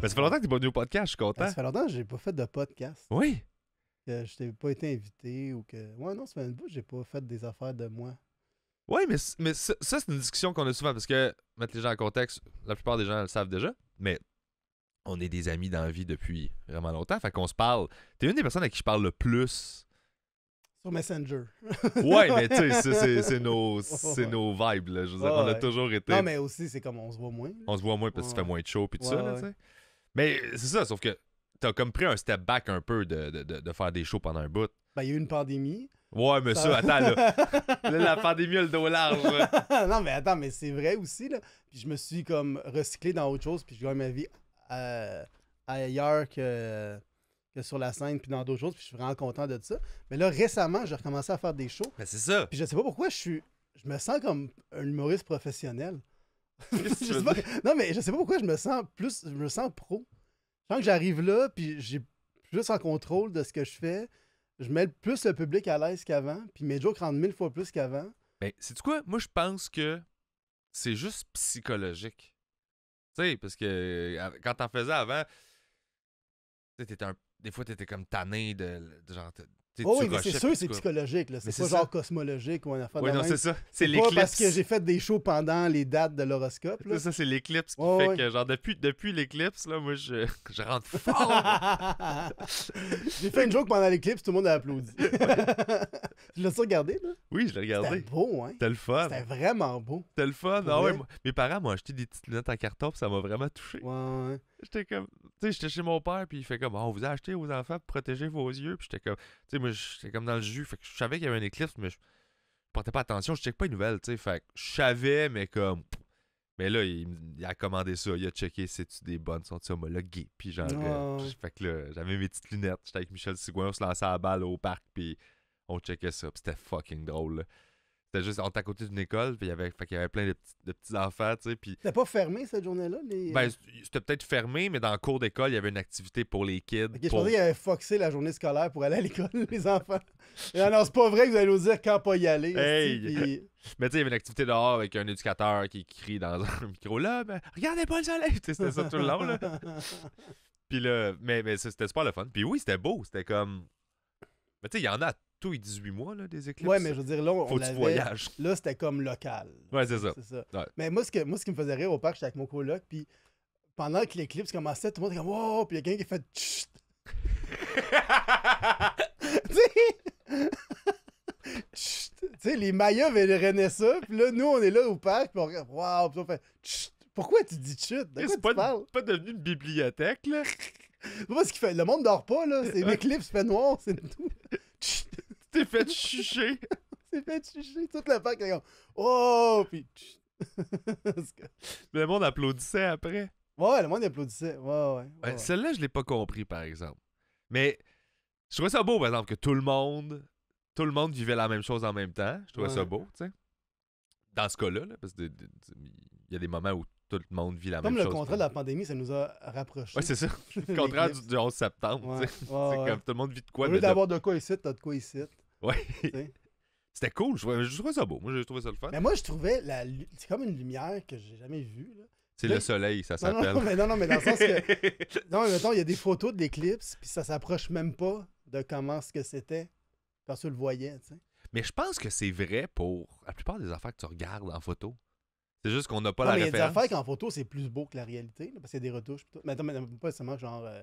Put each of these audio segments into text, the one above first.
Ben, ça fait longtemps que tu pas venu au podcast, je suis content. Ben, ça fait longtemps que n'ai pas fait de podcast. Oui. Que je t'ai pas été invité ou que. Ouais, non, ça fait une je j'ai pas fait des affaires de moi. Oui, mais, mais ça, c'est une discussion qu'on a souvent parce que, mettre les gens en contexte, la plupart des gens le savent déjà, mais on est des amis dans la vie depuis vraiment longtemps. Fait qu'on se parle. T'es une des personnes à qui je parle le plus. Sur Messenger. ouais, mais tu sais, c'est nos, vibes. Là. on a toujours été. Non, mais aussi, c'est comme on se voit moins. On se voit moins parce que ouais. tu fais moins de show puis tout ça, ça. sais. Mais c'est ça, sauf que t'as comme pris un step back un peu de, faire des shows pendant un bout. Ben, il y a eu une pandémie. Ouais, mais ça, attends, là, La pandémie a le dos large. non, mais attends, mais c'est vrai aussi, là. Puis je me suis comme recyclé dans autre chose, puis je gagne ma vie euh, ailleurs que, que sur la scène, puis dans d'autres choses, puis je suis vraiment content de ça. Mais là, récemment, j'ai recommencé à faire des shows. Ben, c'est ça. Puis je sais pas pourquoi je suis. Je me sens comme un humoriste professionnel je non, mais je sais pas pourquoi je me sens plus. Je me sens pro. Je sens que j'arrive là, puis j'ai plus en contrôle de ce que je fais. Je mets plus le public à l'aise qu'avant, puis mes jokes rendent mille fois plus qu'avant. Ben, c'est quoi? Moi, je pense que c'est juste psychologique. Tu sais, parce que euh, quand t'en faisais avant, t'étais un... des fois, t'étais comme tanné de, de genre, Oh oui, mais c'est sûr, c'est psychologique. C'est pas genre cosmologique ou un affaire Oui, non, c'est ça. C'est l'éclipse. parce que j'ai fait des shows pendant les dates de l'horoscope. C'est ça, c'est l'éclipse qui fait que, genre, depuis, depuis l'éclipse, là, moi, je, je rentre fort. j'ai fait une joke pendant l'éclipse, tout le monde a applaudi. tu las regardé, là? Oui, je l'ai regardé. C'était beau, hein? C'était le fun. C'était vraiment beau. C'était le fun. Ah, ouais, mes parents m'ont acheté des petites lunettes en carton, puis ça m'a vraiment touché. Ouais, ouais. J'étais comme, tu sais, j'étais chez mon père, puis il fait comme, oh, on vous a acheté aux enfants pour protéger vos yeux. Puis j'étais comme, tu sais, moi, j'étais comme dans le jus. Fait que je savais qu'il y avait un éclipse, mais je portais pas attention. Je check pas les nouvelles, tu sais. Fait que je savais, mais comme. Mais là, il, a commandé ça. Il a checké, si tu des bonnes, sont-tu Puis genre, oh. fait que là, j'avais mes petites lunettes. J'étais avec Michel Sigouin, on se lançait à la balle au parc, puis on checkait ça. Puis c'était fucking drôle, là. C'était juste, on était à côté d'une école, puis il y avait, fait y avait plein de, petits, enfants, tu sais. Puis... C'était pas fermé cette journée-là? Les... Ben, euh? c'était peut-être fermé, mais dans le cours d'école, il y avait une activité pour les kids. Je pensais qu'ils avaient foxé la journée scolaire pour aller à l'école, les enfants. non, c'est pas vrai que vous allez nous dire quand pas y aller. Mais tu sais, il y avait une activité dehors avec un éducateur qui crie dans un micro là, ben, regardez pas le soleil! C'était ça tout le long, là. puis là, mais, mais c'était pas le fun. Puis oui, c'était beau, c'était comme. Mais tu sais, il y en a tous les 18 mois là, des éclipses. Ouais, mais je veux dire, là, on, Faut du voyage. Là, c'était comme local. Ouais, c'est ça. Mais moi ce, que, moi, ce qui me faisait rire au parc, j'étais avec mon coloc, puis pendant que l'éclipse commençait, tout le monde était comme Wow! Puis il y a quelqu'un qui fait Chut! Tu sais, les Mayas venaient ça, puis là, nous, on est là au parc, puis on regarde Wow! Puis on fait Chut! Pourquoi tu dis Chut? De quoi tu pas, parles? pas devenu une bibliothèque, là? pas ce qu'il fait, le monde dort pas, là. C'est fait noir, c'est tout. Chut! t'es fait chucher. t'es fait chucher. Toute la fac comme Oh! Puis. le monde applaudissait après. Ouais, le monde applaudissait. Ouais, ben, ouais. Celle-là, je l'ai pas compris, par exemple. Mais je trouvais ça beau, par exemple, que tout le monde. Tout le monde vivait la même chose en même temps. Je trouvais ça beau, tu sais. Dans ce cas-là, là, parce qu'il y a des moments où tout le monde vit la même chose. Comme le contrat de la pandémie, ça nous a rapprochés. Oui, c'est ça. Le contrat du, 11 septembre. C'est Comme tout le monde vit de quoi. Au lieu d'avoir de... de quoi ici, t'as de quoi ici. Oui. C'était cool. Je, trouvais ça beau. Moi, j'ai trouvé ça le fun. Mais moi, je trouvais. La... C'est comme une lumière que j'ai jamais vue. C'est le soleil, ça s'appelle. Non non, non, mais, dans le sens que. non, mais mettons, il y a des photos de l'éclipse, puis ça s'approche même pas de comment ce que c'était quand tu le voyais, tu sais. Mais je pense que c'est vrai pour la plupart des affaires que tu regardes en photo. C'est juste qu'on n'a pas la référence. Il y affaires qu'en photo, c'est plus beau que la réalité, parce qu'il y a des retouches. Mais attends, pas seulement genre euh,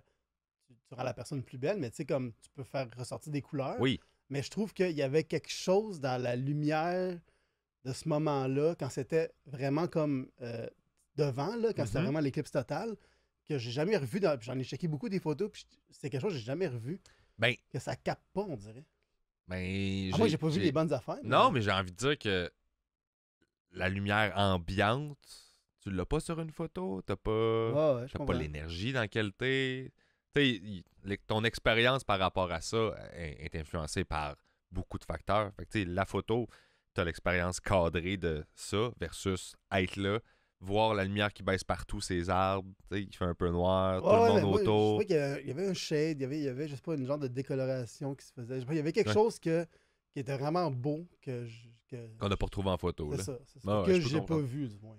tu, rends la personne plus belle, mais tu sais, comme tu peux faire ressortir des couleurs. Oui. Mais je trouve qu'il y avait quelque chose dans la lumière de ce moment-là, quand c'était vraiment comme euh, devant, là, quand c'était mm-hmm. vraiment l'éclipse totale, que j'ai jamais revu. J'en ai checké beaucoup des photos, puis c'est quelque chose que j'ai jamais revu. Ben, que ça capte pas, on dirait. Ben, moi, j'ai pas vu les bonnes affaires. Non, mais j'ai envie de dire que la lumière ambiante, tu l'as pas sur une photo, t'as pas, pas l'énergie dans laquelle tu es. ton expérience par rapport à ça euh, est, influencée par beaucoup de facteurs. Fait la photo, tu as l'expérience cadrée de ça versus être là, voir la lumière qui baisse partout, ces arbres, il fait un peu noir, tout le monde autour. Je y, avait un shade, il y avait, il y je sais pas, une genre de décoloration qui se faisait. il y avait quelque chose que qui était vraiment beau que qu'on n'a pas retrouvé en photo. ça, ça. que je j'ai pas vu du moins.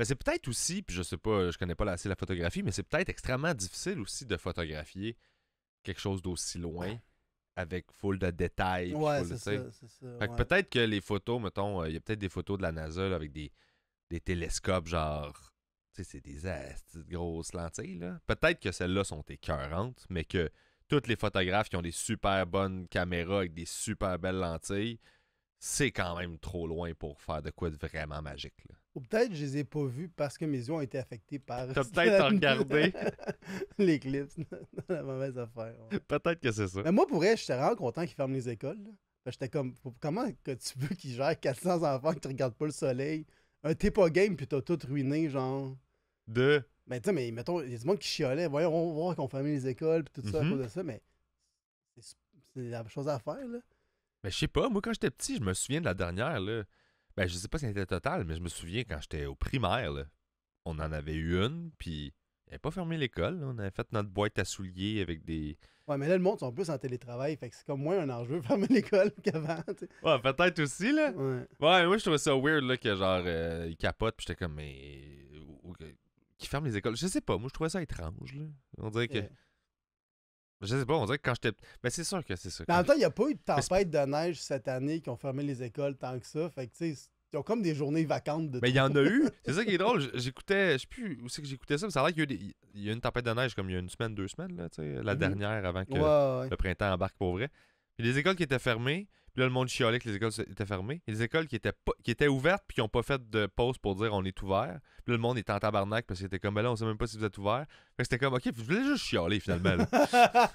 c'est peut-être aussi, puis je sais pas, je connais pas assez la photographie, mais c'est peut-être extrêmement difficile aussi de photographier quelque chose d'aussi loin avec full de détails. Ouais, c'est, ça, peut-être que les photos, mettons, euh, il y a peut-être des photos de la NASA avec des, des télescopes genre Tu sais, c'est des grosses lentilles. Là. Peut-être que celles-là sont écœurantes, mais que tous les photographes qui ont des super bonnes caméras avec des super belles lentilles, c'est quand même trop loin pour faire de quoi de vraiment magique. Ou peut-être je les ai pas vus parce que mes yeux ont été affectés par. T'as peut-être regardé l'éclipse, la mauvaise affaire. Peut-être que c'est ça. Mais moi, pour vrai, j'étais vraiment content qu'ils ferment les écoles. J'étais comme, comment que tu veux qu'ils gèrent 400 enfants que tu regardes pas le soleil? Un t'es pas game puis t'as tout ruiné, genre de. Mais tu mais mettons, il y a du monde qui chiolait. Voyons, on va voir qu'on ferme les écoles puis tout ça à mhm. cause de ça, mais c'est la chose à faire, là. Mais je sais pas, moi, quand j'étais petit, je me souviens de la dernière, là. Ben, je sais pas si elle était totale, mais je me souviens quand j'étais au primaire, là. On en avait eu une, puis on n'avait pas fermé l'école. On avait fait notre boîte à souliers avec des. Ouais, mais là, le monde sont plus en télétravail. Fait que c'est comme moins un enjeu fermer l'école qu'avant. Ouais, peut-être aussi, là. Ouais. moi, je trouvais ça weird, là, que genre, euh, il capote. Puis j'étais comme, mais qui ferment les écoles. Je sais pas, moi je trouvais ça étrange. On dirait que. Eh. Je sais pas, on dirait que quand j'étais. Mais ben, c'est sûr que c'est ça. Mais en temps, il n'y a pas eu de tempête de neige cette année qui ont fermé les écoles tant que ça. Fait que, tu sais, ils ont comme des journées vacantes de Mais ben, il y en a eu. C'est ça qui est drôle. J'écoutais, je sais plus où c'est que j'écoutais ça, mais ça a l'air qu'il y, a, une tempête de neige comme il y a une semaine, deux semaines, là, la mm-hmm. dernière avant que le printemps embarque pour vrai. Puis les écoles qui étaient fermées, puis là, le monde chialait que les écoles étaient fermées. les écoles qui étaient, qui étaient ouvertes puis qui n'ont pas fait de pause pour dire on est ouvert. Puis là, le monde était en tabarnak parce qu'il était comme, ben là, on sait même pas si vous êtes ouvert. Fait c'était comme, ok, vous voulez juste chialer finalement.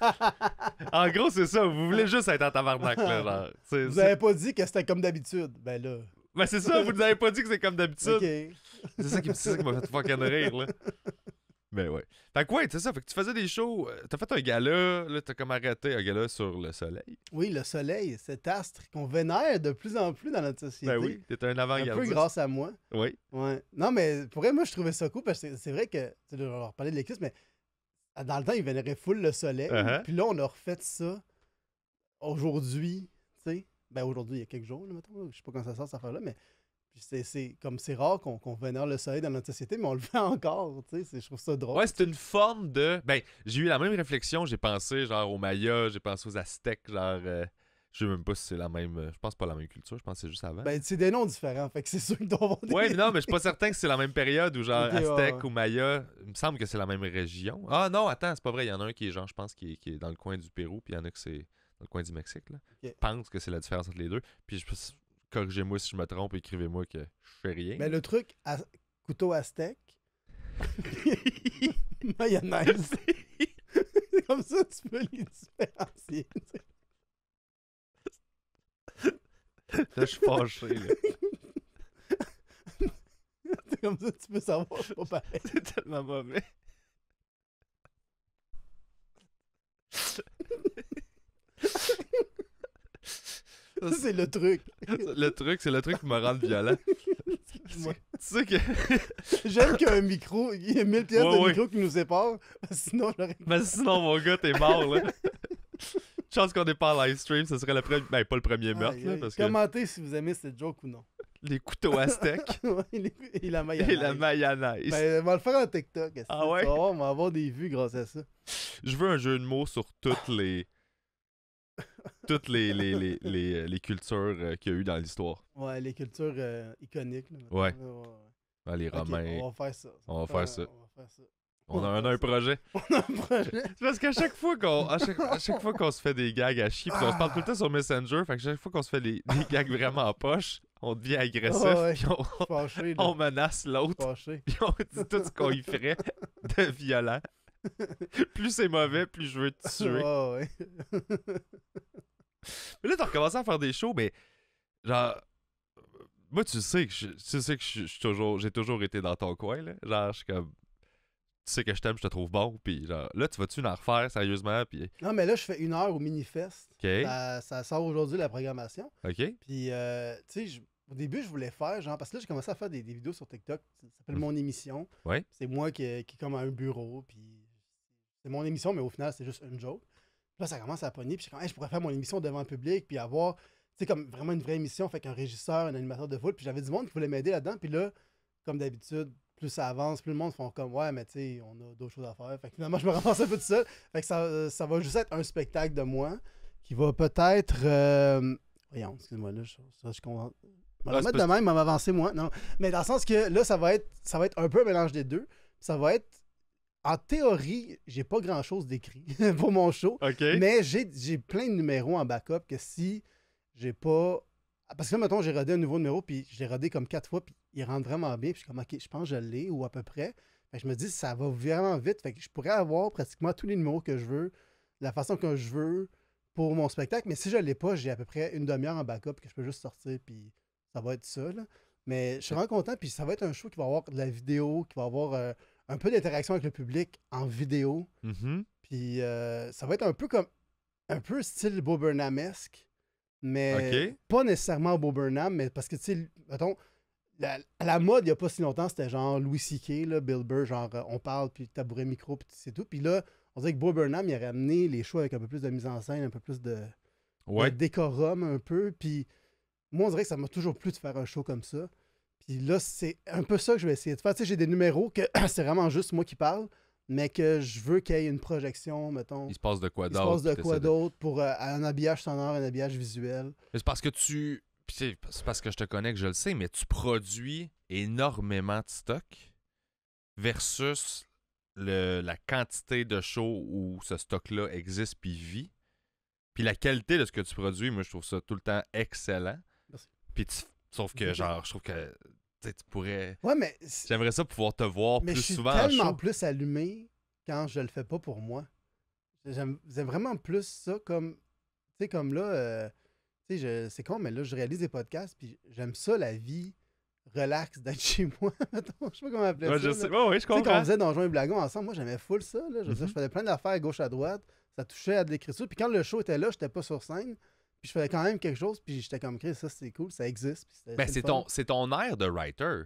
en gros, c'est ça. Vous voulez juste être en tabarnak. Là, vous avez pas dit que c'était comme d'habitude. Ben là. Ben c'est ça, vous avez pas dit que c'est comme d'habitude. C'est ça qui, c'est ça qui m'a fait fucking rire. Là. Ben ouais. Fait que c'est ça. que tu faisais des shows. Euh, t'as fait un gala, là, t'as comme arrêté un gala sur le soleil. Oui, le soleil, cet astre qu'on vénère de plus en plus dans notre société. Ben oui, t'es un avant-gardiste. Un peu grâce à moi. Oui. Ouais. Non, mais pour vrai, moi, je trouvais ça cool parce que c'est vrai que, tu leur parler de l'éclipse, mais dans le temps, ils vénéraient full le soleil. Uh-huh. Puis là, on a refait ça aujourd'hui, tu sais. Ben aujourd'hui, il y a quelques jours, Je sais pas quand ça sort cette affaire-là, mais c'est comme c'est rare qu'on vénère le soleil dans notre société, mais on le fait encore, tu sais, je trouve ça drôle. Ouais, c'est une forme de ben, j'ai eu la même réflexion, j'ai pensé genre aux Mayas, j'ai pensé aux Aztèques, genre euh, Je sais même pas si c'est la même. Euh, je pense pas la même culture, je pense que c'est juste avant. Ben, c'est des noms différents, fait que c'est sûr que doit des... Ouais, non, mais je suis pas certain que c'est la même période ou genre ou Maya. Il me semble que c'est la même région. Ah non, attends, c'est pas vrai. Il y en a un qui est genre, je pense, qui est, dans le coin du Pérou, puis il y en a que c'est dans le coin du Mexique. Là. Je pense que c'est la différence entre les deux. Puis je corrigez-moi si je me trompe, écrivez-moi que je fais rien. Mais le truc, couteau aztèque, mayonnaise. C'est comme ça tu peux les différencier. là, je suis fâché. C'est comme ça tu peux savoir. C'est tellement mauvais. c'est le truc. Le truc, c'est le truc qui me rend violent. tu sais que. J'aime qu'il y ait un micro, il y a 1000 pièces de micro qui nous séparent. Sinon, j'aurais. Mais sinon, mon gars, t'es mort, là. Chance qu'on n'est pas en live stream, ce serait le premier. Ben, pas le premier meurtre. parce Commentez si vous aimez cette joke ou non. Les couteaux aztèques. et la mayonnaise. Et la mayonnaise. Ben, on va le faire en TikTok. Ah ouais? on va avoir des vues grâce à ça. Je veux un jeu de mots sur toutes les toutes les, les, les, les, euh, cultures euh, qu'il y a eu dans l'histoire. Ouais, les cultures euh, iconiques. ouais. les Romains. On va faire ça. On va faire, ça. On a, un projet. On a un projet. parce qu'à chaque fois qu'on à chaque, à chaque fois qu'on se fait des gags à chier, on se parle tout le temps sur Messenger, fait que chaque fois qu'on se fait des, des gags vraiment en poche, on devient agressif, on, on menace l'autre, puis on dit tout ce qu'on y ferait de violent. plus c'est mauvais, plus je veux te tuer. ouais. mais là, t'as recommencé à faire des shows, mais genre. Moi, tu sais que tu sais que j'ai toujours été dans ton coin, là. Genre, je suis comme. Tu sais que je t'aime, je te trouve bon, puis genre, là, tu vas-tu en refaire sérieusement, puis. Non, mais là, je fais une heure au mini-fest. Ça, sort aujourd'hui la programmation. OK. Puis, euh, tu sais, au début, je voulais faire, genre, parce que là, j'ai commencé à faire des, vidéos sur TikTok. Ça s'appelle mm. Mon émission. Ouais. C'est moi qui, qui comme à un bureau, puis c'est mon émission, mais au final, c'est juste une joke. là, ça commence à pogner, puis je suis je pourrais faire mon émission devant le public, puis avoir, tu sais, comme vraiment une vraie émission, fait qu'un régisseur, un animateur de foule, puis j'avais du monde qui voulait m'aider là-dedans, puis là, comme d'habitude, plus ça avance, plus le monde font comme, ouais, mais tu sais, on a d'autres choses à faire. Fait finalement, je me ramasse un peu tout seul. Fait que ça, euh, ça va juste être un spectacle de moi qui va peut-être. Euh, voyons, excuse-moi, là, je, je Je vais ah, mettre de même, m'avancer, moi. Non, mais dans le sens que là, ça va être, ça va être un peu un mélange des deux. Ça va être en théorie, j'ai pas grand chose d'écrit pour mon show. Mais j'ai plein de numéros en backup que si j'ai pas. Parce que là, mettons, j'ai rodé un nouveau numéro, puis j'ai rodé comme quatre fois, puis il rentre vraiment bien, puis je suis comme, OK, je pense que je l'ai, ou à peu près. je me dis, ça va vraiment vite. Fait que je pourrais avoir pratiquement tous les numéros que je veux, de la façon que je veux pour mon spectacle. Mais si je l'ai pas, j'ai à peu près une demi-heure en backup que je peux juste sortir, puis ça va être ça. Là. Mais je suis vraiment content, puis ça va être un show qui va avoir de la vidéo, qui va avoir. Euh, un peu d'interaction avec le public en vidéo. Mm-hmm. Puis euh, ça va être un peu comme un peu style esque mais pas nécessairement Burnham, mais parce que tu sais, mettons, la, à la mode, il n'y a pas si longtemps, c'était genre Louis C.K., Bill Burr, genre euh, on parle, puis tabouret micro, puis c'est tout. Puis là, on dirait que Bob Burnham, il a ramené les shows avec un peu plus de mise en scène, un peu plus de, de décorum, un peu. Puis moi, on dirait que ça m'a toujours plu de faire un show comme ça là, c'est un peu ça que je vais essayer de faire. Tu sais, j'ai des numéros que c'est vraiment juste moi qui parle, mais que je veux qu'il y ait une projection, mettons. Il se passe de quoi d'autre. Il se passe de quoi d'autre pour euh, un habillage sonore, un habillage visuel. C'est parce que tu. C'est parce que je te connais que je le sais, mais tu produis énormément de stock versus la quantité de shows où ce stock-là existe puis vit. Puis la qualité de ce que tu produis, moi, je trouve ça tout le temps excellent. merci Puis tu Sauf que, mhm. genre, je trouve que tu pourrais. Ouais, mais. J'aimerais ça pouvoir te voir plus souvent je suis tellement plus allumé quand je le fais pas pour moi. J'aime, vraiment plus ça comme. Tu sais, comme là. Euh, tu sais, c'est con, mais là, je réalise des podcasts, puis j'aime ça, la vie relax d'être chez moi, Je sais pas comment appeler ça. Je sais. oui, je comprends. quand on faisait Donjons et Blagons ensemble, moi, j'aimais full ça. Là. Je, mhm. je faisais plein d'affaires à gauche, à droite. Ça touchait à de l'écriture. Puis quand le show était là, j'étais pas sur scène. Puis je faisais quand même quelque chose, puis j'étais comme, Chris, ça c'est cool, ça existe. Ben, c'est ton, ton air de writer.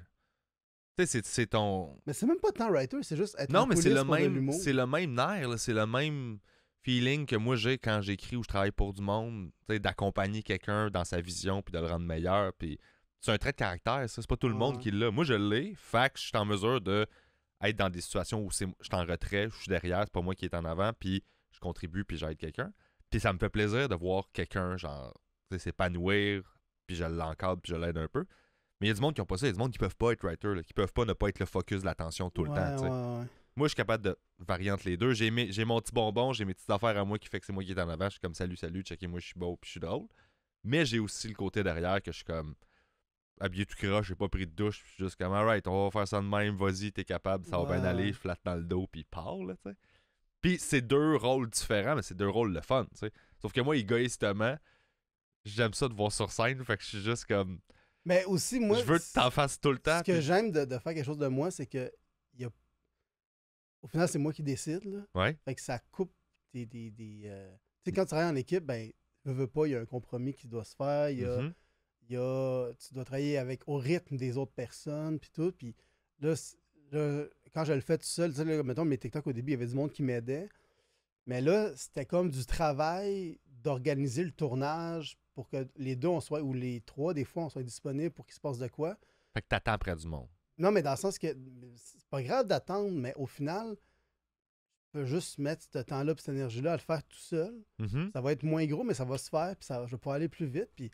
Tu sais, c'est ton. Mais c'est même pas tant writer, c'est juste être Non, mais c'est le, même, c'est le même air, c'est le même feeling que moi j'ai quand j'écris ou je travaille pour du monde, d'accompagner quelqu'un dans sa vision puis de le rendre meilleur. Puis c'est un trait de caractère, ça. C'est pas tout le monde qui l'a. Moi, je l'ai. Fait que je suis en mesure de être dans des situations où je suis en retrait, je suis derrière, c'est pas moi qui est en avant, puis je contribue, puis j'aide quelqu'un. Puis ça me fait plaisir de voir quelqu'un, genre, s'épanouir, puis je l'encadre, puis je l'aide un peu. Mais il y a du monde qui n'ont pas ça, il y a du monde qui peuvent pas être writer, là, qui peuvent pas ne pas être le focus de l'attention tout le temps. Moi, je suis capable de varier les deux. J'ai, j'ai mon petit bonbon, j'ai mes petites affaires à moi qui fait que c'est moi qui est en avant. Je suis comme salut, salut, checkez-moi, je suis beau, puis je suis drôle. Mais j'ai aussi le côté derrière que je suis comme habillé tout croche, j'ai pas pris de douche, je suis juste comme alright, on va faire ça de même, vas-y, t'es capable, ça va bien aller, je flatte dans le dos, puis parle, tu sais. Puis c'est deux rôles différents, mais c'est deux rôles de fun, tu sais. Sauf que moi, égoïstement, j'aime ça de voir sur scène, fait que je suis juste comme. Mais aussi, moi. Je veux que t'en fasses tout le temps. Ce que j'aime de, faire quelque chose de moi, c'est que. Y Au final, c'est moi qui décide, là. Ouais. Fait que ça coupe des. Euh, tu sais, quand tu travailles en équipe, ben, je veux pas, il y a un compromis qui doit se faire, mm-hmm. il y a. tu dois travailler avec, au rythme des autres personnes, puis tout. Puis là, quand je le fais tout seul, mettons, mes TikTok au début, il y avait du monde qui m'aidait. Mais là, c'était comme du travail d'organiser le tournage pour que les deux, on soit, ou les trois, des fois, on soit disponibles pour qu'il se passe de quoi. Fait que t'attends après du monde. Non, mais dans le sens que c'est pas grave d'attendre, mais au final, je peux juste mettre ce temps-là et cette énergie-là à le faire tout seul. Mm-hmm. Ça va être moins gros, mais ça va se faire, puis ça, je vais aller plus vite. Puis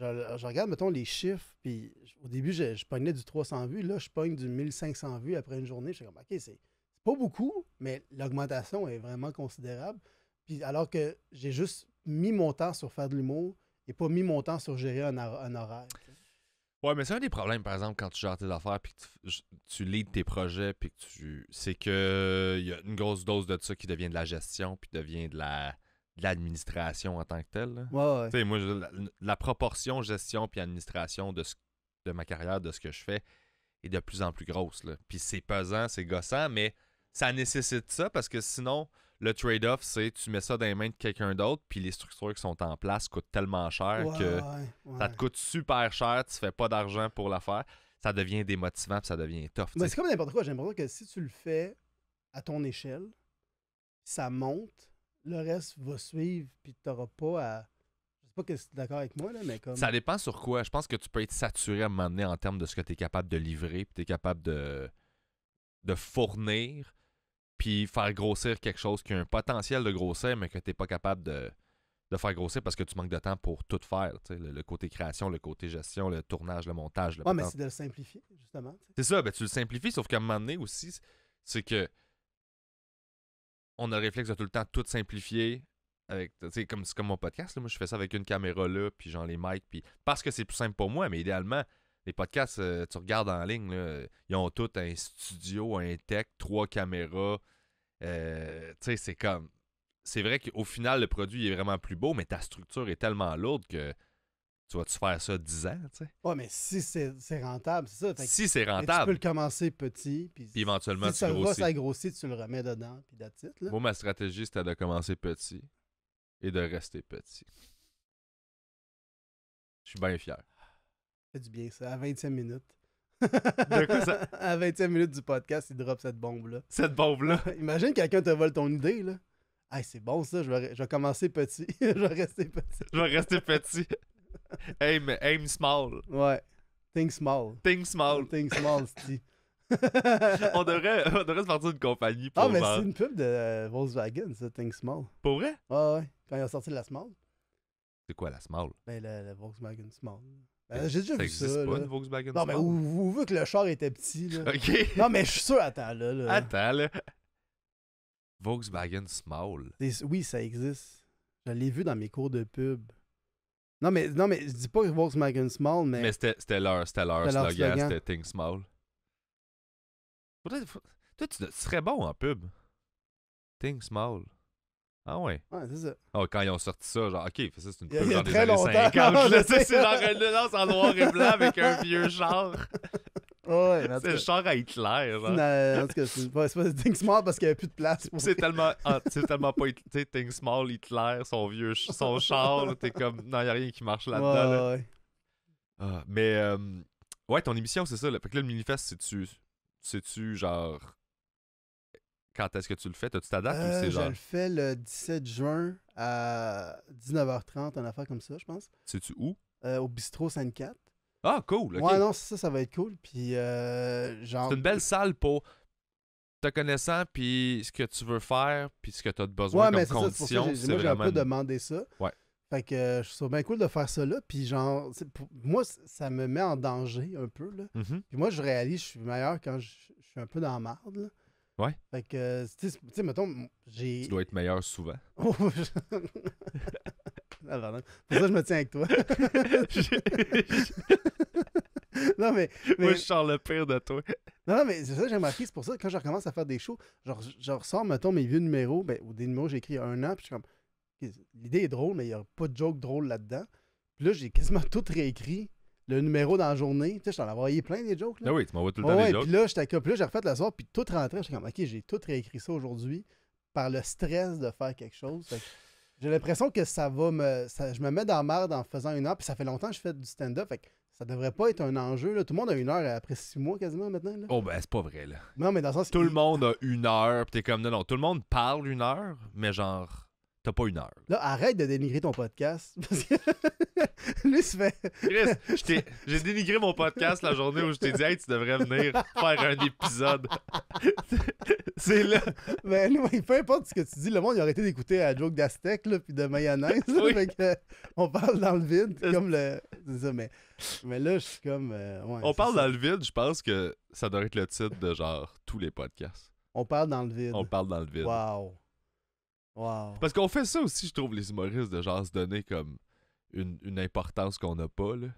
je, regarde, mettons, les chiffres, puis au début, je, je pognais du 300 vues. Là, je pogne du 1500 vues après une journée. Je suis comme, OK, c'est pas beaucoup, mais l'augmentation est vraiment considérable. Puis alors que j'ai juste mis mon temps sur faire de l'humour et pas mis mon temps sur gérer un, horaire. Ouais, mais c'est un des problèmes, par exemple, quand tu gères tes affaires puis que tu, tu tes projets puis tu. C'est que il y a une grosse dose de ça qui devient de la gestion puis devient de la de l'administration en tant que telle. Ouais, ouais. Moi, la, la, proportion gestion puis administration de, de ma carrière, de ce que je fais, est de plus en plus grosse. Là. Puis c'est pesant, c'est gossant, mais ça nécessite ça parce que sinon, le trade-off, c'est tu mets ça dans les mains de quelqu'un d'autre, puis les structures qui sont en place coûtent tellement cher que ça te coûte super cher, tu fais pas d'argent pour la faire. Ça devient démotivant, puis ça devient tough. Mais c'est comme n'importe quoi. J'ai l'impression que si tu le fais à ton échelle, ça monte, le reste va suivre, puis n'auras pas à. Je sais pas que tu es d'accord avec moi, là, mais comme. Ça dépend sur quoi. Je pense que tu peux être saturé à un moment donné en termes de ce que tu es capable de livrer, puis tu es capable de, de fournir, puis faire grossir quelque chose qui a un potentiel de grossir, mais que tu n'es pas capable de, faire grossir parce que tu manques de temps pour tout faire. Le, côté création, le côté gestion, le tournage, le montage. Le ouais, mais c'est de le simplifier, justement. C'est ça, ben, tu le simplifies, sauf qu'à un moment donné aussi, c'est que on a le réflexe de tout le temps tout simplifier. Avec, comme, comme mon podcast, moi je fais ça avec une caméra là, puis j'en les mics, puis parce que c'est plus simple pour moi, mais idéalement, les podcasts, euh, tu regardes en ligne, ils ont tout un studio, un tech, trois caméras. Euh, tu sais, c'est comme. C'est vrai qu'au final, le produit est vraiment plus beau, mais ta structure est tellement lourde que tu vas-tu faire ça 10 ans, tu sais? Ouais, mais si c'est rentable, c'est ça. si c'est rentable. Tu peux le commencer petit, puis, éventuellement si tu ça grossis. ça grossit, tu le remets dedans, puis d'attitude. Moi, ma stratégie, c'était de commencer petit et de rester petit. Je suis bien fier. C'est du bien, ça, à 20 minute. De quoi ça? à minute minute du podcast, il drop cette bombe-là. Cette bombe-là? Imagine quelqu'un te vole ton idée, là. Hey, c'est bon ça, je vais, je vais, commencer petit. je vais rester petit. je vais rester petit. aim, small. Ouais. Think small. Think small. Think small, on, devrait, on devrait se partir d'une compagnie ah, pour Ah, mais c'est une pub de Volkswagen, ça, Think Small. Pour vrai? Ouais, ouais. Quand ils a sorti la Small. C'est quoi la Small? Ben, la, Volkswagen Small. Ben, J'ai déjà ça vu ça. C'est pas une Volkswagen non, mais vous, vous, que le char était petit, là. Non, mais je suis sûr, attends, là. là. Attends, là. Volkswagen Small. Oui, ça existe. Je l'ai vu dans mes cours de pub. Non, mais, non, mais je dis pas Volkswagen Small, mais. Mais c'était leur, c'était leur slogan, c'était Think Small. Faudrait, faut... Toi, tu, serais bon en pub. Think Small. Ah ouais? Ouais, c'est ça. Oh, quand ils ont sorti ça, genre, ok, ça c'est une pub dans les années 50. c'est genre une lance en noir et blanc avec un vieux char. c'est ouais, c'est genre à Hitler. Non, c'est pas, pas Small parce qu'il n'y avait plus de place. C'est tellement, ah, tellement pas Hitler. Small, Hitler, son vieux son char. T'es comme, non, il n'y a rien qui marche là-dedans. Ah, mais, euh, ouais, ton émission, c'est ça. que le Minifest, c'est-tu, c'est-tu genre. Quand est-ce que tu le fais T'as-tu ta date ou euh, c'est genre. Je le fais le 17 juin à 19h30, une affaire comme ça, je pense. C'est-tu où euh, Au Bistrot 5-4 ah, cool. Ouais, non, ça, ça va être cool. Puis, euh, genre... C'est une belle salle pour te connaissant, puis ce que tu veux faire, puis ce que tu as besoin ouais, comme mais condition. Ça, ça, moi, j'ai un peu demandé ça. Ouais. Fait que euh, je trouve bien cool de faire ça là. Puis, genre, moi, ça me met en danger un peu. Là. Mm-hmm. Puis, moi, je réalise, que je suis meilleur quand je, suis un peu dans la marde. Là. Ouais. Fait que, euh, tu sais, mettons, j'ai. Tu dois être meilleur souvent. Ah, Pour ça, je me tiens avec toi. non, mais, Moi, je sors le pire de toi. Non, mais c'est ça que j'ai remarqué. C'est pour ça que quand je recommence à faire des shows, genre, je ressors, mettons, mes vieux numéros, ben, ou des numéros que j'ai écrits il y a un an, puis je suis comme. L'idée est drôle, mais il n'y a pas de joke drôle là-dedans. Puis là, j'ai quasiment tout réécrit. Le numéro dans la journée. Tu sais, j'en avais avais plein des jokes. Là. Ah oui, tu m'envoies tout le temps des jokes. Puis là, Puis j'ai refait le soir, puis tout rentrait. suis comme, OK, j'ai tout réécrit ça aujourd'hui par le stress de faire quelque chose. J'ai l'impression que ça va me. je me mets dans la merde en faisant une heure, puis ça fait longtemps que je fais du stand-up. Fait que ça devrait pas être un enjeu. Là. Tout le monde a une heure après six mois quasiment maintenant. Là. Oh, ben c'est pas vrai. là. Non, mais dans le sens. Tout le monde a une heure, puis t'es comme, non, non, tout le monde parle une heure, mais genre t'as pas une heure. Là. arrête de dénigrer ton podcast. Parce que lui se fait. Chris, j'ai dénigré mon podcast la journée où je t'ai dit, hey, tu devrais venir faire un épisode. c'est là. Mais ben, peu importe ce que tu dis, le monde, il aurait été d'écouter la joke d'Aztec, là, puis de mayonnaise. Fait euh, on parle dans le vide, comme le. mais, mais là, je suis comme. Euh, on parle dans le vide, je pense que ça devrait être le titre de genre tous les podcasts. On parle dans le vide. On parle dans le vide. Wow. Parce qu'on fait ça aussi, je trouve, les humoristes, de genre se donner comme une, importance qu'on n'a pas, là.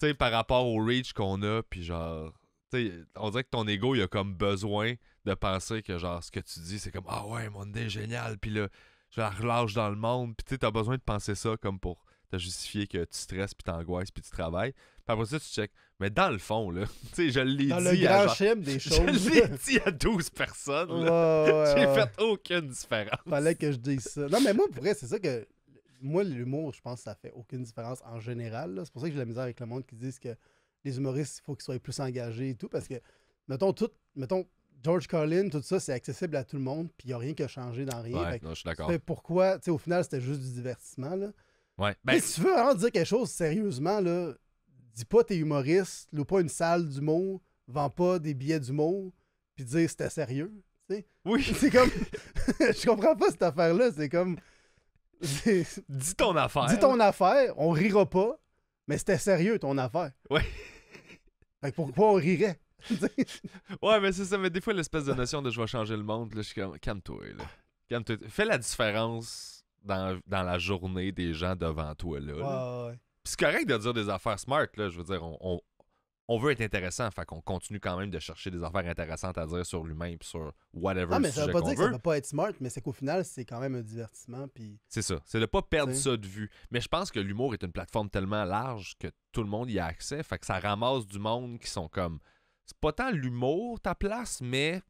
Tu sais, par rapport au reach qu'on a, puis genre. sais on dirait que ton ego, il a comme besoin de penser que genre ce que tu dis, c'est comme Ah ouais, mon idée est génial, puis là, je la relâche dans le monde, puis tu as besoin de penser ça comme pour te justifier que tu stresses, puis t'angoisses, puis tu travailles. Puis après ça, tu check mais dans le fond, là, tu sais, je l'ai dit. Dans le grand à, des choses. Je l'ai dit à 12 personnes. J'ai fait aucune différence. Fallait que je dise ça. Non, mais moi, pour vrai, c'est ça que. Moi, l'humour, je pense que ça fait aucune différence en général. C'est pour ça que j'ai la misère avec le monde qui disent que les humoristes, il faut qu'ils soient plus engagés et tout. Parce que, mettons, tout. Mettons, George Carlin, tout ça, c'est accessible à tout le monde, puis il n'y a rien qui a changé dans rien. non, je suis d'accord. Pourquoi, tu sais, au final, c'était juste du divertissement, là. Ouais. Mais ben si tu veux vraiment dire quelque chose sérieusement, là, dis pas t'es humoriste, loue pas une salle du d'humour, vends pas des billets du mot, puis dis c'était sérieux. Oui. C'est comme. je comprends pas cette affaire-là. C'est comme. Dis ton affaire. Dis ton affaire, on rira pas, mais c'était sérieux ton affaire. Ouais. Fait que pourquoi on rirait? ouais, mais c'est ça. Mais des fois, l'espèce de notion de je vais changer le monde, là, je suis comme calme-toi. calme Fais la différence dans, la journée des gens devant toi. Là, ouais, Ouais c'est correct de dire des affaires smart, là. Je veux dire, on, veut être intéressant, fait qu'on continue quand même de chercher des affaires intéressantes à dire sur l'humain puis sur whatever. Non, mais ça veut pas dire que ça va pas être smart, mais c'est qu'au final, c'est quand même un divertissement. Puis... C'est ça, c'est de pas perdre ça de vue. Mais je pense que l'humour est une plateforme tellement large que tout le monde y a accès, fait que ça ramasse du monde qui sont comme. C'est pas tant l'humour ta place, mais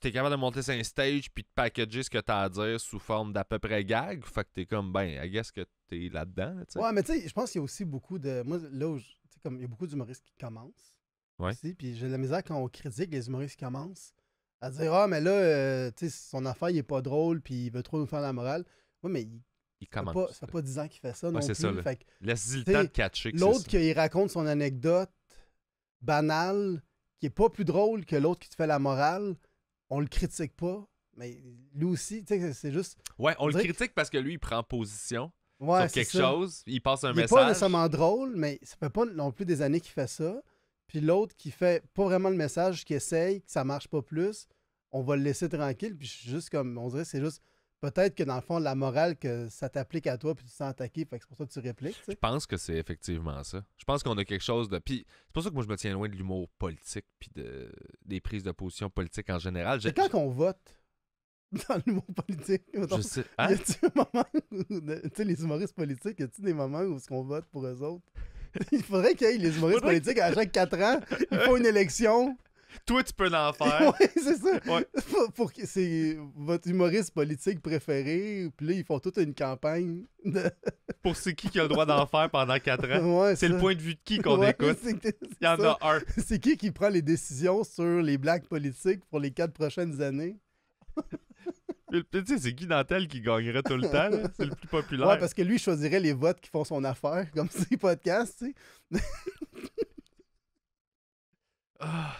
t'es capable de monter sur un stage puis de packager ce que t'as à dire sous forme d'à peu près gag, fait que t'es comme, ben, I guess que t'es là-dedans. sais. ouais, mais tu sais, je pense qu'il y a aussi beaucoup de. Moi, là où. Comme, il y a beaucoup d'humoristes qui commencent. Ouais. puis j'ai la misère quand on critique les humoristes qui commencent à dire Ah, mais là, euh, tu sais, son affaire, il est pas drôle, puis il veut trop nous faire la morale. Ouais, mais il. Il commence. Pas, ça fait pas 10 ans qu'il fait ça. non plus. Ça, Laisse-y le temps de catcher. L'autre, qui raconte son anecdote banale, qui est pas plus drôle que l'autre qui te fait la morale, on le critique pas. Mais lui aussi, tu sais, c'est juste. Ouais, on le critique parce que lui, il prend position ouais, quelque chose, il passe un message. C'est pas nécessairement drôle, mais ça fait pas non plus des années qu'il fait ça. Puis l'autre qui fait pas vraiment le message, qui essaye, que ça marche pas plus, on va le laisser tranquille. Puis je juste comme, on dirait, c'est juste peut-être que dans le fond, la morale que ça t'applique à toi, puis tu te sens attaqué, fait que c'est pour ça que tu répliques. Je pense que c'est effectivement ça. Je pense qu'on a quelque chose de. Puis c'est pour ça que moi, je me tiens loin de l'humour politique, puis de... des prises de position politique en général. C'est quand qu'on vote dans le monde politique. Je sais. Y hein? a-tu un moment où, sais, les humoristes politiques, y a-tu des moments où ce qu'on vote pour eux autres? Il faudrait qu'il y ait les humoristes politiques à chaque 4 ans, ils font une élection. Toi, tu peux l'en faire. oui, c'est ça. Pour, pour c'est votre humoriste politique préféré. Puis là, ils font toute une campagne. pour c'est qui qui a le droit d'en faire pendant 4 ans. c'est le point de vue de qui qu'on écoute. a un. C'est qui qui prend les décisions sur les blagues politiques pour les 4 prochaines années? tu sais, c'est Guy Nantel qui gagnerait tout le temps. C'est le plus populaire. Ouais, parce que lui, il choisirait les votes qui font son affaire, comme ses podcasts, tu sais. Ah,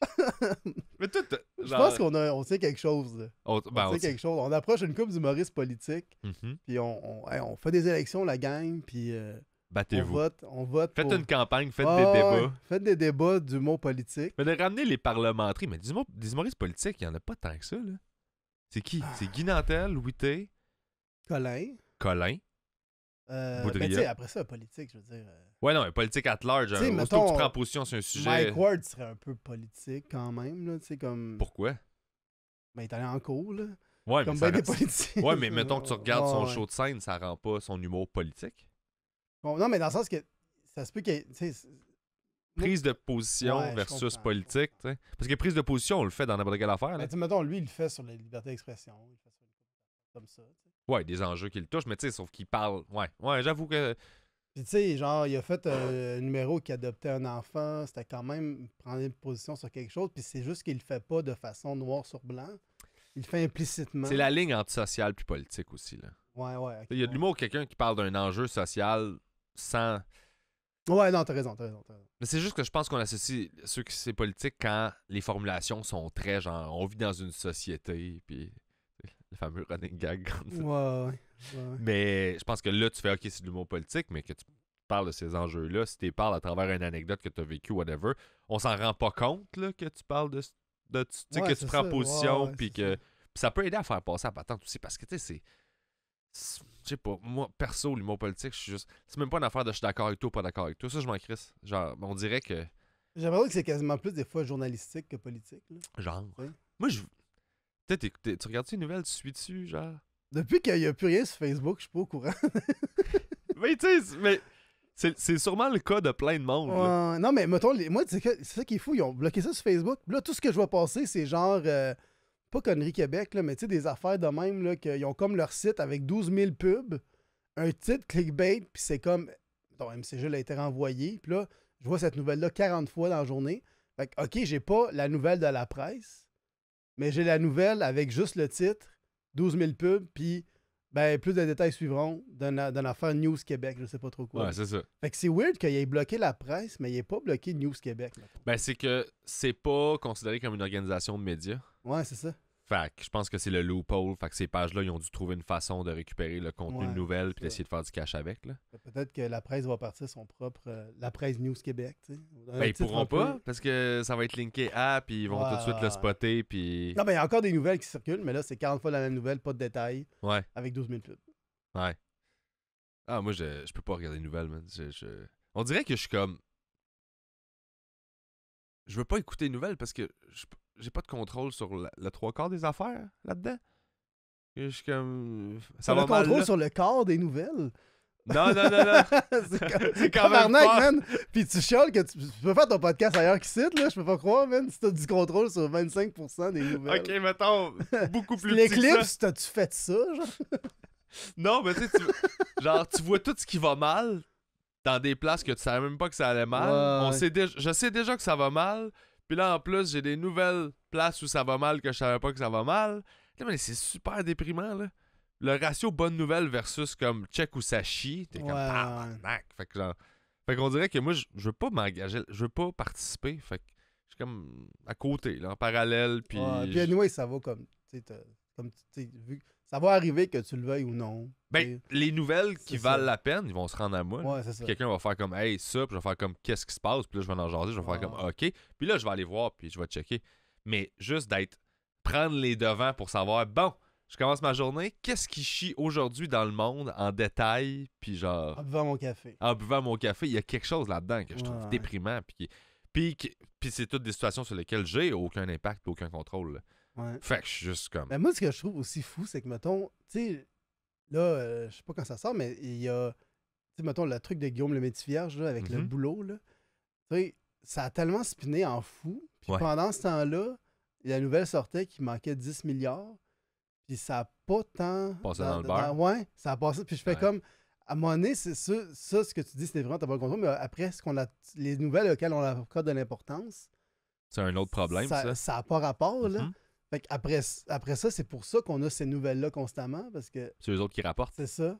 mais tout. Je pense qu'on on sait quelque chose. On, ben, sait quelque chose. On approche une coupe d'humoristes politiques. Mm-hmm. Puis on, fait des élections, la gang. Puis. Euh, Battez-vous. On vote, Faites une campagne, faites des débats. Faites des débats d'humour politique. Mais de ramener les parlementaires. Mais dis-moi, des humoristes politiques, il n'y en a pas tant que ça, là. C'est qui? C'est ah. Guy Nantel, Louis T. Colin. Colin. Euh, ben, tu après ça, politique, je veux dire. Euh. Ouais, non, politique at large. Hein, mettons, que tu prends position sur un sujet. Mike Ward serait un peu politique quand même, là, tu comme. Pourquoi? Ben, il est allé en cours, là. Ouais, comme mais ben ça... Ouais, mais mettons que tu regardes son show de scène, ça rend pas son humour politique. Bon, non, mais dans le sens que ça se peut qu'il prise de position versus politique. Parce que prise de position, on le fait dans n'importe quelle affaire. Ben, mettons, lui, il le fait sur la liberté d'expression. comme ça. Ouais, des enjeux qui le touchent, mais tu sais, sauf qu'il parle. Ouais, ouais j'avoue que. Puis tu sais, genre, il a fait euh, un numéro qui adoptait un enfant. C'était quand même prendre une position sur quelque chose. Puis c'est juste qu'il le fait pas de façon noir sur blanc. Il le fait implicitement. C'est la ligne antisociale puis politique aussi, là. Ouais, ouais. il y a de l'humour, quelqu'un qui parle d'un enjeu social sans. Ouais, non, t'as raison, t'as raison, raison, Mais c'est juste que je pense qu'on associe ceux qui c'est politique quand les formulations sont très genre on vit dans une société, puis le fameux running gag. Ouais, ouais, Mais je pense que là, tu fais OK, c'est de l'humour politique, mais que tu parles de ces enjeux-là, si tu parles à travers une anecdote que tu as vécue, whatever, on s'en rend pas compte là, que tu parles de. de, tu sais, que tu prends position, puis que. Pis ça peut aider à faire passer à patente aussi, parce que tu sais, c'est je sais pas, moi, perso, l'humour politique, je suis juste. C'est même pas une affaire de je suis d'accord avec toi ou pas d'accord avec toi. Ça, je m'en crisse. Genre, on dirait que. J'ai l'impression que c'est quasiment plus des fois journalistique que politique. Genre. Moi, je. peut tu regardes les nouvelles, tu suis dessus, genre. Depuis qu'il n'y a plus rien sur Facebook, je suis pas au courant. mais tu sais, mais. C'est sûrement le cas de plein de monde. non, mais mettons, moi, c'est ça qui est fou. Ils ont bloqué ça sur Facebook. Là, tout ce que je vois passer, c'est genre. Euh, pas Connerie Québec, là, mais tu sais, des affaires de même, là, qu'ils ont comme leur site avec 12 000 pubs, un titre clickbait, puis c'est comme. Ton MCG l'a été renvoyé, puis là, je vois cette nouvelle-là 40 fois dans la journée. Fait que, OK, j'ai pas la nouvelle de la presse, mais j'ai la nouvelle avec juste le titre, 12 000 pubs, puis ben, plus de détails suivront dans l'affaire News Québec, je sais pas trop quoi. Ouais, c'est ça. Fait que c'est weird qu'il ait bloqué la presse, mais il n'ait pas bloqué News Québec. Ben, c'est que c'est pas considéré comme une organisation de médias. Ouais, c'est ça. Fait je pense que c'est le loophole. Fait que ces pages-là, ils ont dû trouver une façon de récupérer le contenu de nouvelles puis d'essayer de faire du cash avec. Peut-être que la presse va partir son propre. Euh, la presse News Québec. Tu sais. Ben, ils pourront pas parce que ça va être linké à puis ils vont tout de suite le spotter. Puis... Non, mais il y a encore des nouvelles qui circulent, mais là, c'est 40 fois la même nouvelle, pas de détails. Ouais. Avec 12 000 pubs. Ouais. Ah, moi, je, je peux pas regarder les nouvelles, On dirait que je suis comme. Je veux pas écouter les nouvelles parce que j'ai pas de contrôle sur le, trois quarts des affaires là-dedans. Je suis comme. Ça va le contrôle sur le quart des nouvelles. Non, non, non, non. c'est quand, même. Puis tu chiales que tu, peux faire ton podcast ailleurs qu'ici, là. Je peux pas croire, man, si t'as du contrôle sur 25% des nouvelles. Ok, mettons, beaucoup plus L'éclipse, t'as-tu fait ça, genre? non, mais tu genre, tu vois tout ce qui va mal dans des places que tu savais même pas que ça allait mal. On je sais déjà que ça va mal. Puis là, en plus, j'ai des nouvelles places où ça va mal que je savais pas que ça va mal. mais c'est super déprimant, là. Le ratio bonne nouvelle versus comme check ou ça chie, t'es comme Fait que genre. qu'on dirait que moi, je, veux pas m'engager, je veux pas participer. Fait que je suis comme à côté, là, en parallèle. Puis, ouais, puis ça va comme. T'sais, comme vu ça va arriver que tu le veuilles ou non. Ben, les nouvelles qui valent la peine, ils vont se rendre à moi. Quelqu'un va faire comme, hey, ça, puis je vais faire comme, qu'est-ce qui se passe, puis là, je vais en je vais faire comme, ah. ok, puis là, je vais aller voir, puis je vais checker. Mais juste d'être, prendre les devants pour savoir, bon, je commence ma journée, qu'est-ce qui chie aujourd'hui dans le monde en détail, puis genre. En buvant mon café. En buvant mon café, il y a quelque chose là-dedans que je trouve déprimant, puis, puis, c'est toutes des situations sur lesquelles j'ai aucun impact, aucun contrôle. Fait que je suis juste comme. Mais ben, moi, ce que je trouve aussi fou, c'est que, mettons, tu sais, là, euh, je sais pas quand ça sort, mais il y a, tu sais, mettons, le truc de Guillaume le Métivierge, là, avec le mm-hmm. boulot, là. ça a tellement spiné en fou. Puis pendant ce temps-là, la nouvelle sortait qui manquait 10 milliards. Puis ça a pas tant. Passé dans, le bar. ouais, ça a passé. Puis je fais comme. À mon avis c'est ça, ce que tu dis, c'était vraiment, t'as pas le contrôle, mais après, ce a, les nouvelles auxquelles on accorde de l'importance. C'est un autre problème, ça. Ça n'a pas rapport, là. Mm-hmm. Fait après, après ça, c'est pour ça qu'on a ces nouvelles-là constamment, parce que... C'est eux autres qui rapportent. C'est ça.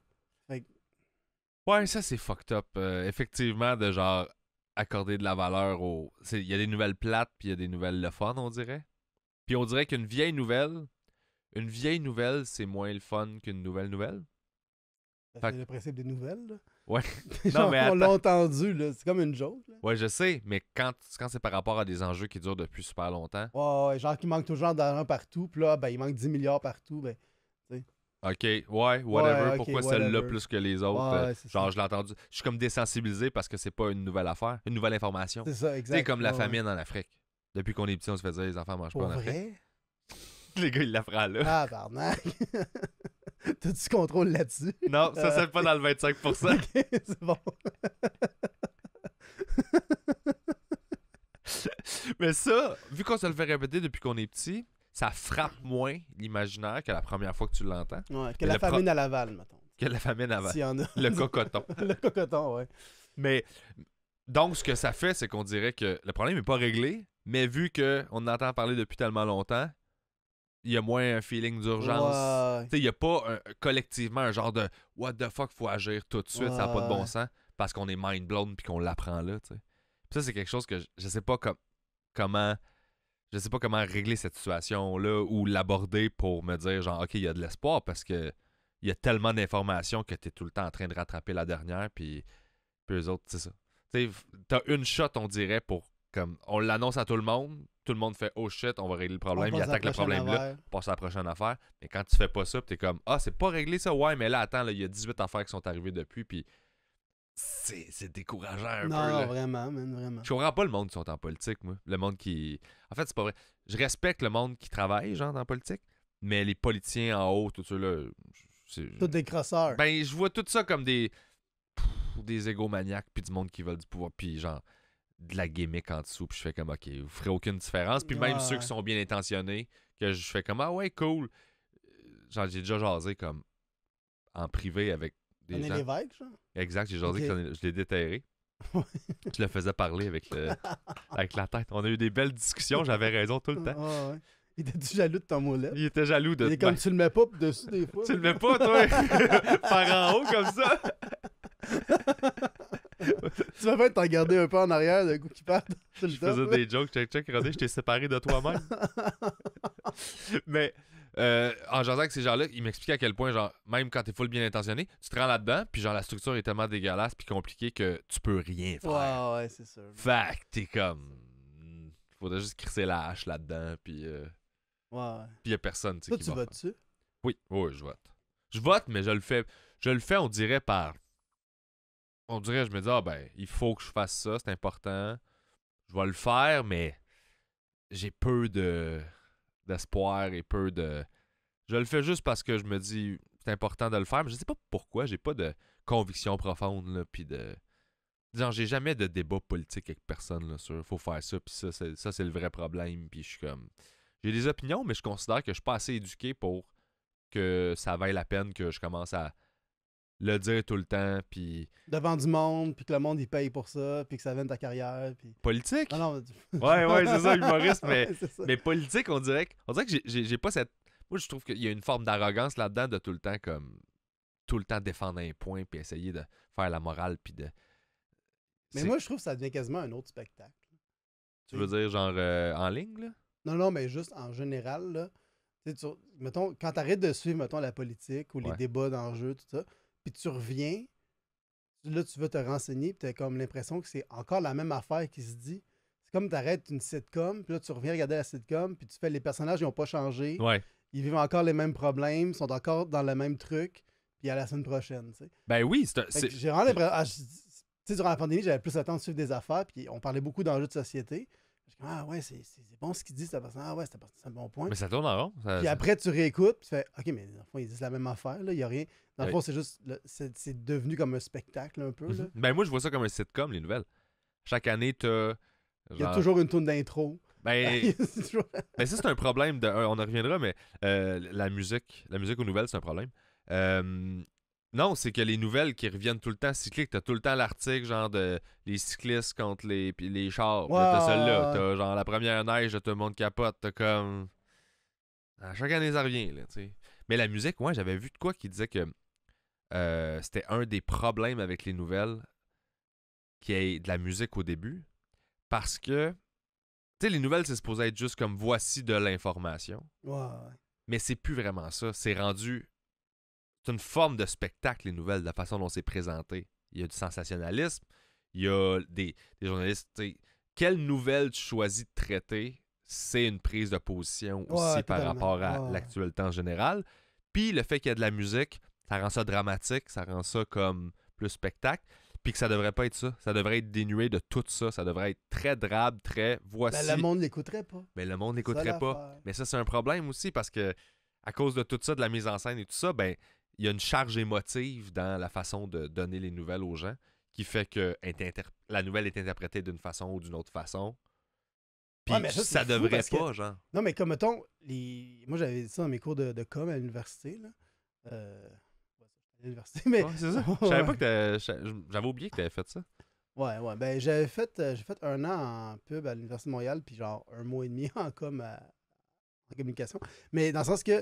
Ouais, ça, c'est fucked up. Euh, effectivement, de genre accorder de la valeur au... Il y a des nouvelles plates, puis il y a des nouvelles le fun, on dirait. Puis on dirait qu'une vieille nouvelle, une vieille nouvelle, c'est moins le fun qu'une nouvelle nouvelle. Ben, c'est le principe des nouvelles, là. Ouais. non, mais on entendu, C'est comme une joke. Ouais, je sais, mais quand, quand c'est par rapport à des enjeux qui durent depuis super longtemps. Ouais, genre qu'il manque toujours d'argent partout, puis là, ben, il manque 10 milliards partout, ben. Ok, ouais, whatever. pourquoi celle-là plus que les autres? Euh, genre, je l'ai entendu. Je suis comme désensibilisé parce que c'est pas une nouvelle affaire, une nouvelle information. C'est ça, exactement. C'est comme la famine en Afrique. Depuis qu'on est petit, on se fait dire les enfants mangent pas en Afrique. les gars, ils la feront là. Ah, barnac. T'as du contrôle là-dessus? Non, ça, c'est euh, pas dans le 25 c'est bon. Mais ça, vu qu'on se le fait répéter depuis qu'on est petit, ça frappe moins l'imaginaire que la première fois que tu l'entends. Ouais, que la famine à Laval, mettons. Que la famine à Laval. S'il y en a. Le cocoton. le cocoton, ouais. Mais donc, ce que ça fait, c'est qu'on dirait que le problème n'est pas réglé, mais vu qu'on entend parler depuis tellement longtemps, il y a moins un feeling d'urgence. Il n'y a pas collectivement un genre de What the fuck, faut agir tout de suite, ça n'a pas de bon sens, parce qu'on est mind blown puis qu'on l'apprend là. ça, c'est quelque chose que je, ne sais pas comment. Je sais pas comment régler cette situation-là ou l'aborder pour me dire genre OK, il y a de l'espoir parce que il y a tellement d'informations que tu es tout le temps en train de rattraper la dernière, puis, puis eux autres, c'est ça. Tu as une shot, on dirait, pour comme on l'annonce à tout le monde, tout le monde fait oh shit, on va régler le problème, il attaque le problème là là, passe à la prochaine affaire. Mais quand tu fais pas ça, t'es comme ah, c'est pas réglé ça, ouais, mais là, attends, il y a 18 affaires qui sont arrivées depuis, puis c'est décourageant un non, Non, vraiment, man, vraiment. Je comprends pas le monde qui sont en politique, moi. Le monde qui. En fait, c'est pas vrai. Je respecte le monde qui travaille, genre, en politique, mais les politiciens en haut, tout ça, là. Tout des crosseurs. Ben, je vois tout ça comme des. des égomaniaques, puis du monde qui veulent du pouvoir, puis genre de la gimmick en dessous. Puis je fais comme, OK, vous ferez aucune différence. Puis même ceux qui sont bien intentionnés, que je fais comme, ah ouais, cool. Euh, j'ai déjà jasé comme en privé avec des René gens. Lévesque, genre? Exact, j'ai jasé que je l'ai déterré. je le faisais parler avec, avec la tête. On a eu des belles discussions, j'avais raison tout le temps. Il était jaloux de ton molette. Il était jaloux de comme tu le mets pas dessus des fois. tu le mets pas, toi, par en haut comme ça tu vas pas t'en garder un peu en arrière d'un coup qui part. Je faisais des jokes, check, check, je t'ai séparé de toi-même. Mais euh, en jasant avec ces gens-là, ils m'expliquaient à quel point, genre, même quand t'es full bien intentionné, tu te rends là-dedans, puis genre, la structure est tellement dégueulasse puis compliquée que tu peux rien faire. Ouais, ouais, c'est sûr. Fait t'es comme. Hmm, faudrait juste crisser la hache là-dedans, puis. Euh, ouais. Puis y a personne, Toi, qui tu votes-tu? Oui, oui, je vote. Je vote, mais je le fais. Je le fais, on dirait, par on dirait, je me dis, ah ben, il faut que je fasse ça, c'est important. Je vais le faire, mais j'ai peu de d'espoir et peu de. Je le fais juste parce que je me dis, c'est important de le faire, mais je sais pas pourquoi, j'ai pas de conviction profonde, là, puis de. j'ai jamais de débat politique avec personne, là, sur faut faire ça, puis ça, c'est, ça, c'est le vrai problème, puis je suis comme. J'ai des opinions, mais je considère que je suis pas assez éduqué pour que ça vaille la peine que je commence à le dire tout le temps, puis... Devant du monde, puis que le monde, il paye pour ça, puis que ça vienne ta carrière, puis... Politique? Ah non, non... ouais, ouais, c'est ça, humoriste, mais, mais politique, on dirait, que, on dirait que j'ai pas cette... Moi, je trouve qu'il y a une forme d'arrogance là-dedans de tout le temps, comme... Tout le temps défendre un point, puis essayer de faire la morale, puis de... Mais moi, je trouve que ça devient quasiment un autre spectacle. Tu veux dire, genre, euh, en ligne, là? Non, non, mais juste en général, là... Tu, mettons, quand t'arrêtes de suivre, mettons, la politique ou les débats d'enjeux, tout ça puis tu reviens, là, tu veux te renseigner, puis tu as comme l'impression que c'est encore la même affaire qui se dit. C'est comme tu arrêtes une sitcom, puis là, tu reviens regarder la sitcom, puis tu fais les personnages, ils n'ont pas changé. Ils vivent encore les mêmes problèmes, sont encore dans le même truc, puis à la semaine prochaine. Ben oui, c'est. J'ai vraiment ah, durant la pandémie, j'avais plus le temps de suivre des affaires, puis on parlait beaucoup d'enjeux de société. Ah ouais, c'est bon ce qu'ils disent, ah, ouais, c'est un bon point. Mais ça tourne avant. puis après, tu réécoutes, puis tu fais OK, mais dans le ils disent la même affaire, il n'y a rien. Dans le fond, c'est juste. C'est devenu comme un spectacle un peu. Mhm. Ben, moi, je vois ça comme un sitcom, les nouvelles. Chaque année, t'as. Il y a toujours une tourne d'intro. Ben, ben ça, c'est un problème. De, euh, on en reviendra, mais euh, la musique la musique aux nouvelles, c'est un problème. Euh, non, c'est que les nouvelles qui reviennent tout le temps cycliques, t'as tout le temps l'article genre de les cyclistes contre les, les chars. T'as celle-là. T'as genre la première neige, tout le monde capote. T'as comme. chaque année, ça revient, là, Mais la musique, moi j'avais vu de quoi qui disait que euh, c'était un des problèmes avec les nouvelles qui y de la musique au début. Parce que, tu sais, les nouvelles, c'est supposé être juste comme voici de l'information. Ouais, Mais c'est plus vraiment ça. C'est rendu. C'est une forme de spectacle, les nouvelles, de la façon dont c'est présenté. Il y a du sensationnalisme. Il y a des, des journalistes. Quelle nouvelle tu choisis de traiter c'est une prise de position aussi par rapport à l'actuel temps général. Puis le fait qu'il y a de la musique, ça rend ça dramatique, ça rend ça comme plus spectacle, puis que ça devrait pas être ça. Ça devrait être dénué de tout ça. Ça devrait être très drabe, très voici. Ben, le monde n'écouterait pas. Mais ben, le monde n'écouterait pas. Mais ça, c'est un problème aussi parce que à cause de tout ça, de la mise en scène et tout ça, ben il y a une charge émotive dans la façon de donner les nouvelles aux gens qui fait que la nouvelle est interprétée d'une façon ou d'une autre façon. Puis ça, devrait pas, genre. Non, mais comme mettons, moi j'avais dit ça dans mes cours de, com à l'université. Euh l'université. Mais... Je savais pas que J'avais oublié que tu avais fait ça. Ouais, ouais. Ben, j'avais fait, euh, j'ai fait un an en pub à l'Université de Montréal, puis genre un mois et demi en euh, en communication. Mais dans le sens que,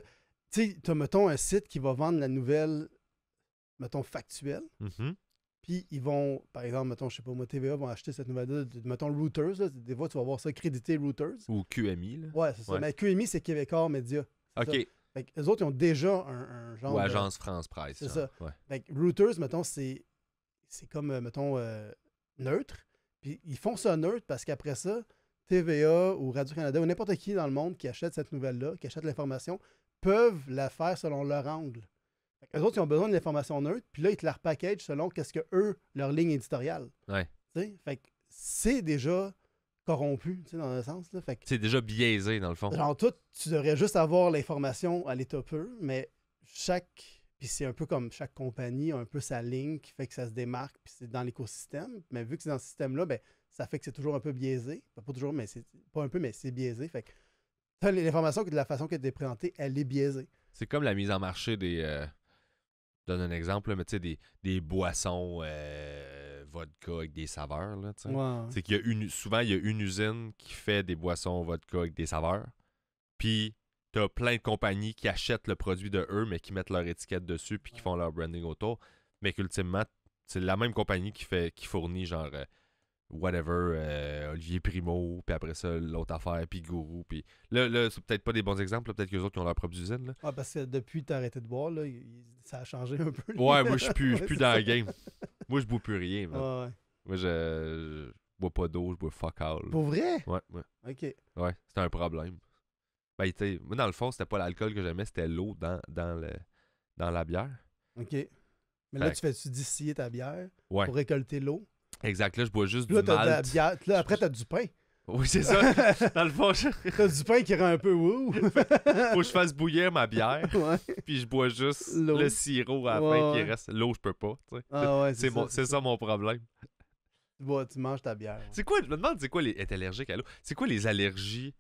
tu sais, tu as, mettons, un site qui va vendre la nouvelle, mettons, factuelle. Mm-hmm. Puis ils vont, par exemple, mettons, je sais pas, moi, TVA vont acheter cette nouvelle-là, mettons, Routers. Là, des fois, tu vas voir ça crédité Routers. Ou QMI. Là. Ouais, c'est ça. Mais QMI, c'est Québécois Media. OK. Fait autres, ils ont déjà un, genre. Ou Agence France Presse. C'est ça. Fait mettons, c'est, c'est comme, euh, mettons, euh, neutre. Puis ils font ça neutre parce qu'après ça, TVA ou Radio-Canada ou n'importe qui dans le monde qui achète cette nouvelle-là, qui achète l'information, peuvent la faire selon leur angle. Les autres, ils ont besoin de l'information neutre, puis là, ils te la repackagent selon qu'est-ce que eux, leur ligne éditoriale. Fait que c'est déjà corrompu, tu sais, dans un sens. Là. Fait que, c'est déjà biaisé, dans le fond. Genre, tout, tu devrais juste avoir l'information à l'état peu, mais chaque. Puis c'est un peu comme chaque compagnie a un peu sa ligne qui fait que ça se démarque, puis c'est dans l'écosystème. Mais vu que c'est dans ce système-là, ben, ça fait que c'est toujours un peu biaisé. Pas, toujours, mais c'est pas un peu, mais c'est biaisé. Fait que l'information de la façon qu'elle est présentée, elle est biaisée. C'est comme la mise en marché des. Euh, je donne un exemple, mais tu sais, des, boissons. Euh, vodka avec des saveurs. Là, C'est qu'il y a une, souvent, il y a une usine qui fait des boissons vodka avec des saveurs. Puis, t'as plein de compagnies qui achètent le produit de eux, mais qui mettent leur étiquette dessus, puis qui font leur branding autour. Mais qu'ultimement, c'est la même compagnie qui, fait, qui fournit genre euh, whatever, euh, Olivier Primo, puis après ça, l'autre affaire, puis Gourou. Puis... Là, là c'est peut-être pas des bons exemples, peut-être que les autres qui ont leur propre usine. Là. Ah, parce que depuis que t'as arrêté de boire, là, ça a changé un peu. Ouais, moi, je suis plus, dans la game. Moi, je bois plus rien. Ouais, Moi, je, ne bois pas d'eau, je bois fuck all. Pour vrai? Ouais, ouais. OK. Ouais, c'était un problème. Ben, tu moi, dans le fond, c'était pas l'alcool que j'aimais, c'était l'eau dans, dans, le, dans la bière. OK. Mais là, tu fais-tu distiller ta bière pour récolter l'eau? Exact, là, je bois juste du malt. Là, après, t'as du pain. Oui, c'est ça. Dans le fond, je... T'as du pain qui rend un peu wouh. Faut que je fasse bouillir ma bière. Ouais. Puis je bois juste le sirop à la fin qui reste. L'eau, je peux pas. Ah c'est ça, ça, mon problème. bois tu manges ta bière. C'est quoi, je me demande, c'est quoi les... allergique à l'eau? C'est quoi les allergies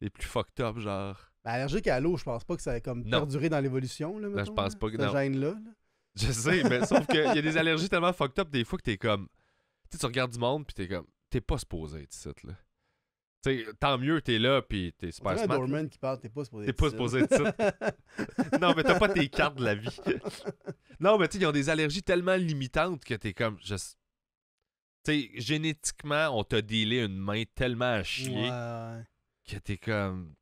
les plus fucked up, genre? Ben, allergique à l'eau, je pense pas que ça ait comme perduré dans l'évolution. Là, ben, je pense pas que. non gêne-là. Je sais, mais sauf qu'il y a des allergies tellement fucked up des fois que t'es comme. Tu, regardes du monde, puis t'es comme. T'es pas supposé être ici, là. T'sais, tant mieux, t'es là, puis t'es super smart. qui parle, t'es pas supposé T'es pas non, mais t'as pas tes cartes de la vie. non, mais tu ils ont des allergies tellement limitantes que t'es comme... Je... T'sais, génétiquement, on t'a dealé une main tellement à chier que t'es comme...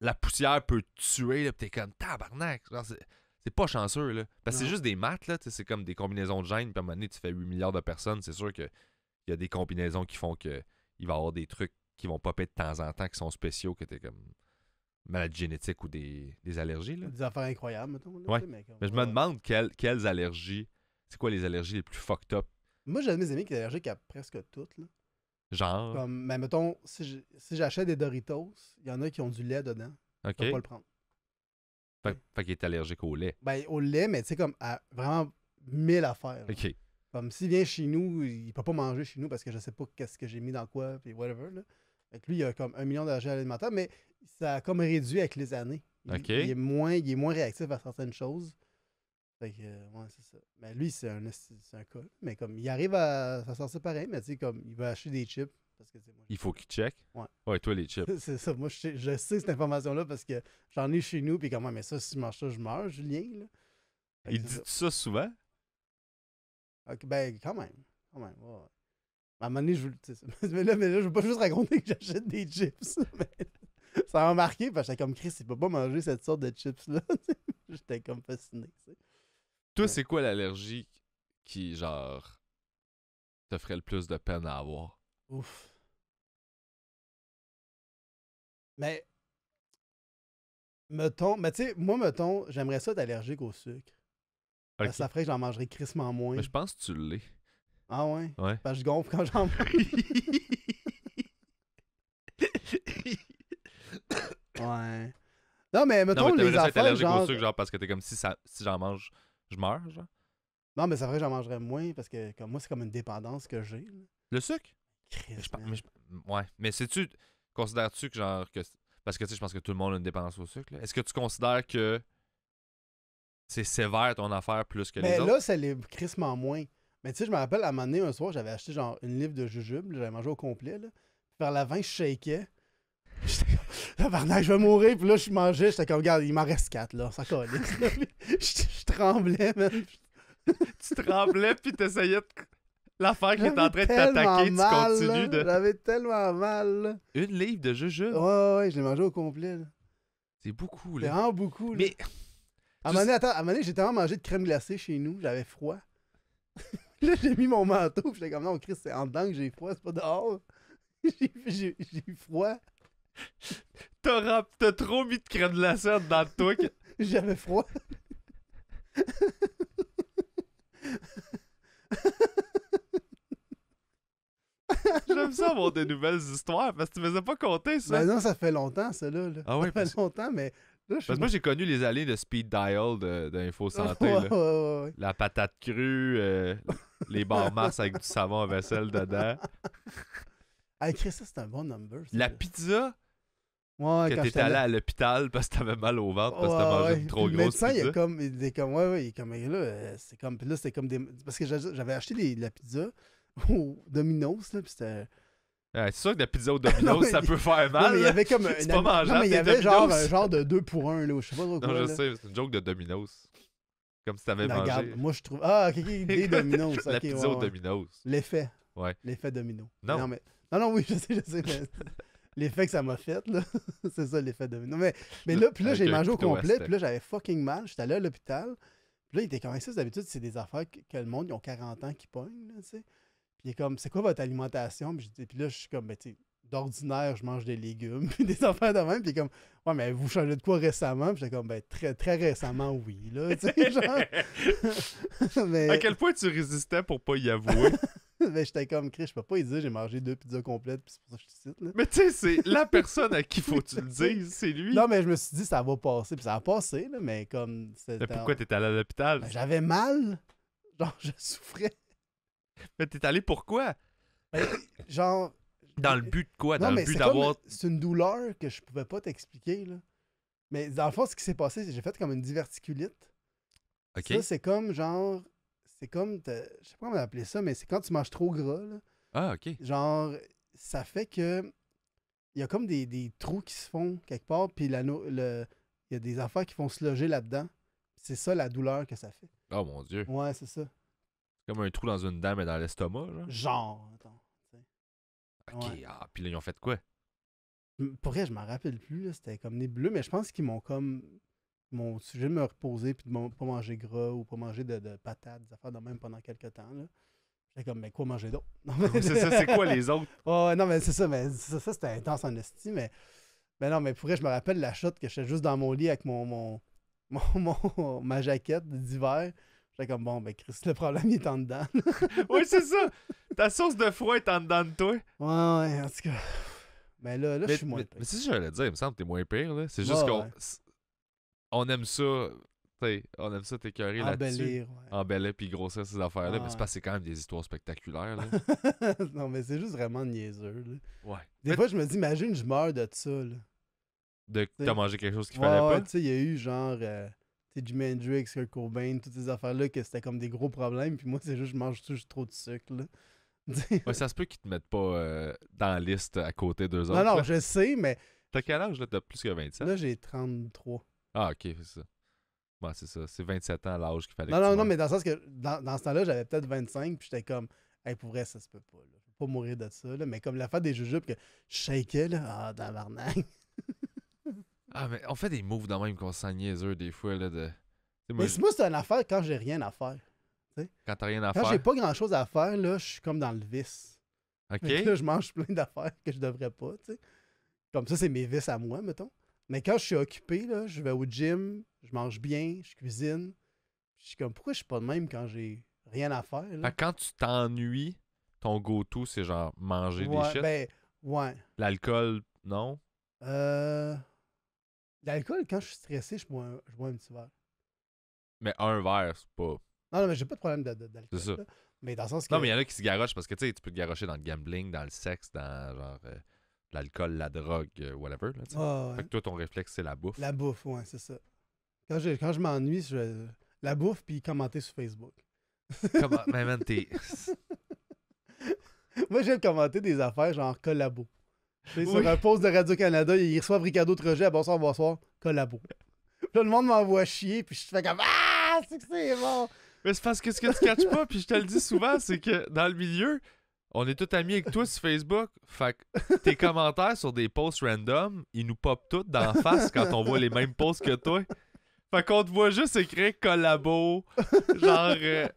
La poussière peut te tuer, là, pis t'es comme tabarnak. C'est pas chanceux, là. Parce que c'est juste des maths, là. C'est comme des combinaisons de gènes. Puis à un moment donné, tu fais 8 milliards de personnes. C'est sûr qu'il y a des combinaisons qui font que il va y avoir des trucs qui vont popper de temps en temps qui sont spéciaux, que t'es comme malade génétique ou des, allergies. Là. Des affaires incroyables, mais, je me demande quelles, allergies. C'est quoi les allergies les plus fucked up? Moi, j'ai mes amis qui sont allergiques à presque toutes. Genre. Comme, mais ben, mettons, si j'achète des Doritos, il y en a qui ont du lait dedans. Ok. pas le prendre. Fait, qu'il est allergique au lait. Ben, au lait, mais tu sais, comme vraiment mille affaires. OK. Comme s'il vient chez nous, il peut pas manger chez nous parce que je sais pas qu'est-ce que j'ai mis dans quoi, puis whatever. lui, il a comme un million d'argent alimentaires, mais ça a comme réduit avec les années. Il, est, moins, il est moins réactif à certaines choses. Fait euh, ouais, c'est ça. Mais lui, c'est un, cas. Mais comme, il arrive à s'en sortir pareil, mais tu sais, comme, il va acheter des chips il faut qu'il check. Ouais. ouais. toi, les chips. c'est ça. Moi, je sais, cette information-là parce que j'en ai chez nous. Puis, comment, mais ça, si je mange ça, je meurs, Julien. Là. Il dit ça. souvent? Ok, ben, quand même. Quand même. Ouais. À un moment donné, je veux. Mais là, mais là, je veux pas juste raconter que j'achète des chips. ça m'a marqué parce que j'étais comme Chris, il peut pas manger cette sorte de chips-là. j'étais comme fasciné. Toi, c'est quoi l'allergie qui, genre, te ferait le plus de peine à avoir? Ouf. Mais, mettons, mais tu sais, moi, mettons, j'aimerais ça être allergique au sucre. Parce que ça ferait que j'en mangerais crissement moins. Mais je pense que tu l'es. Ah ouais? Ouais. Parce que je gonfle quand j'en mange. ouais. Non, mais mettons, non, mais les affaires, allergique au sucre, genre, parce que t'es comme si, ça, si j'en mange, je meurs, genre. Non, mais ça ferait que j'en mangerais moins, parce que moi, c'est comme une dépendance que j'ai. Le sucre? mais, ouais. Mais c'est tu considères-tu que genre que. Parce que tu sais, je pense que tout le monde a une dépendance au sucre. Est-ce que tu considères que c'est sévère ton affaire plus que les ben autres? Mais là, c'est les crissement moins. Mais tu sais, je me rappelle, à un moment donné, un soir, j'avais acheté genre une livre de jujube. j'avais mangé au complet, là. vers la fin, je shakeais. J'étais comme, je vais mourir. Puis là, je mangeais, j'étais comme, regarde, il m'en reste quatre, là. Ça colle. je, tremblais, tu tremblais, puis t'essayais de L'affaire qui est en train de t'attaquer, tu continues de. J'avais tellement mal. Une livre de jujube. Ouais, ouais, je l'ai mangé au complet. C'est beaucoup, là. C'est vraiment beaucoup, là. Mais. À un moment donné, donné j'ai tellement mangé de crème glacée chez nous, j'avais froid. là, j'ai mis mon manteau, je j'étais comme non, Chris, c'est en dedans que j'ai froid, c'est pas dehors. j'ai froid. T'as trop mis de crème glacée dans de toi J'avais froid. J'aime ça avoir des nouvelles histoires parce que tu me faisais pas compter ça. Ben non, ça fait longtemps, ça, là. Ah oui, ça parce... fait longtemps, mais. parce que moi, j'ai connu les allées de Speed Dial d'Info de, Santé. La patate crue, euh, les barres avec du savon à vaisselle dedans. Ah, écrire ça, c'est un bon number. La pizza. Quand tu t'étais allé à l'hôpital parce que t'avais mal au ventre, parce que t'as mangé une trop grosse pizza. Le médecin, il est comme, il est comme, ouais, ouais, il est comme, là, c'est comme, là, c'est comme des... Parce que j'avais acheté la pizza, Oh, Domino's, là, puis c'était. c'est sûr que la pizza au Domino's, ça peut faire mal. mais il y avait comme. C'est pas non, mais il y avait genre, un genre de 2 pour 1, là, je sais pas trop quoi. Non, je sais, c'est une joke de Domino's. Comme si t'avais mangé. Regarde, moi, je trouve. Ah, ok, des Domino's. la pizza Domino's. L'effet. Ouais. L'effet domino. Non. non. mais... non, non, oui, je sais, je sais. l'effet que ça m'a fait, là. c'est ça, l'effet domino. Mais, mais là, puis là, j'ai mangé au complet, puis là, j'avais fucking mal. J'étais allé à l'hôpital. Puis là, il était ça. d'habitude, c'est des affaires que, que, le monde, ils ont 40 ans qui pognent, là, tu sais. Puis il est comme, c'est quoi votre alimentation? Puis, là, je suis comme, ben, tu d'ordinaire, je mange des légumes, puis des enfants de même, puis comme, ouais, mais vous changez de quoi récemment? Puis j'étais comme, ben, très, très récemment, oui, À quel point tu résistais pour pas y avouer? mais j'étais comme, Chris, je peux pas y dire, j'ai mangé deux pizzas complètes, puis c'est pour ça que je te cite, Mais tu sais, c'est la personne à qui faut que tu le dises, c'est lui. Non, mais je me suis dit, ça va passer, puis ça a passé, là, mais comme. Mais pourquoi t'étais allé à l'hôpital? Ben, j'avais mal. Genre, je souffrais. Mais t'es allé pourquoi? Ben, genre. Dans euh, le but de quoi? Dans le but d'avoir. C'est une douleur que je pouvais pas t'expliquer, là. Mais dans le fond, ce qui s'est passé, c'est j'ai fait comme une diverticulite. Ça, c'est comme genre. C'est comme. Je sais pas comment appeler ça, mais c'est quand tu manges trop gras, là. Ah, OK. Genre, ça fait que. Il y a comme des, trous qui se font quelque part, puis il y a des affaires qui vont se loger là-dedans. C'est ça la douleur que ça fait. Oh mon Dieu. Ouais, c'est ça. Comme un trou dans une dame et dans l'estomac, genre. attends. Ok, ah, puis là, ils ont fait quoi? Pour vrai, je m'en rappelle plus, c'était comme des mais je pense qu'ils m'ont comme. Mon sujet de me reposer puis de pas manger gras ou pas manger de, de patates, des affaires de même pendant quelques temps. Là. J'étais comme, mais quoi manger d'autre? c'est quoi les autres? oh, non, mais c'est ça, mais ça, c'était intense en esti, mais. Mais non, mais pour vrai, je me rappelle la chute que j'étais juste dans mon lit avec mon, mon, mon ma jaquette d'hiver. J'étais comme, bon, ben Chris, le problème il est en dedans. oui, c'est ça. Ta source de froid est en dedans de toi. Ouais, ouais, en tout cas. Mais là, là je suis moins mais, pire. Mais c'est j'allais dire, il me semble que t'es moins pire. là. C'est juste qu'on on aime ça. T'sais, on aime ça t'écœurer là-dessus. Embellir, ouais. puis grossir ces affaires-là. mais c'est parce que c'est quand même des histoires spectaculaires. Là. non, mais c'est juste vraiment niaiseux. Là. Ouais. Des fois, je me dis, imagine, je meurs de ça. Là. De t'as mangé quelque chose qu'il fallait pas. tu sais, il y a eu genre. Euh, Jimi Hendrix, Kurt Cobain, toutes ces affaires-là, que c'était comme des gros problèmes. Puis moi, c'est juste, je mange toujours trop de sucre. ouais, ça se peut qu'ils te mettent pas euh, dans la liste à côté d'eux autres. Non, non, je sais, mais. T'as quel âge là T'as plus que 27 Là, j'ai 33. Ah, ok, c'est ça. Bon, c'est ça. C'est 27 ans l'âge qu'il fallait. Non, non, non, mais dans le sens que dans, dans ce temps-là, j'avais peut-être 25, puis j'étais comme, hey, pour vrai, ça se peut pas. Faut pas mourir de ça, là. Mais comme la des jujubes que je shakeais, là, ah, dans ah, mais on fait des moves dans même qu'on s'en niaiseux des fois. Là, de... Moi, mais moi, c'est une affaire quand j'ai rien à faire. Quand t'as rien à faire. Quand j'ai pas grand chose à faire, là, je suis comme dans le vice. OK. là, je mange plein d'affaires que je devrais pas. sais. Comme ça, c'est mes vices à moi, mettons. Mais quand je suis occupé, là, je vais au gym, je mange bien, je cuisine. Je suis comme, pourquoi je suis pas de même quand j'ai rien à faire? Là? quand tu t'ennuies, ton go-to, c'est genre manger des shit. Ben, ouais. L'alcool, non? Euh. L'alcool, quand je suis stressé, je bois un, je bois petit verre. Mais un verre, c'est pas. Non, non, mais j'ai pas de problème d'alcool. C'est ça. Mais dans le sens que. Non, mais il y en a qui se garochent parce que tu sais, tu peux te garocher dans le gambling, dans le sexe, dans genre euh, l'alcool, la drogue, euh, whatever. Là, ah, Fait que toi, ton réflexe, c'est la bouffe. La bouffe, ouais, c'est ça. Quand je, je m'ennuie, je... la bouffe, puis commenter sur Facebook. Comment... Mais man, t'es. Moi, j'aime commenter des affaires genre collabo. Sur un poste de Radio-Canada, il reçoit Ricardo Trojet à bonsoir, bonsoir, collabo. Là, le monde m'envoie chier, puis je fais comme Ah, c'est que bon! Mais c'est parce que ce que tu catches pas, puis je te le dis souvent, c'est que dans le milieu, on est tous amis avec toi sur Facebook. Fait tes commentaires sur des posts random, ils nous popent tous d'en face quand on voit les mêmes posts que toi. Fait qu'on te voit juste écrire collabo, genre. Euh,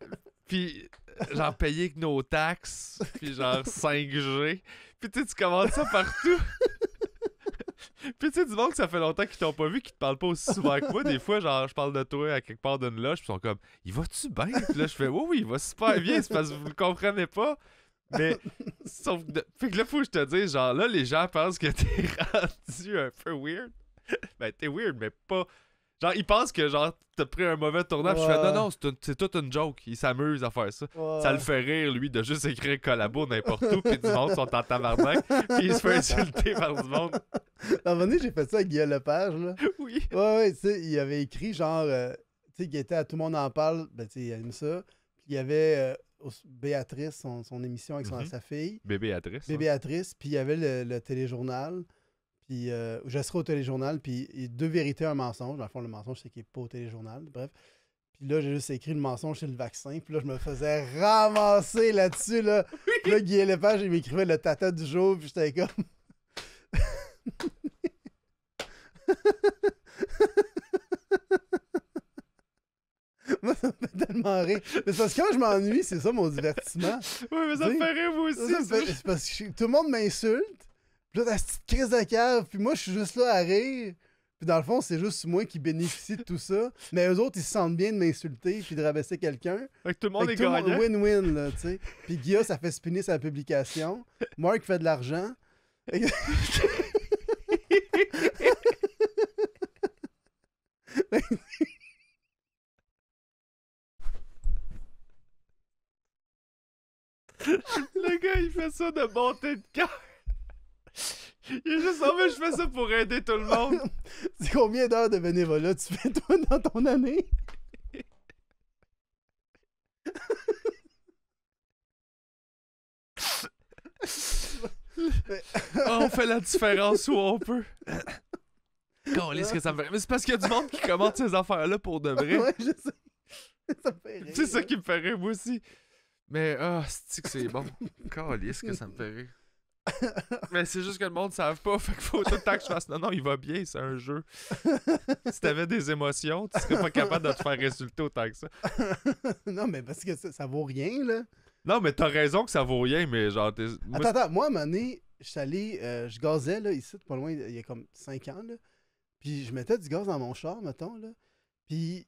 puis genre payer que nos taxes, puis genre 5G. Puis tu tu commandes ça partout. puis tu sais, du monde que ça fait longtemps qu'ils t'ont pas vu, qu'ils te parlent pas aussi souvent que moi. Des fois, genre, je parle de toi à quelque part d'une loge, pis ils sont comme, il va-tu bien? Puis là, je fais, oui, oui, il va super bien, c'est parce que vous le comprenez pas. Mais, sauf fait que là, faut que je te dise, genre, là, les gens pensent que t'es rendu un peu weird. ben, t'es weird, mais pas Genre, il pense que genre t'as pris un mauvais tournant, je fais non, non, c'est toute une joke. Il s'amuse à faire ça. Ça le fait rire, lui, de juste écrire collabo n'importe où, puis du monde sont en tabarnak, puis il se fait insulter par du monde. À un moment j'ai fait ça avec Guillaume Lepage, là. Oui. Ouais, ouais, tu sais, il avait écrit genre, euh, tu sais, qu'il était à Tout le monde en parle, ben, tu sais, il aime ça. Puis il y avait. Euh, Béatrice, son, émission avec mhm. sa fille. Bébéatrice. Bébéatrice. Puis il y avait le téléjournal. Puis euh, je serai au téléjournal, puis deux vérités, un mensonge. Dans le fond, le mensonge, c'est qu'il n'est pas au téléjournal. Bref. Puis là, j'ai juste écrit le mensonge sur le vaccin. Puis là, je me faisais ramasser là-dessus. Là. Puis là, Guy Lepage, il m'écrivait le tata du jour. Puis j'étais comme. Moi, ça me fait tellement rire. Mais c'est parce que quand je m'ennuie, c'est ça mon divertissement. Oui, mais ça me fait rire, aussi. C'est parce que tout le monde m'insulte. Puis là, la petite crise de cave, puis moi, je suis juste là à rire. Puis dans le fond, c'est juste moi qui bénéficie de tout ça. Mais eux autres, ils se sentent bien de m'insulter puis de rabaisser quelqu'un. Fait que tout le monde est gagnant. Win-win, là, tu sais. Puis Guilla, ça fait spinner sa publication. Mark fait de l'argent. le gars, il fait ça de bonté de cœur. Il est juste en je fais ça pour aider tout le monde. C'est combien d'heures de bénévolat tu fais, toi, dans ton année? on fait la différence où on peut. lit ce que ça me ferait Mais c'est parce qu'il y a du monde qui commente ces affaires-là pour de vrai. Ouais, je sais. Ça me C'est ça qui me fait rire, moi aussi. Mais ah, c'est que c'est bon. est-ce que ça me ferait mais c'est juste que le monde ne savent pas. Fait faut tout le temps que je fasse non, non, il va bien, c'est un jeu. si t'avais des émotions, tu serais pas capable de te faire résulter autant que ça. non, mais parce que ça, ça, vaut rien, là. Non, mais t'as raison que ça vaut rien, mais genre. attends, attends, moi, à un moment donné, je suis allé, euh, je gazais, là, ici, pas loin, il y a comme 5 ans, là. Puis je mettais du gaz dans mon char, mettons, là. Puis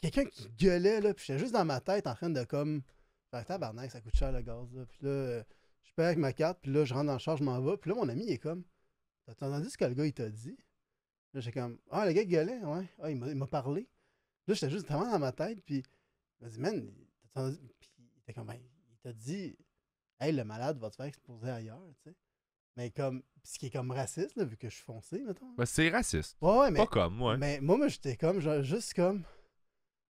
quelqu'un qui gueulait, là. Puis j'étais juste dans ma tête en train de comme. Ah, tabarnak, ça coûte cher le gaz, là. Puis là avec ma carte, puis là, je rentre en charge je m'en vais. Puis là, mon ami, il est comme, t'as entendu ce que le gars, il t'a dit? Là, j'ai comme, ah, le gars, il gueulait, ouais, ah, il m'a parlé. Là, j'étais juste vraiment dans ma tête, puis il m'a dit, man, t'as entendu? Puis il était comme, ben, il t'a dit, hey, le malade va te faire exposer ailleurs, tu sais. Mais comme, ce qui est comme raciste, vu que je suis foncé, mettons. Ben, c'est raciste. Ouais, mais. Pas comme, ouais. Mais moi, moi j'étais comme, juste comme,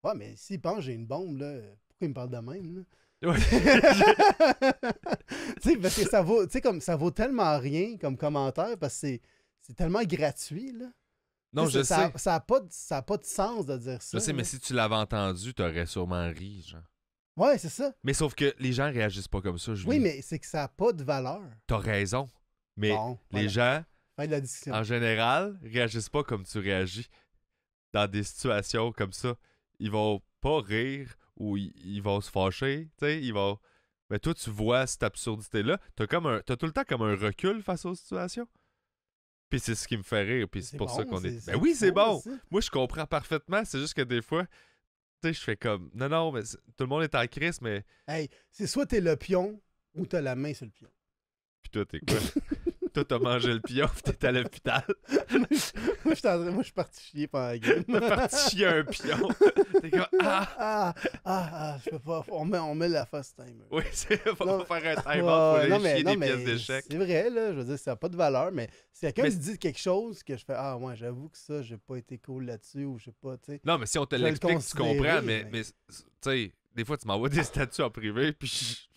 ouais, mais s'il pense j'ai une bombe, là, pourquoi il me parle de même, là? ça vaut, comme, ça vaut tellement rien comme commentaire parce que c'est tellement gratuit, Non, je Ça n'a pas, de sens de dire ça. mais si tu l'avais entendu, tu aurais sûrement ri, genre. Ouais, c'est ça. Mais sauf que les gens réagissent pas comme ça, Oui, mais c'est que ça n'a pas de valeur. T'as raison. Mais les gens, en général, réagissent pas comme tu réagis. Dans des situations comme ça, ils vont pas rire où ils vont se fâcher, tu sais, ils vont. Mais toi, tu vois cette absurdité-là. T'as comme As tout le temps comme un recul face aux situations. Puis c'est ce qui me fait rire. Puis c'est pour ça qu'on est. Ben oui, c'est bon. Moi, je comprends parfaitement. C'est juste que des fois, tu sais, je fais comme. Non, non, mais tout le monde est en crise, mais. Hey, c'est soit t'es le pion ou t'as la main sur le pion. Puis toi, t'es quoi? toi, t'as mangé le pion, pis t'es à l'hôpital. moi, je suis parti chier pendant la game. T'as parti chier un pion. T'es comme, ah! Ah, ah! ah, ah, je peux pas. On met, on met la face timer. Oui, c'est pas faire un timer pour les chier des pièces d'échecs. C'est vrai, là. Je veux dire, ça n'a pas de valeur, mais si quelqu'un me dit quelque chose que je fais, ah, ouais, j'avoue que ça, j'ai pas été cool là-dessus, ou je sais pas, tu sais. Non, mais si on te l'explique, tu comprends, mais, mais tu sais, des fois, tu m'envoies des statuts en privé, puis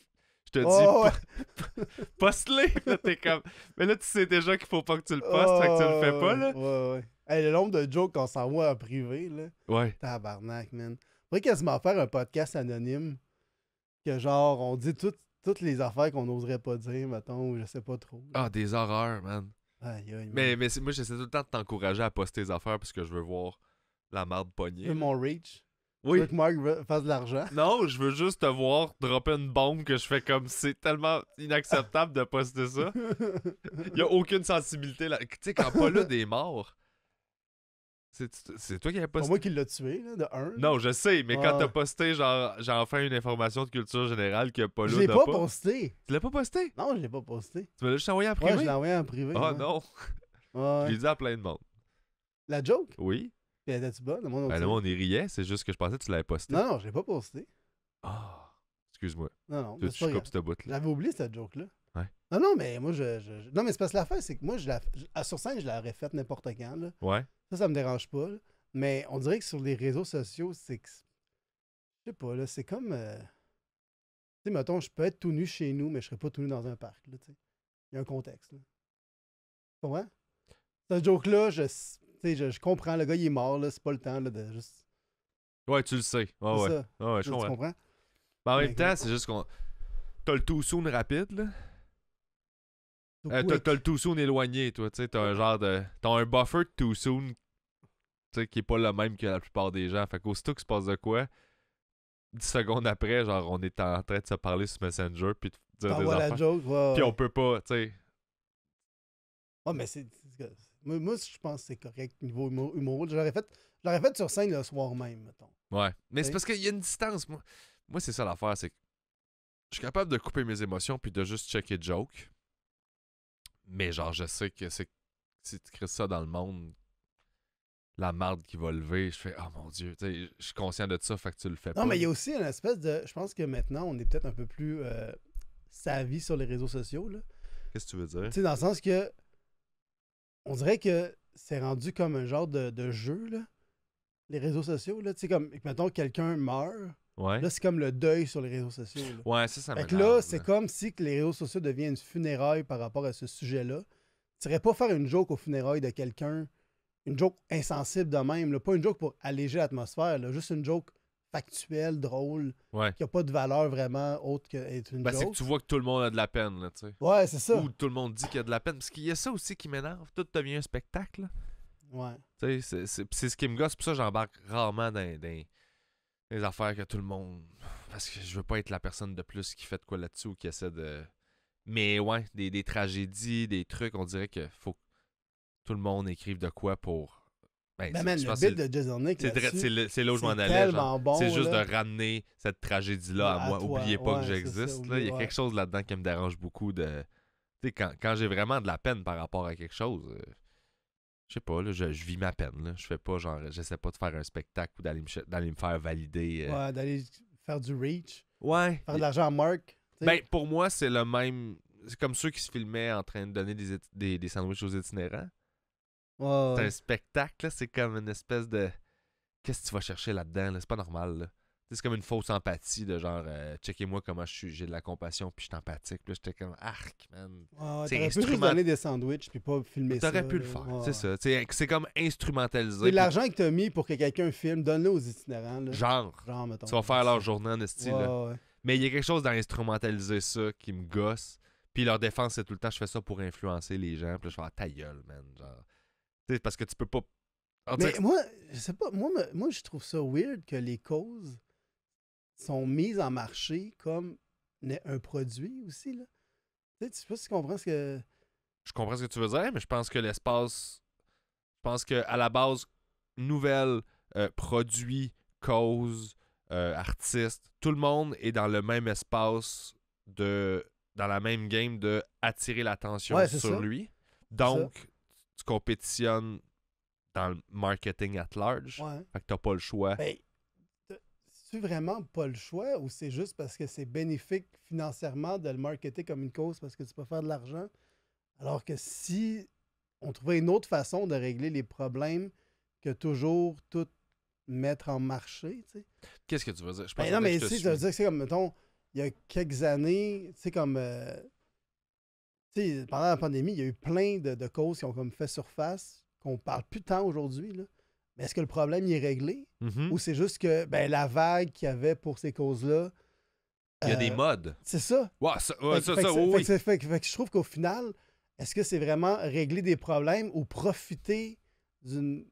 je te dis, poste-les. comme, mais là, tu sais déjà qu'il faut pas que tu le postes, que tu le fais pas, là. Oh, ouais, ouais. le nombre de jokes qu'on s'envoie en privé, là. Tabarnak, man. Faudrait quasiment faire un podcast anonyme que, genre, on dit toutes les affaires qu'on n'oserait pas dire, mettons, ou je sais pas trop. Ah, des horreurs, man. mais, mais moi, j'essaie tout le temps de t'encourager à poster tes affaires parce que je veux voir la marde pognée. mon reach. Oui. veux que Mark fasse de l'argent? Non, je veux juste te voir dropper une bombe que je fais comme c'est tellement inacceptable de poster ça. Il n'y a aucune sensibilité là. Tu sais, quand Paul est des morts. C'est toi qui l'as posté. C'est moi qui l'ai tué, là, de un. Non, je sais, mais quand ah. t'as posté, genre, j'ai enfin une information de culture générale que Paul Je l'ai pas, posté. Tu l'as pas posté? Non, je l'ai pas posté. Tu m'as l'as juste envoyé en privé? Ouais, je l'ai envoyé en privé. Oh non! Je l'ai dit à plein de monde. La joke? Oui elle était-tu on y riait, c'est juste que je pensais que tu l'avais posté. Non, non, je l'ai pas posté. Ah, excuse-moi. Non, non. je pas J'avais oublié cette joke-là. Ouais. Non, non, mais moi, je. Non, mais c'est parce que l'affaire, c'est que moi, je la... à- ah, sur scène, je l'aurais faite n'importe quand. Là. Ouais. Ça, ça me dérange pas. Mais on dirait que sur les réseaux sociaux, c'est que. Je sais pas, là, c'est comme. Euh, tu sais, mettons, je peux être tout nu chez nous, mais je serais pas tout nu dans un parc, Il y a un contexte, là. Tu Cette joke-là, je sais, je, comprends, le gars, il est mort, là, c'est pas le temps là, de juste. Ouais, tu le sais. Ouais, ah ouais. Ça. Ah je comprends. Tu comprends? en même temps, c'est juste qu'on. T'as le tout soon rapide, là. Euh, t'as, le too soon éloigné, toi. sais, t'as un genre de. T'as un buffer de too soon qui est pas le même que la plupart des gens. Fait qu'aussitôt que se passe de quoi, 10 secondes après, genre, on est en train de se parler sur Messenger puis de dire des affaires. Puis on peut pas, tu sais. Oh, mais c'est. Moi, je pense que c'est correct niveau humoral. Je l'aurais fait, sur scène le soir même, mettons. Ouais. Mais c'est parce qu'il y a une distance. Moi, c'est ça l'affaire. C'est que je suis capable de couper mes émotions puis de juste checker joke. Mais genre, je sais que c'est si tu crées ça dans le monde, la marde qui va lever, je fais Oh mon Dieu, je suis conscient de ça, fait que tu le fais pas. Non, mais il y a aussi une espèce de. Je pense que maintenant, on est peut-être un peu plus euh, sur les réseaux sociaux. Qu'est-ce que tu veux dire? Tu sais dans le sens que on dirait que c'est rendu comme un genre de, jeu, là. Les réseaux sociaux, là. que comme, mettons, quelqu'un meurt. Là, c'est comme le deuil sur les réseaux sociaux. Là. Ouais, ça, ça là, c'est comme si que les réseaux sociaux deviennent une funéraille par rapport à ce sujet-là. Tu serais pas faire une joke aux funérailles de quelqu'un, une joke insensible de même, pas une joke pour alléger l'atmosphère, juste une joke factuel, drôle, qui n'a pas de valeur vraiment autre qu'être une ben, C'est que tu vois que tout le monde a de la peine, là, tu sais. Ouais, c'est ça. Ou tout le monde dit qu'il y a de la peine. Parce qu'il y a ça aussi qui m'énerve. Tout devient un spectacle. Ouais. Tu sais, c'est ce qui me gosse. Pour ça, j'embarque rarement dans, des les affaires que tout le monde. Parce que je veux pas être la personne de plus qui fait quoi là-dessus ou qui essaie de. Mais ouais, des, des tragédies, des trucs, on dirait que faut que tout le monde écrive de quoi pour ben, ben, le de c'est là où je m'en allais. c'est juste de ramener cette tragédie-là à, moi. oubliez pas que j'existe. Il y a quelque chose là-dedans qui me dérange beaucoup. de Quand, j'ai vraiment de la peine par rapport à quelque chose, euh, je sais pas, là, je, vis ma peine. Je fais pas, genre, j'essaie pas de faire un spectacle ou d'aller me, faire valider. Euh. Ouais, d'aller faire du reach. Ouais. Faire de l'argent à Mark. Ben, pour moi, c'est le même. C'est comme ceux qui se filmaient en train de donner des, des, des sandwichs aux itinérants c'est un spectacle, c'est comme une espèce de. Qu'est-ce que tu vas chercher là-dedans? C'est pas normal. C'est comme une fausse empathie de genre, euh, checkez-moi comment je suis, j'ai de la compassion, puis je suis empathique. Puis j'étais comme, arc, man. c'est instrument... donner des sandwichs, puis pas filmer ça. T'aurais pu le faire, c'est ça. C'est, comme instrumentaliser Et l'argent que t'as mis pour que quelqu'un filme, donne-le aux itinérants. Genre. Tu vas faire leur journée en style. Mais il y a quelque chose dans instrumentaliser ça qui me gosse. Puis leur défense, c'est tout le temps, je fais ça pour influencer les gens. Puis je fais, man. Genre parce que tu peux pas. mais moi, je sais pas, moi, moi, je trouve ça weird que les causes sont mises en marché comme un produit aussi. Là. tu sais pas si tu comprends ce que. Je comprends ce que tu veux dire, mais je pense que l'espace. Je pense à la base, nouvelle, euh, produit, cause, euh, artiste, tout le monde est dans le même espace de. dans la même game de attirer l'attention sur lui. Donc, tu compétitionnes dans le marketing at large. Fait que t'as pas le choix. Ben, tu vraiment pas le choix ou c'est juste parce que c'est bénéfique financièrement de le marketer comme une cause parce que tu peux faire de l'argent? Alors que si on trouvait une autre façon de régler les problèmes que toujours tout mettre en marché, tu sais. Qu'est-ce que tu veux dire? Je ben pense que non, mais tu veux dire, c'est comme, mettons, il y a quelques années, tu sais, comme. Euh, pendant la pandémie, il y a eu plein de, causes qui ont comme fait surface, qu'on parle plus tant aujourd'hui. Mais est-ce que le problème est réglé? Mm-hmm. Ou c'est juste que ben, la vague qu'il y avait pour ces causes-là. Il y a des euh, modes. C'est ça. je trouve qu'au final, est-ce que c'est vraiment régler des problèmes ou profiter d'un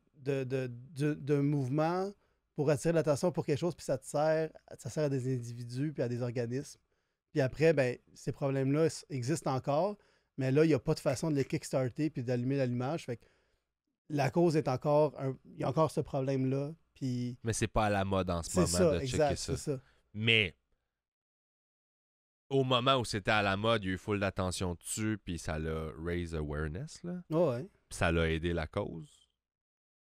mouvement pour attirer l'attention pour quelque chose, puis ça sert, ça sert à des individus puis à des organismes? Puis après, ben, ces problèmes-là existent encore, mais là, il n'y a pas de façon de les kickstarter puis d'allumer l'allumage. Fait la cause est encore. Il y a encore ce problème-là. Puis... Mais c'est pas à la mode en ce moment de checker ça. Mais au moment où c'était à la mode, il y a eu full d'attention dessus, puis ça l'a raise awareness, là. ça l'a aidé la cause.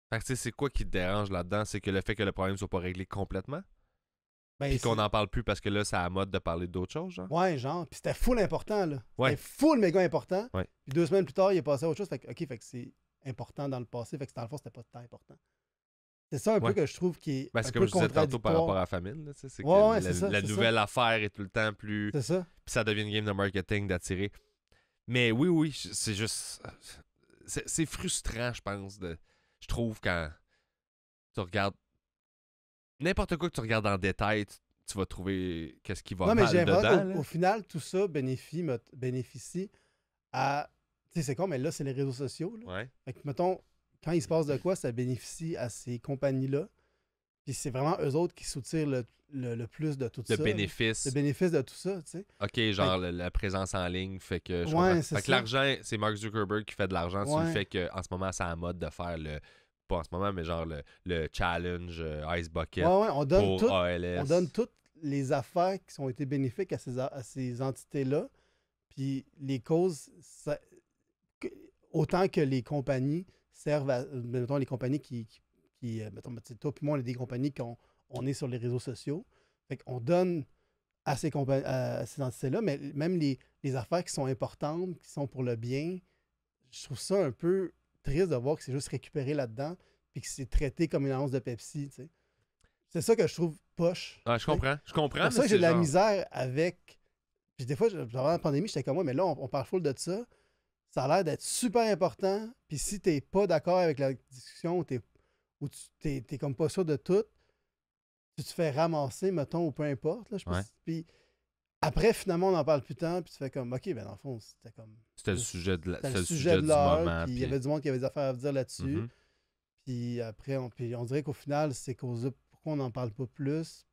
Fait que c'est quoi qui te dérange là-dedans? C'est que le fait que le problème soit pas réglé complètement? Ben, puis qu'on n'en parle plus parce que là, c'est à la mode de parler d'autres choses, genre. Ouais, genre. Puis c'était full important, là. C'était full méga important. Puis deux semaines plus tard, il est passé à autre chose. Fait que, OK, fait que c'est important dans le passé. Fait que dans le fond, c'était pas tant important. C'est ça un peu que je trouve qui est. Ben, c'est comme peu je disais tantôt par rapport à la famine. C'est ouais, C'est la, la nouvelle affaire est tout le temps plus. C'est ça. Puis ça devient une game de marketing d'attirer. Mais oui, oui, c'est juste. C'est frustrant, je pense. De... Je trouve quand tu regardes n'importe quoi que tu regardes en détail, tu, vas trouver qu'est-ce qui va non, mais dedans. Au, final, tout ça bénéficie, à... Tu sais, c'est con, mais là, c'est les réseaux sociaux. Fait mettons, quand il se passe de quoi, ça bénéficie à ces compagnies-là. Puis c'est vraiment eux autres qui soutirent le, plus de tout le Bénéfice. Le bénéfice de tout ça, tu sais. OK, genre la présence en ligne fait que... ouais, fait que l'argent, c'est Mark Zuckerberg qui fait de l'argent sur le fait qu'en ce moment, c'est à la mode de faire le pas en ce moment, mais genre le, challenge euh, Ice Bucket on donne pour ALS. On donne toutes les affaires qui ont été bénéfiques à ces, ces entités-là, puis les causes, autant que les compagnies servent à, mettons, les compagnies qui, euh, mettons, toi puis moi, on est des compagnies qu'on on est sur les réseaux sociaux, fait qu'on donne à ces, entités-là, mais même les, les, affaires qui sont importantes, qui sont pour le bien, je trouve ça un peu triste de voir que c'est juste récupéré là-dedans puis que c'est traité comme une annonce de Pepsi. C'est ça que je trouve poche. Ah, je comprends. Je comprends. C'est ça que j'ai de la misère avec. Puis des fois, avant la pandémie, j'étais comme moi, mais là, on, parle full de ça. Ça a l'air d'être super important. Puis si t'es pas d'accord avec la discussion ou t'es, ou t'es, comme pas sûr de tout, tu te fais ramasser, mettons, ou peu importe. je Puis après, finalement, on en parle plus tant, puis tu fais comme, OK, ben dans le fond, c'était comme. C'était le sujet de le sujet l'heure, puis il y avait du monde qui avait des affaires à dire là-dessus. Mm-hmm. Puis après, on, on dirait qu'au final, c'est causé pourquoi on n'en parle pas plus.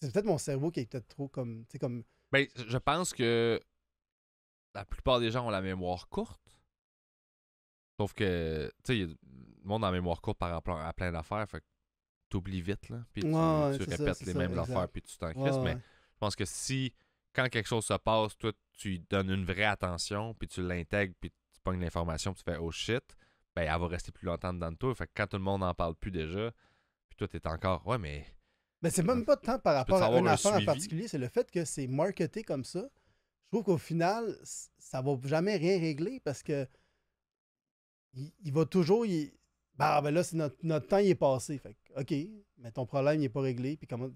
C'est peut-être mon cerveau qui est peut-être trop comme. comme... Ben, je pense que la plupart des gens ont la mémoire courte. Sauf que, tu sais, le monde a la mémoire courte par rapport à plein d'affaires. Fait que t'oublies vite, là. Puis tu, répètes les mêmes affaires, puis tu t'en mais je pense que si quand quelque chose se passe, toi, tu donnes une vraie attention, puis tu l'intègres, puis tu pognes l'information, puis tu fais oh shit, ben elle va rester plus longtemps dedans de toi. Fait que quand tout le monde n'en parle plus déjà, puis toi, t'es encore ouais, mais. Mais c'est même pas de temps par rapport à une affaire en particulier, c'est le fait que c'est marketé comme ça. Je trouve qu'au final, ça va jamais rien régler parce que il, va toujours. Il... Bah, ben là, c'est notre, temps il est passé. Fait que, OK, mais ton problème il n'est pas réglé. Puis comment,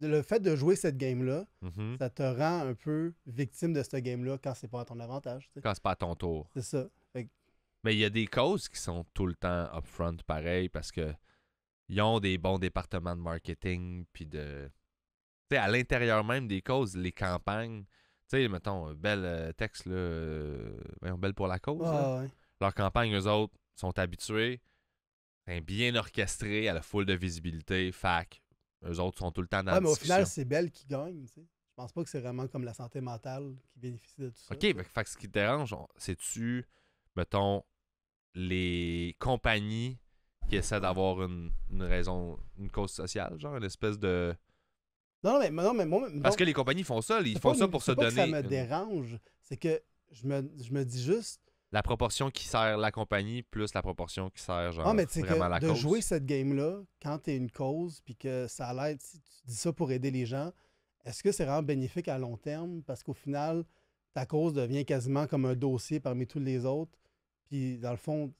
le fait de jouer cette game-là, mhm. ça te rend un peu victime de cette game-là quand c'est pas à ton avantage. Quand c'est pas à ton tour. C'est ça. Mais il y a des causes qui sont tout le temps upfront pareil parce que ils ont des bons départements de marketing puis de. Tu à l'intérieur même des causes, les campagnes. Tu sais, mettons, bel euh, texte, euh, belle pour la cause. Ah, Leur campagne, eux autres, sont habitués. Bien orchestrés, à la foule de visibilité, fac, eux autres sont tout le temps dans mais au final, c'est Belle qui gagne. Je Je pense pas que c'est vraiment comme la santé mentale qui bénéficie de tout ça. OK, mais, ce qui te dérange, c'est-tu, mettons, les compagnies qui essaient d'avoir une, raison, une cause sociale, genre une espèce de. Non, non, mais, non, mais moi. Parce que les compagnies font ça, ils font ça pour se donner. Ce ça me dérange, c'est que je me, je me dis juste, la proportion qui sert la compagnie plus la proportion qui sert genre, ah, mais vraiment que de jouer cette game-là, quand tu es une cause, puis que ça l'aide, si tu dis ça pour aider les gens, est-ce que c'est vraiment bénéfique à long terme? Parce qu'au final, ta cause devient quasiment comme un dossier parmi tous les autres. Puis dans le fond,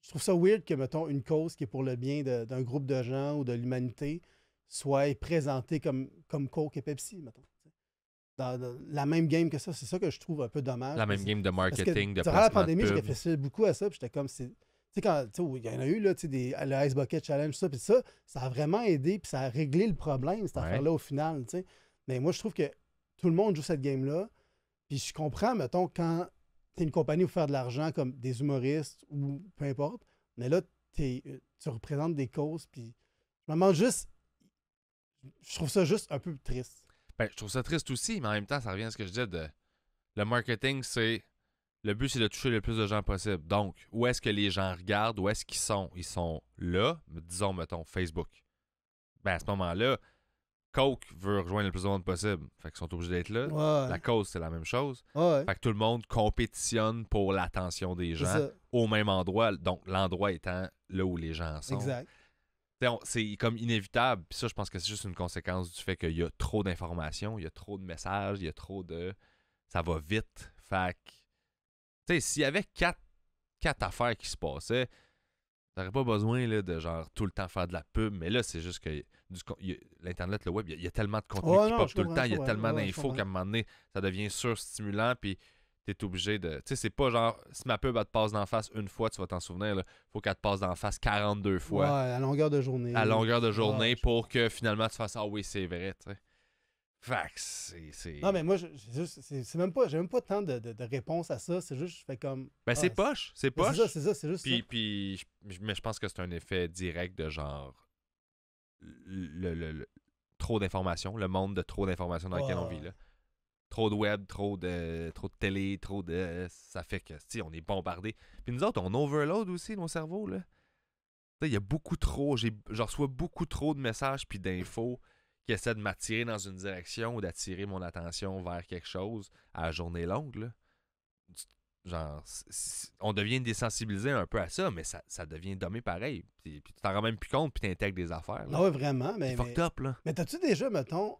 je trouve ça weird que, mettons, une cause qui est pour le bien d'un groupe de gens ou de l'humanité soit présentée comme, comme Coke et Pepsi, mettons la même game que ça. C'est ça que je trouve un peu dommage. La même game de marketing, que, de Durant la pandémie, j'ai réfléchi beaucoup à ça, puis j'étais comme, tu sais, il y en a eu le Ice Bucket Challenge, ça, puis ça, ça a vraiment aidé, puis ça a réglé le problème, cette affaire-là, au final. Mais moi, je trouve que tout le monde joue cette game-là. Puis je comprends, mettons, quand t'es une compagnie pour faire de l'argent, comme des humoristes ou peu importe, mais là, euh, tu représentes des causes, puis je me demande juste. Je trouve ça juste un peu triste. Ben, je trouve ça triste aussi, mais en même temps, ça revient à ce que je disais de. Le marketing, c'est. Le but, c'est de toucher le plus de gens possible. Donc, où est-ce que les gens regardent? Où est-ce qu'ils sont? Ils sont là, disons, mettons, Facebook. Ben, à ce moment-là, Coke veut rejoindre le plus de monde possible. Fait qu'ils sont obligés d'être là. La cause, c'est la même chose. Fait que tout le monde compétitionne pour l'attention des gens au même endroit. Donc, l'endroit étant là où les gens sont. Exact c'est comme inévitable. Puis ça, je pense que c'est juste une conséquence du fait qu'il y a trop d'informations, il y a trop de messages, il y a trop de. Ça va vite. Fait Tu sais, s'il y avait quatre, affaires qui se passaient, t'aurais pas besoin là, de genre tout le temps faire de la pub. Mais là, c'est juste que l'Internet, le web, il y, a tellement de contenu qui tout le temps, il y a tellement d'infos qu'à un moment donné, ça devient surstimulant. Puis t'es obligé de. Tu sais, c'est pas genre si ma pub elle te passe d'en face une fois, tu vas t'en souvenir. Là. Faut qu'elle te passe d'en face 42 fois. Ouais, à longueur de journée. À longueur de ah, journée pour que finalement tu fasses Ah oui, c'est vrai, tu sais. c'est. Non, mais moi, c'est même pas. J'ai même pas tant de, de, de réponse à ça. C'est juste, je fais comme. Ben, c'est ah, poche. C'est poche. C'est ça, c'est ça, c'est juste. Puis, mais je pense que c'est un effet direct de genre. Le, trop d'informations, le monde de trop d'informations dans lequel on vit, là trop de web, trop de, trop de télé, trop de. Ça fait que, si on est bombardé. Puis nous autres, on overload aussi nos cerveaux, là. il y a beaucoup trop. J'ai, je reçois beaucoup trop de messages puis d'infos qui essaient de m'attirer dans une direction ou d'attirer mon attention vers quelque chose à la journée longue, là. Genre, on devient désensibilisé un peu à ça, mais ça, ça devient dommé pareil. Puis, tu t'en rends même plus compte, puis t'intègres des affaires. Ah vraiment. Mais, mais, up, là. Mais t'as-tu déjà, mettons,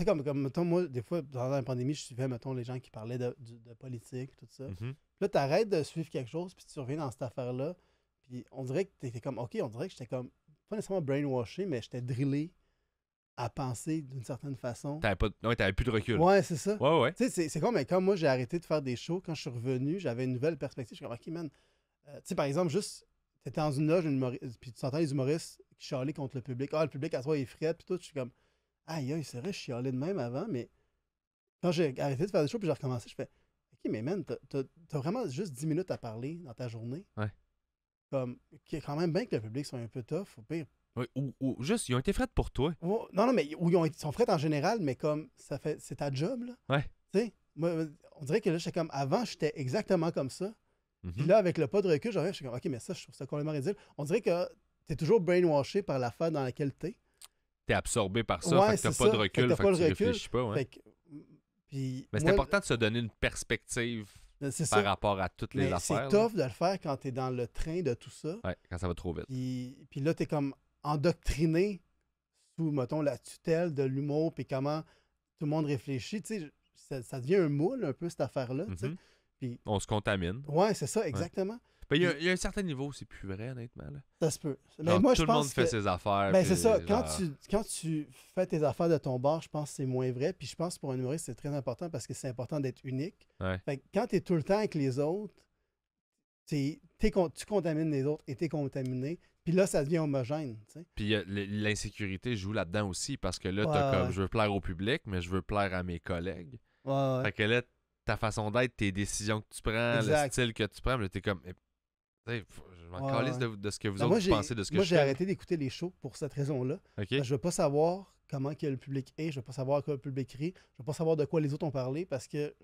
c'est comme, comme, mettons, moi, des fois, pendant la pandémie, je suivais, mettons, les gens qui parlaient de, politique, tout ça. Mm-hmm. Là, tu de suivre quelque chose, puis tu reviens dans cette affaire-là. Puis on dirait que t'étais comme, OK, on dirait que j'étais comme, pas nécessairement brainwashed, mais j'étais drillé à penser d'une certaine façon. T'avais, pas, plus de recul. Ouais, c'est ça. Ouais, ouais. Tu sais, c'est, comme, mais moi, j'ai arrêté de faire des shows, quand je suis revenu, j'avais une nouvelle perspective. Je suis comme, OK, man. Euh, tu sais, par exemple, juste, t'étais dans une loge, puis tu entends les humoristes qui chialaient contre le public. Ah, le public, à toi, il est frette, puis tout. Je suis comme, aïe, aïe, c'est vrai, je suis allé de même avant, mais quand j'ai arrêté de faire des choses, puis j'ai recommencé, je fais OK, mais man, t'as as vraiment juste 10 minutes à parler dans ta journée. Ouais. Comme, qui est quand même bien que le public soit un peu tough, au pire. Oui, ou, juste, ils ont été frais pour toi. non, non, mais ils, ont, sont frais en général, mais comme, ça fait c'est ta job, là. Ouais. Tu sais, on dirait que là, j'étais comme, avant, j'étais exactement comme ça. Mm-hmm. Puis là, avec le pas de recul, j'arrive, je suis comme, OK, mais ça, je trouve ça complètement ridicule. On dirait que t'es toujours brainwashé par la l'affaire dans laquelle t'es absorbé par ça, fait que t'as pas de recul, fait que, tu réfléchis pas. mais c'est important de se donner une perspective par rapport à toutes les affaires. C'est tough de le faire quand tu es dans le train de tout ça. quand ça va trop vite. Puis, puis là, tu es comme endoctriné sous, mettons, la tutelle de l'humour, puis comment tout le monde réfléchit. Tu ça, devient un moule, un peu, cette affaire-là. Mm-hmm. On se contamine. Ouais, c'est ça, exactement. Ben, il y, a, un certain niveau, où c'est plus vrai, honnêtement. Là. Ça se peut. Mais tout le monde fait ses affaires. Ben, c'est ça. Quand, tu, fais tes affaires de ton bord, je pense que c'est moins vrai. Puis je pense que pour un humoriste, c'est très important parce que c'est important d'être unique. quand tu es tout le temps avec les autres, tu contamines les autres et tu es contaminé. Puis là, ça devient homogène. Puis l'insécurité joue là-dedans aussi parce que là, tu as comme je veux plaire au public, mais je veux plaire à mes collègues. Fait que là, ta façon d'être, tes décisions que tu prends, le style que tu prends, mais t'es comme eh, je m'en de, ce que vous, avez ben, autres, de ce que je je Moi, j'ai arrêté d'écouter les shows pour cette raison-là. Je ben, ne je veux pas savoir comment que le public est, je veux pas savoir quoi le public rit, je veux pas savoir de quoi les autres ont parlé parce que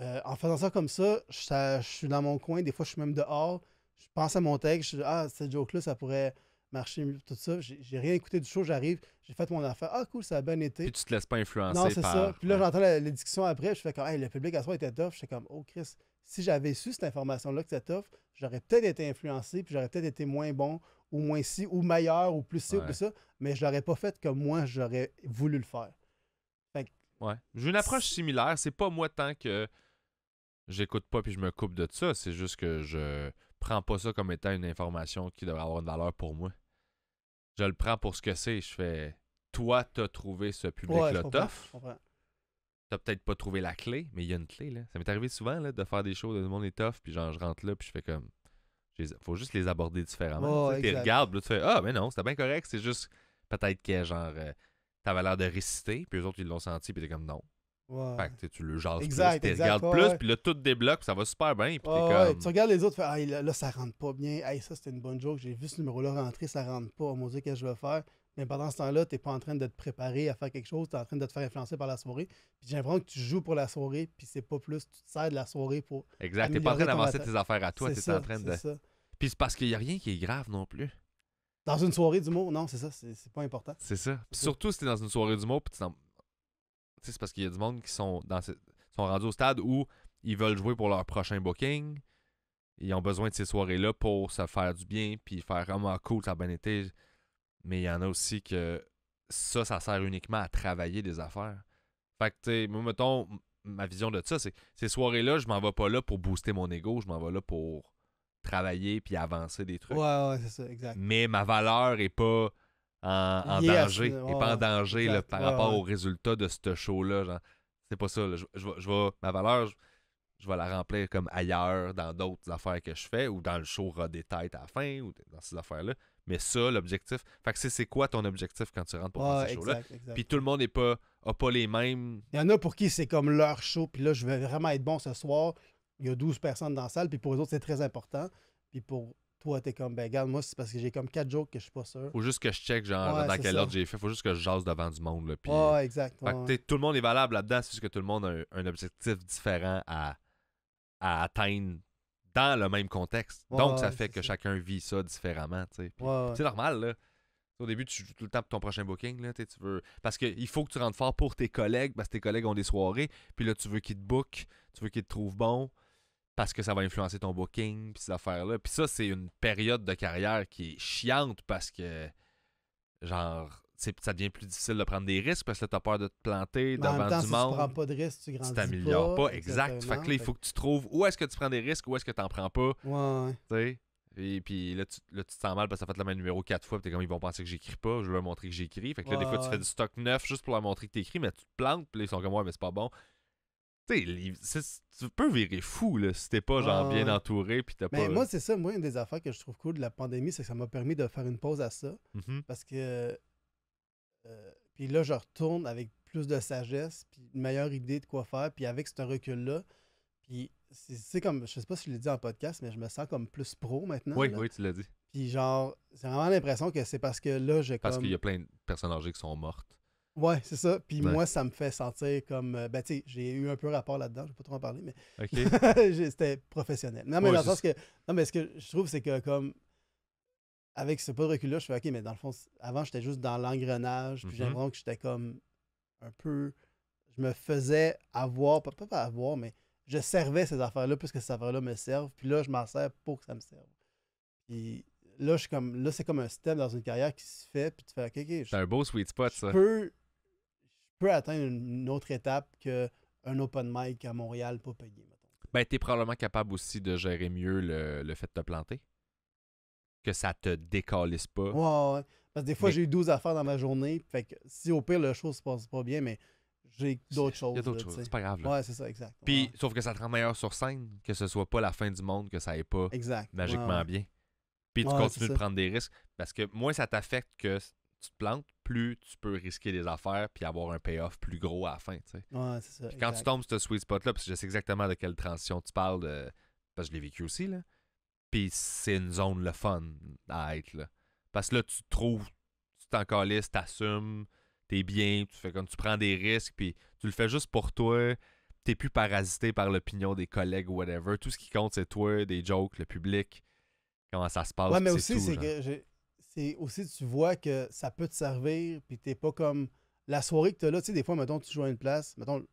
euh, en faisant ça comme ça, je, suis dans mon coin, des fois je suis même dehors, je pense à mon texte, je dis Ah, cette joke-là, ça pourrait marcher mieux, tout ça. J'ai rien écouté du show, j'arrive, j'ai fait mon affaire. Ah, cool, ça a bien été. Puis tu te laisses pas influencer. Non, c'est ça. Puis là, j'entends la, après, je fais comme, hey, le public à soi était tough. Je suis comme, oh, Chris, si j'avais su cette information-là que ça t'offre, j'aurais peut-être été influencé, puis j'aurais peut-être été moins bon, ou moins si, ou meilleur, ou plus si, ou plus ça, mais je n'aurais pas fait comme moi, j'aurais voulu le faire. J'ai une approche similaire. C'est pas moi tant que j'écoute pas puis je me coupe de ça. C'est juste que je prends pas ça comme étant une information qui devrait avoir une valeur pour moi. Je le prends pour ce que c'est. Je fais, toi, t'as trouvé ce public-là tough » t'as peut-être pas trouvé la clé, mais il y a une clé. Là. Ça m'est arrivé souvent là, de faire des choses de tout le monde est tough, puis genre je rentre là, puis je fais comme. Faut juste les aborder différemment. Oh, tu regardes, là, tu fais Ah, mais ben non, c'était bien correct, c'est juste peut-être que genre tu euh, t'avais l'air de réciter, puis eux autres ils l'ont senti, puis t'es comme non. Ouais. Fait que tu le jases plus, tu regardes plus, puis là tout débloque, puis ça va super bien. Puis comme... Tu regardes les autres, fais, ah, là, ça rentre pas bien, hey, ça c'était une bonne joke, j'ai vu ce numéro-là rentrer, ça rentre pas, mon dit qu'est-ce que je vais faire? mais pendant ce temps-là, tu n'es pas en train de te préparer à faire quelque chose, tu es en train de te faire influencer par la soirée. Puis j'ai l'impression que tu joues pour la soirée, puis c'est pas plus, tu te sers de la soirée pour. Exact, tu pas en train d'avancer tes affaires à toi, C'est Ça. Puis c'est parce qu'il n'y a rien qui est grave non plus. Dans une soirée du mot, non, c'est ça, c'est pas important. C'est ça. Puis surtout si tu es dans une soirée mot, puis c'est parce qu'il y a du monde qui sont, dans sont rendus au stade où ils veulent jouer pour leur prochain booking. Ils ont besoin de ces soirées-là pour se faire du bien, puis faire vraiment cool, ça a bonne été. Mais il y en a aussi que ça, ça sert uniquement à travailler des affaires. Fait que, tu sais, moi, mettons, ma vision de ça, c'est ces soirées-là, je m'en vais pas là pour booster mon ego, je m'en vais là pour travailler puis avancer des trucs. Ouais, ouais, c'est ça, exact. Mais ma valeur est pas en, danger, pas en danger par rapport au aux résultats de ce show-là. C'est pas ça. Je, ma valeur, je, vais la remplir comme ailleurs, dans d'autres affaires que je fais, ou dans le show des têtes à la fin, ou dans ces affaires-là. Mais ça, l'objectif. Fait que c'est quoi ton objectif quand tu rentres pour faire ce show-là? Puis tout le monde n'a pas, pas les mêmes. Il y en a pour qui c'est comme leur show, puis là, je veux vraiment être bon ce soir. Il y a 12 personnes dans la salle, puis pour les autres, c'est très important. Puis pour toi, t'es comme, ben, regarde, moi, c'est parce que j'ai comme 4 jokes que je suis pas sûr. Faut juste que je check, genre, dans quel ordre j'ai fait. Faut juste que je jase devant du monde, là. Puis... exact. Fait que, tout le monde est valable là-dedans, c'est juste que tout le monde a un, objectif différent à atteindre dans le même contexte. Donc, ça fait que chacun vit ça différemment. C'est normal, Au début, tu joues tout le temps pour ton prochain booking. tu veux... Parce qu'il faut que tu rentres fort pour tes collègues, parce que tes collègues ont des soirées. Puis là, tu veux qu'ils te bookent, tu veux qu'ils te trouvent bon, parce que ça va influencer ton booking, puis ces affaires-là. Puis ça, c'est une période de carrière qui est chiante parce que, genre, ça devient plus difficile de prendre des risques parce que tu as peur de te planter devant du monde. Tu prends pas de risques, tu grandis. t'améliores pas, pas exact. Fait que là, il faut que tu trouves où est-ce que tu prends des risques, où est-ce que tu en prends pas. Ouais. ouais. Et puis là tu, te sens mal parce que ça fait la même numéro quatre fois. Puis t'es comme, ils vont penser que j'écris pas. Je veux leur montrer que j'écris. Fait que là, des fois, tu fais du stock neuf juste pour leur montrer que t'écris, mais tu te plantes. Puis là, ils sont comme, ouais, mais c'est pas bon. Tu sais, tu peux virer fou, là, si t'es pas, genre, bien entouré. Puis pas. moi, euh c'est ça. Moi, une des affaires que je trouve cool de la pandémie, c'est que ça m'a permis de faire une pause à ça. Mm-hmm. Parce que euh, puis là, je retourne avec plus de sagesse, puis une meilleure idée de quoi faire, puis avec ce recul-là. Puis c'est comme, je sais pas si je l'ai dit en podcast, mais je me sens comme plus pro maintenant. Oui, oui, tu l'as dit. Puis genre, j'ai vraiment l'impression que c'est parce que là, j'ai Parce qu'il y a plein de personnes âgées qui sont mortes. Oui, c'est ça. Puis moi, ça me fait sentir comme. Euh, ben, tu sais, j'ai eu un peu rapport là-dedans, je vais pas trop en parler, mais. OK. C'était professionnel. Non, mais que. Non, mais ce que je trouve, c'est que comme avec ce pas de recul-là, je fais OK, mais dans le fond, avant, j'étais juste dans l'engrenage, puis mm-hmm. j'ai que j'étais comme un peu. Je me faisais avoir, pas, pas avoir, mais je servais ces affaires-là que ces affaires-là me servent, puis là, je m'en sers pour que ça me serve. Puis là, je suis comme, là c'est comme un step dans une carrière qui se fait, puis tu fais OK, OK. C'est un beau sweet spot, ça. Je peux, atteindre une autre étape qu'un open mic à Montréal pour payer. Mettons. Ben, t'es probablement capable aussi de gérer mieux le, le fait de te planter que ça te décalisse pas. Ouais, ouais. Parce que des fois, j'ai eu 12 affaires dans ma journée. Fait que si au pire, le ne se passe pas bien, mais j'ai d'autres choses. Il y a d'autres choses, c'est pas grave. Ouais, c'est ça, exact. Puis, sauf que ça te rend meilleur sur scène, que ce soit pas la fin du monde, que ça aille pas magiquement bien. Puis tu continues de prendre des risques. Parce que moins ça t'affecte que tu te plantes, plus tu peux risquer des affaires puis avoir un payoff plus gros à la fin. Ouais, c'est ça. Puis quand tu tombes sur ce sweet spot-là, parce que je sais exactement de quelle transition tu parles, euh, parce que je l'ai vécu aussi, là. Puis c'est une zone le fun à être. Là. Parce que là, tu te trouves, tu t'en calisses, t'assumes, t'es bien, tu fais comme tu prends des risques, puis tu le fais juste pour toi. T'es plus parasité par l'opinion des collègues ou whatever. Tout ce qui compte, c'est toi, des jokes, le public, comment ça se passe. Ouais, mais aussi, c'est que c'est aussi tu vois que ça peut te servir, puis t'es pas comme la soirée que as là. Tu sais, des fois, mettons, tu joues à une place, mettons,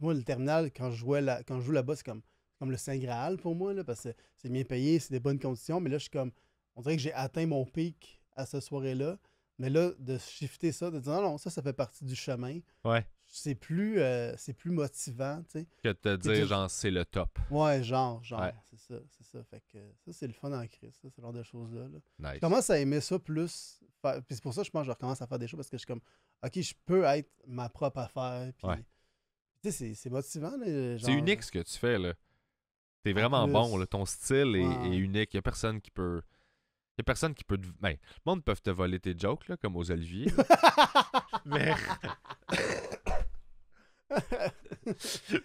moi, le terminal, quand je jouais quand je joue là-bas, c'est comme comme le Saint Graal pour moi, là, parce que c'est bien payé, c'est des bonnes conditions. Mais là, je suis comme, on dirait que j'ai atteint mon pic à cette soirée-là. Mais là, de shifter ça, de dire non, non, ça, ça fait partie du chemin. Ouais. C'est plus, euh, c'est plus motivant, tu sais. Que te dire, genre, c'est le top. Ouais, genre, genre, c'est ça, c'est ça. Fait que ça, c'est le fun en crise, ce genre de choses-là. Je commence à aimer ça plus. Puis c'est pour ça, je pense que je recommence à faire des choses parce que je suis comme, OK, je peux être ma propre affaire. Puis, tu sais, c'est motivant. C'est unique ce que tu fais, là. T'es vraiment bon, ton style est, unique. Il n'y a personne qui peut. Il a personne qui peut te. Ben, le monde peuvent te voler tes jokes, là, comme aux Olivier. mais.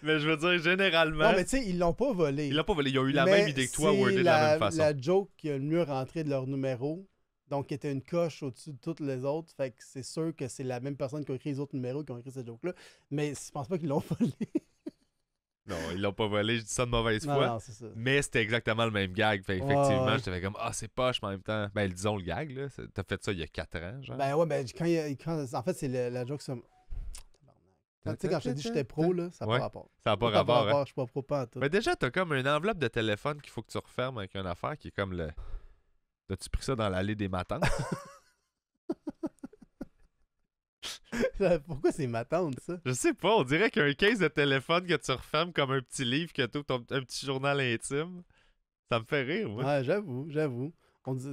mais je veux dire, généralement. Non, mais tu sais, ils l'ont pas volé. Ils l'ont pas volé. Ils ont eu la même idée que toi, de la même façon. la joke qui a le mieux rentré de leur numéro, donc qui était une coche au-dessus de toutes les autres. Fait que c'est sûr que c'est la même personne qui a écrit les autres numéros qui ont écrit cette joke-là. Mais je pense pas qu'ils l'ont volé. Non, ils l'ont pas volé, je dis ça de mauvaise foi. Mais c'était exactement le même gag. Fait, effectivement, je t'avais comme, ah, c'est poche, mais en même temps, ben, disons le gag, là. T'as fait ça il y a quatre ans, genre. Ben ouais, ben, quand, il quand en fait, c'est la joke, ça. Tu sais, quand je t'ai dit que j'étais pro, là, ça n'a pas rapport. Ça n'a pas, rapport. Je suis pas pro pas en tout. Mais déjà, t'as comme une enveloppe de téléphone qu'il faut que tu refermes avec une affaire qui est comme le. tas tu pris ça dans l'allée des matins Pourquoi c'est ma tante, ça? Je sais pas, on dirait qu'un case de téléphone que tu refermes comme un petit livre que tout un petit journal intime. Ça me fait rire, moi. Ouais, j'avoue, j'avoue.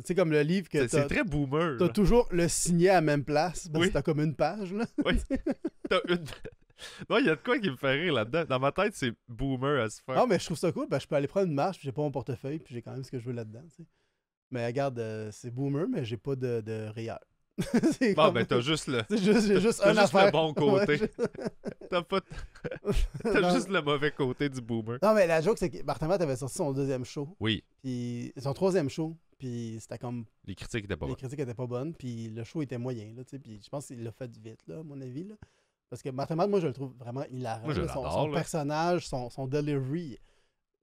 C'est comme le livre que C'est très boomer. T'as toujours le signé à la même place, parce t'as comme une page, là. Oui. T'as une... Non, il y a de quoi qui me fait rire là-dedans. Dans ma tête, c'est boomer à se faire. Non, mais je trouve ça cool. je peux aller prendre une marche, j'ai pas mon portefeuille, puis j'ai quand même ce que je veux là-dedans. Mais regarde, euh, c'est boomer, mais j'ai pas de, de c'est bon, ben, t'as juste le. C'est juste, affaire juste le bon côté. t'as pas. t'as juste le mauvais côté du boomer. Non, mais la joke, c'est que Martin Matt avait sorti son deuxième show. Oui. Puis son troisième show. Puis c'était comme. Les critiques étaient pas bonnes. Les critiques étaient pas bonnes. Puis le show était moyen, là, Puis je pense qu'il l'a fait vite, là, à mon avis, là. Parce que Martin Matt, moi, je le trouve vraiment hilarant. son, personnage, son, son delivery.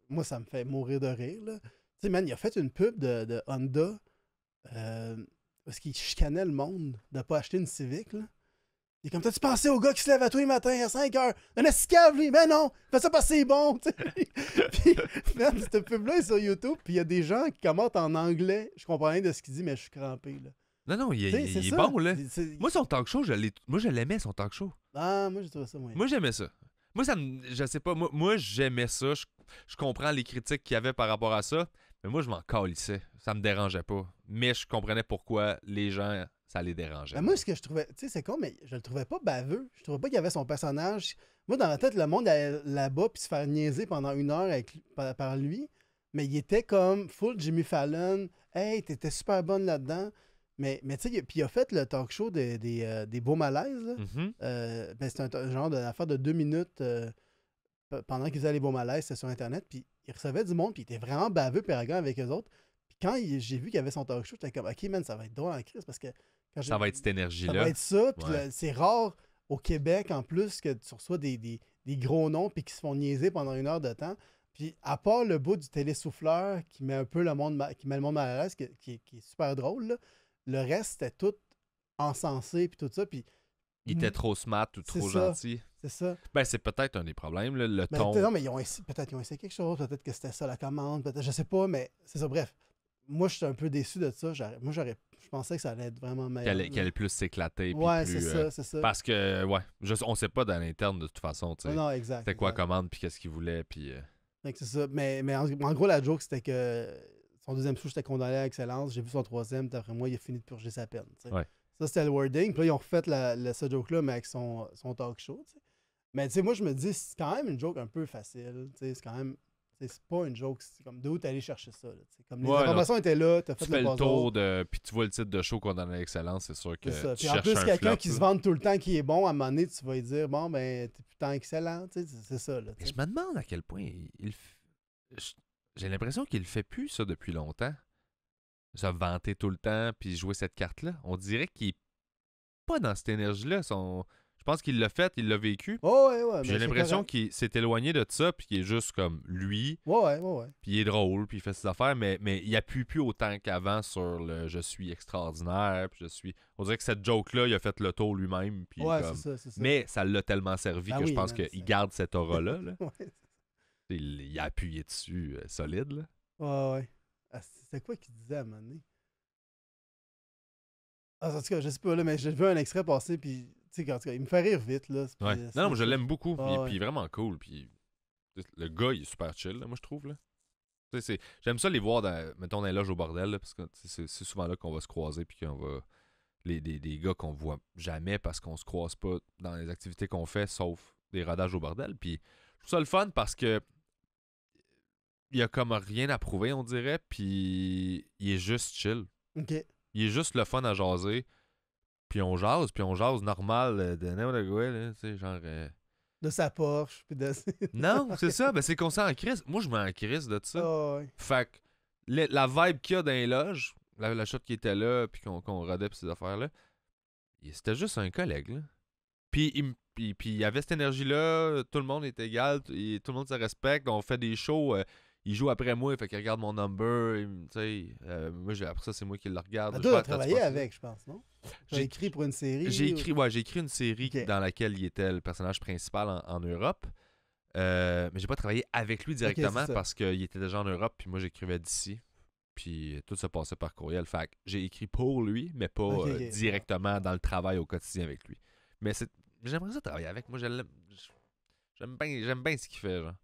Moi, ça me fait mourir de rire, là. Tu sais, man, il a fait une pub de, de Honda. Euh parce qu'il chicanait le monde de pas acheter une Civic. Là. Il est comme, t'as-tu pensais au gars qui se lève à tous les matins à 5 heures? Un escave, lui! Mais non! Fais ça parce que c'est bon! puis, man, cette pub-là sur YouTube, puis il y a des gens qui commentent en anglais. Je comprends rien de ce qu'il dit, mais je suis crampé, là. Non, non, il, est, bon, là. Moi, son talk show, je moi, je l'aimais, son talk show. Ah, moi, j'ai trouvé ça moyen. Moi, j'aimais ça. Moi, ça je sais pas, moi, moi j'aimais ça. je comprends les critiques qu'il y avait par rapport à ça. Mais moi, je m'en calissais. Ça me dérangeait pas. Mais je comprenais pourquoi les gens, ça les dérangeait. Mais moi, ce que je trouvais, tu sais, c'est con, mais je le trouvais pas baveux. Je trouvais pas qu'il y avait son personnage. Moi, dans ma tête, le monde allait là-bas puis se faire niaiser pendant une heure avec, par, lui. Mais il était comme full Jimmy Fallon. Hey, t'étais super bonne là-dedans. Mais, mais tu sais, puis il a fait le talk show des, euh, beaux malaises. Mm-hmm. Euh, ben, c'est un genre d'affaire de deux minutes. Euh, pendant qu'ils allaient beau malaise, c'était sur Internet, puis ils recevaient du monde, puis ils étaient vraiment baveux et avec eux autres. Puis quand j'ai vu qu'il y avait son talk show, j'étais comme, OK, man, ça va être drôle en crise, parce que. ça va être cette énergie-là. Ça va être ça, puis c'est rare au Québec, en plus, que tu reçois des, gros noms, puis qui se font niaiser pendant une heure de temps. Puis, à part le bout du télésouffleur qui met un peu le monde, qui met le monde mal à l'aise, qui, est super drôle, le reste, c'était tout encensé, puis tout ça. Puis, il était hmm. trop smart ou trop gentil. C'est ça. Ben, c'est peut-être un des problèmes, le ben, ton. Non, mais ils ont peut-être qu'ils ont essayé quelque chose, peut-être que c'était ça la commande, peut-être, je sais pas, mais c'est ça. Bref, moi, je suis un peu déçu de ça. Moi, j'aurais, je pensais que ça allait être vraiment meilleur. Qu'elle plus s'éclater. Ouais, c'est euh, ça, c'est ça. Parce que, ouais, on sait pas dans l'interne de toute façon, tu sais. Non, C'était quoi la commande, puis qu'est-ce qu'ils voulaient, puis. Euh. C'est ça. Mais, mais en, gros, la joke, c'était que son deuxième sou, j'étais condamné à excellence J'ai vu son troisième, d'après moi, il a fini de purger sa peine. Ça, c'était le wording. Puis là, ils ont refait la, ce joke-là, mais avec son, son talk show. Mais tu sais, moi, je me dis, c'est quand même une joke un peu facile. Tu sais, c'est quand même. C'est pas une joke, c'est comme d'où t'es allé chercher ça. Là, comme les informations étaient là, t'as fait tu le fais le tour de. Puis tu vois le titre de show qu'on a dans l'excellence, c'est sûr que. Ça. Tu puis en plus, quelqu'un qui se vante tout le temps qui est bon, à un moment donné, tu vas lui dire, bon, ben, t'es putain excellent. C'est ça. Là, je me demande à quel point il. J'ai l'impression qu'il fait plus ça depuis longtemps. Se vanter tout le temps, puis jouer cette carte-là. On dirait qu'il est pas dans cette énergie-là. Son je pense qu'il l'a fait, il l'a vécu. ouais, ouais, J'ai l'impression qu'il s'est éloigné de ça, puis qu'il est juste comme lui. Ouais, ouais, ouais. Puis il est drôle, puis il fait ses affaires, mais, mais il appuie plus autant qu'avant sur le je suis extraordinaire, puis je suis. On dirait que cette joke-là, il a fait le tour lui-même. Puis ça, ça. Mais ça l'a tellement servi ben que je pense qu'il garde cette aura-là. ouais. il, a appuyé dessus euh, solide. Là. Ouais, ouais. Ah, c'est quoi qu'il disait à un moment ah, en tout cas, je sais pas, là, mais je veux un extrait passer, puis il me fait rire vite. Non, non, je l'aime beaucoup. Il puis, vraiment cool. Puis le gars, il est super chill, moi, je trouve. J'aime ça les voir, dans, mettons, dans les au bordel, parce que c'est souvent là qu'on va se croiser, puis qu'on va. Les, des, gars qu'on voit jamais parce qu'on se croise pas dans les activités qu'on fait, sauf des radages au bordel. Puis je trouve ça le fun parce que. Il y a comme rien à prouver, on dirait, puis il est juste chill. Il est juste le fun à jaser. Puis on jase, puis on jase normal euh, de n'importe quoi, tu sais, genre. Euh, de sa Porsche, puis de. non, c'est ça, ben c'est qu'on s'en crise. Moi, je m'en crise de ça. Fait que la vibe qu'il y a dans les loges, la, la shot qui était là, puis qu'on qu rodait, ces affaires-là, c'était juste un collègue, là. Puis il, il y avait cette énergie-là, tout le monde est égal, tout, le monde se respecte, on fait des shows. Euh, il joue après moi, fait qu'il regarde mon number. Tu euh, moi, après ça, c'est moi qui le regarde. Tu travaillé avec, je pense, non? J'ai écrit pour une série. J'ai écrit, j'ai écrit une série dans laquelle il était le personnage principal en, Europe. Euh, mais j'ai pas travaillé avec lui directement parce qu'il était déjà en Europe, puis moi j'écrivais d'ici. Puis tout se passait par courriel. Fait que j'ai écrit pour lui, mais pas euh, directement dans le travail au quotidien avec lui. Mais j'aimerais ça travailler avec. Moi, j'aime bien, bien ce qu'il fait. Genre.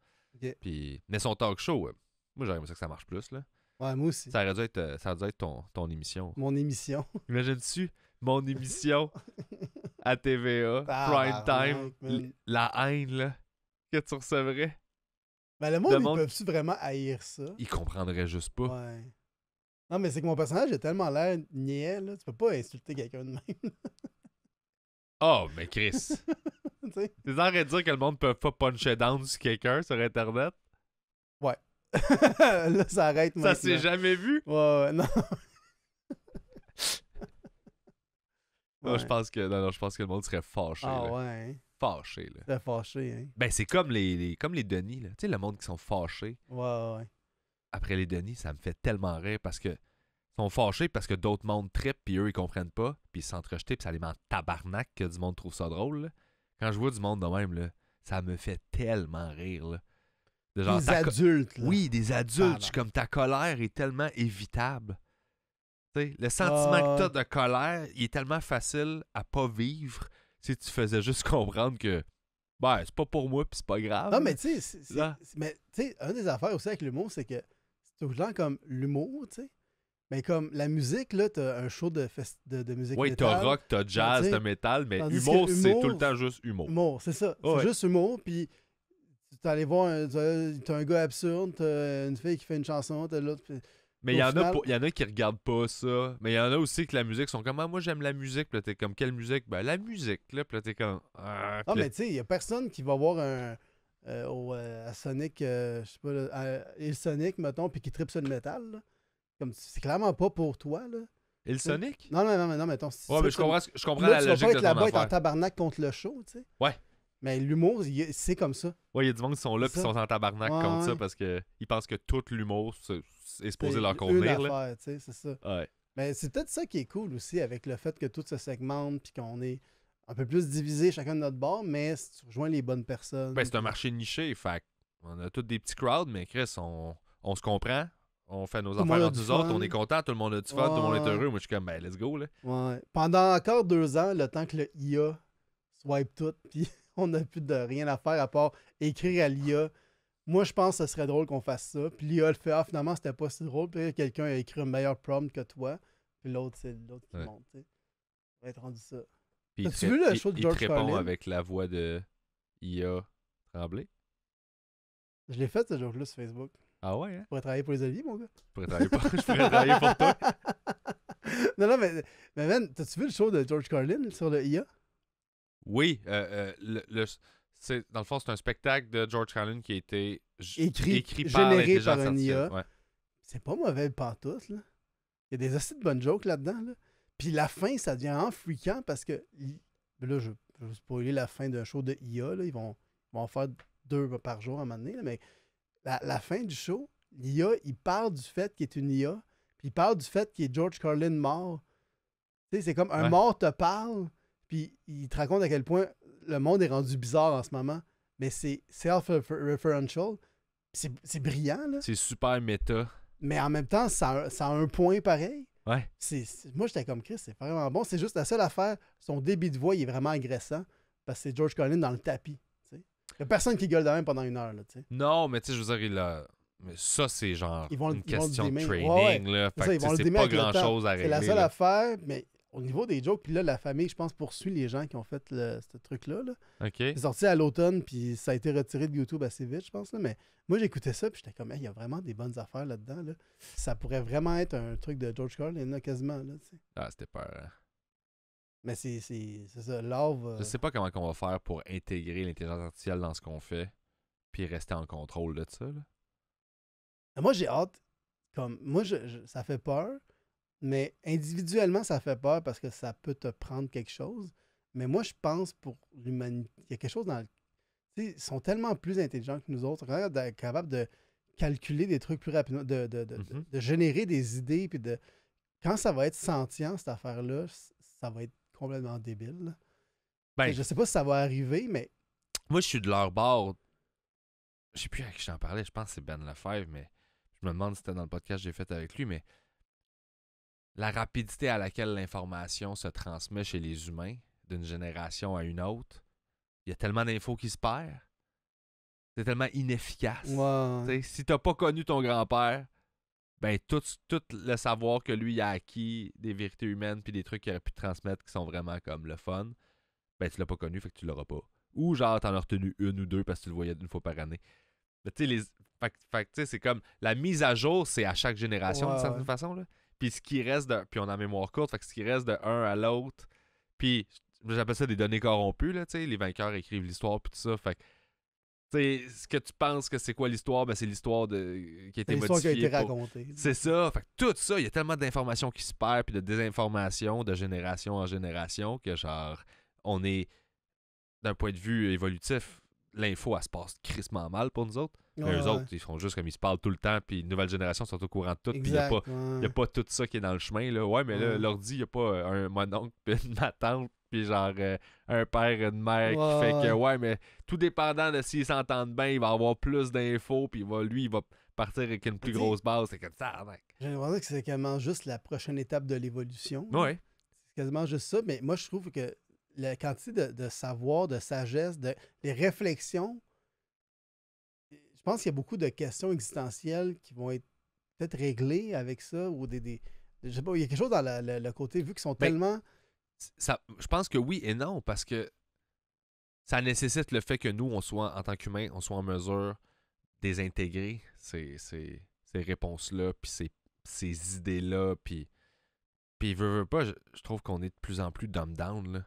Puis, mais son talk show, euh, moi j'aimerais ça que ça marche plus. Là. Ouais, moi aussi. Ça aurait dû être, euh, ça être ton, ton émission. Mon émission. Imagine-tu mon émission à TVA, prime time, la haine là, que tu recevrais. Ben, le monde, peut tu vraiment haïr ça? Ils comprendraient juste pas. Ouais. Non, mais c'est que mon personnage a tellement l'air niais, là. Tu peux pas insulter quelqu'un de même. Oh, mais Chris. tu arrêtent de dire que le monde peut pas puncher down sur quelqu'un sur Internet. Ouais. là, ça arrête. Ça s'est jamais vu. Ouais, ouais, non. non je pense que non, je pense que le monde serait fâché. Ah ouais. Hein. Fâché là. fâché hein. Ben c'est comme les, les, comme les Denis là, tu sais le monde qui sont fâchés. Ouais ouais. Après les Denis, ça me fait tellement rire parce que sont fâchés parce que d'autres mondes trippent, puis eux, ils comprennent pas, puis ils se sentent rejetés, puis ça les met en tabarnak que du monde trouve ça drôle. Quand je vois du monde de même, ça me fait tellement rire. des adultes. Oui, des adultes. comme ta colère est tellement évitable. le sentiment que tu ah. de colère, il est tellement facile à pas vivre si tu faisais juste comprendre que ben, c'est pas pour moi puis c'est pas grave. Non, mais tu sais, mais tu sais, une des affaires aussi avec l'humour, c'est que c'est toujours comme l'humour, tu sais. Mais comme la musique, là, t'as un show de, de, de musique Oui, t'as rock, t'as jazz, t'as métal, mais humour, c'est tout le temps juste humour. Humour, c'est ça. c'est juste humour, puis t'es allé voir, un, t'as un gars absurde, t'as une fille qui fait une chanson, t'as l'autre. Mais il y, y, en a qui regardent pas ça. Mais il y en a aussi que la musique sont comme, ah, moi j'aime la musique. Puis là, t'es comme, quelle musique Ben, la musique. Là, puis là, t'es comme. Ah, ah mais tu sais, il y a personne qui va voir un. Euh, au, euh, à Sonic, euh, je sais pas, à, Il Sonic, mettons, puis qui tripe sur le métal. Là. Comme c'est clairement pas pour toi, là. Et le Sonic? Non, non, non, non, mettons. Ouais, mais je comprends, je comprends la logique. Tu vas pas être là-bas en tabarnak contre le show, tu sais. Ouais. Mais l'humour, c'est comme ça. Ouais, il y a du monde qui sont là et qui sont en tabarnak comme ça parce qu'ils pensent que tout l'humour est supposé leur convenir. Là. c'est ça. Ouais. Mais c'est peut-être ça qui est cool aussi avec le fait que tout se segmente puis qu'on est un peu plus divisé chacun de notre bord, mais si tu rejoins les bonnes personnes. Ben, c'est un marché niché, fait on a tous des petits crowds, mais Chris, on se comprend, on fait nos affaires entre nous autres, on est content, tout le monde a du fun, tout le monde est heureux. Moi, je suis comme, ben, let's go. Là. Ouais. Pendant encore deux ans, le temps que le IA swipe tout, puis on n'a plus de rien à faire à part écrire à l'IA. Moi, je pense que ce serait drôle qu'on fasse ça. Puis l'IA le fait, ah, finalement, c'était pas si drôle. Puis quelqu'un a écrit un meilleur prompt que toi. Puis l'autre, c'est l'autre qui ouais. monte. sais. On va être rendu ça. Puis As-tu vu le show de George il te répond avec la voix de IA Tremblay? Je l'ai fait ce jour-là sur Facebook. Ah ouais, hein? Je pourrais travailler pour les avis, mon gars. Je pourrais travailler pour, travailler pour toi. non, non, mais, mais man, t'as-tu vu le show de George Carlin sur le IA? Oui, euh, euh, le, c'est, dans le fond, c'est un spectacle de George Carlin qui a été écrit, écrit, par généré par un IA. C'est pas mauvais tous là. Il y a des assez de bonnes jokes là-dedans, là. Puis la fin, ça devient enfriquant parce que... Ben là, je, vais spoiler la fin d'un show de IA, là. Ils vont, vont en faire deux par jour à un moment donné, mais la, ben, la fin du show, l'IA, il parle du fait qu'il est une IA, puis il parle du fait qu'il est George Carlin mort. c'est comme un mort te parle, puis il te raconte à quel point le monde est rendu bizarre en ce moment. Mais c'est self-referential. C'est brillant, là. C'est super méta. Mais en même temps, ça, a un point pareil. Ouais. moi, j'étais comme Chris, c'est vraiment bon. C'est juste la seule affaire, son débit de voix, il est vraiment agressant parce que c'est George Carlin dans le tapis. Il n'y a personne qui gueule de même pendant une heure. Là, sais non, mais tu sais, je veux dire, il ça, c'est genre une question de training. Là, c'est pas grand-chose à régler. C'est la seule affaire, mais au niveau des jokes, puis là, la famille, je pense, poursuit les gens qui ont fait ce truc-là. Là. C'est sorti à l'automne, puis ça a été retiré de YouTube assez vite, je pense. Là. Mais moi, j'écoutais ça, puis j'étais comme, il y a vraiment des bonnes affaires là-dedans. Ça pourrait vraiment être un truc de George Carlin, quasiment. ah, c'était peur. Hein. Mais c'est ça. Love. Euh, je sais pas comment on va faire pour intégrer l'intelligence artificielle dans ce qu'on fait, puis rester en contrôle de ça. Là. Moi, j'ai hâte. Comme, moi, je, ça fait peur, mais individuellement, ça fait peur parce que ça peut te prendre quelque chose. Mais moi, je pense pour l'humanité, il y a quelque chose dans le. Ils sont tellement plus intelligents que nous autres, euh, capables de calculer des trucs plus rapidement, mm-hmm. de, générer des idées, puis de. Quand ça va être sentient, cette affaire-là, ça va être complètement débile. Ben, je sais pas si ça va arriver, mais. Moi, je suis de leur bord. Je sais plus à qui j'en parlais, je pense que c'est Ben Lefebvre, mais je me demande si c'était dans le podcast que j'ai fait avec lui, mais la rapidité à laquelle l'information se transmet chez les humains, d'une génération à une autre, il y a tellement d'infos qui se perdent. C'est tellement inefficace. Si Si t'as pas connu ton grand-père, ben tout, tout, le savoir que lui a acquis des vérités humaines puis des trucs qu'il aurait pu transmettre qui sont vraiment comme le fun, ben tu l'as pas connu, fait que tu l'auras pas. Ou genre t'en as retenu une ou deux parce que tu le voyais une fois par année. Ben, tu sais, les. Fait, c'est comme la mise à jour, c'est à chaque génération d'une certaine façon. Là. Puis ce qui reste de. Puis on a mémoire courte, fait que ce qui reste de un à l'autre. Puis j'appelle ça des données corrompues, là, tu Les vainqueurs écrivent l'histoire, puis tout ça. Fait ce que tu penses que c'est quoi l'histoire, ben c'est l'histoire de... Euh, qui a été modifiée. C'est ça. Fait tout ça, il y a tellement d'informations qui se perdent, puis de désinformations de génération en génération, que genre, on est, d'un point de vue évolutif, l'info, elle se passe crissement mal pour nous autres les eux autres, ils font juste comme ils se parlent tout le temps, puis une nouvelle génération sont au courant de tout, puis il n'y a, pas tout ça qui est dans le chemin. Là. mais là, l'ordi, il n'y a pas euh, un mononcle, puis une ma tante, puis genre euh, un père, une mère qui fait que, ouais, mais tout dépendant de s'ils s'entendent bien, il va avoir plus d'infos, puis lui, il va partir avec une plus grosse base. C'est comme ça, hein, mec. J'ai l'impression que c'est quasiment juste la prochaine étape de l'évolution. Ouais. C'est quasiment juste ça, mais moi, je trouve que la quantité de, savoir, de sagesse, de, les réflexions je pense qu'il y a beaucoup de questions existentielles qui vont être peut-être réglées avec ça ou des, je sais pas, il y a quelque chose dans le, côté vu qu'ils sont ben, tellement ça je pense que oui et non parce que ça nécessite le fait que nous on soit en tant qu'humains, on soit en mesure désintégrer ces, ces réponses là puis ces, ces idées là puis puis veut, pas, je, trouve qu'on est de plus en plus dumb down là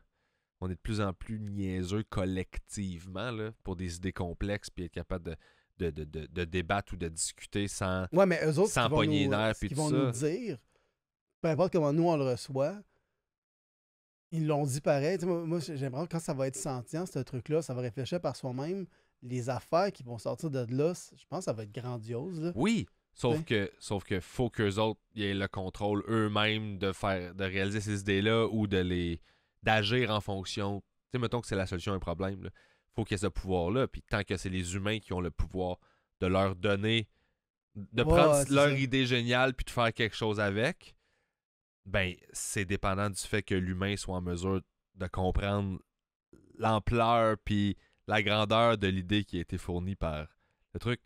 on est de plus en plus niaiseux collectivement là, pour des idées complexes, puis être capable de de, débattre ou de discuter sans, ouais, mais eux autres, sans vont nous dire, peu importe comment nous on le reçoit, ils l'ont dit pareil. moi, j'aimerais quand ça va être sentient, ce truc-là, ça va réfléchir par soi-même. Les affaires qui vont sortir de là, je pense que ça va être grandiose. Oui, sauf que sauf que faut qu'eux autres aient le contrôle eux-mêmes de faire de réaliser ces idées-là ou de les d'agir en fonction. Tu sais, mettons que c'est la solution à un problème faut qu'il y ait ce pouvoir-là. Puis tant que c'est les humains qui ont le pouvoir de leur donner, de prendre leur idée géniale puis de faire quelque chose avec, ben c'est dépendant du fait que l'humain soit en mesure de comprendre l'ampleur puis la grandeur de l'idée qui a été fournie par le truc.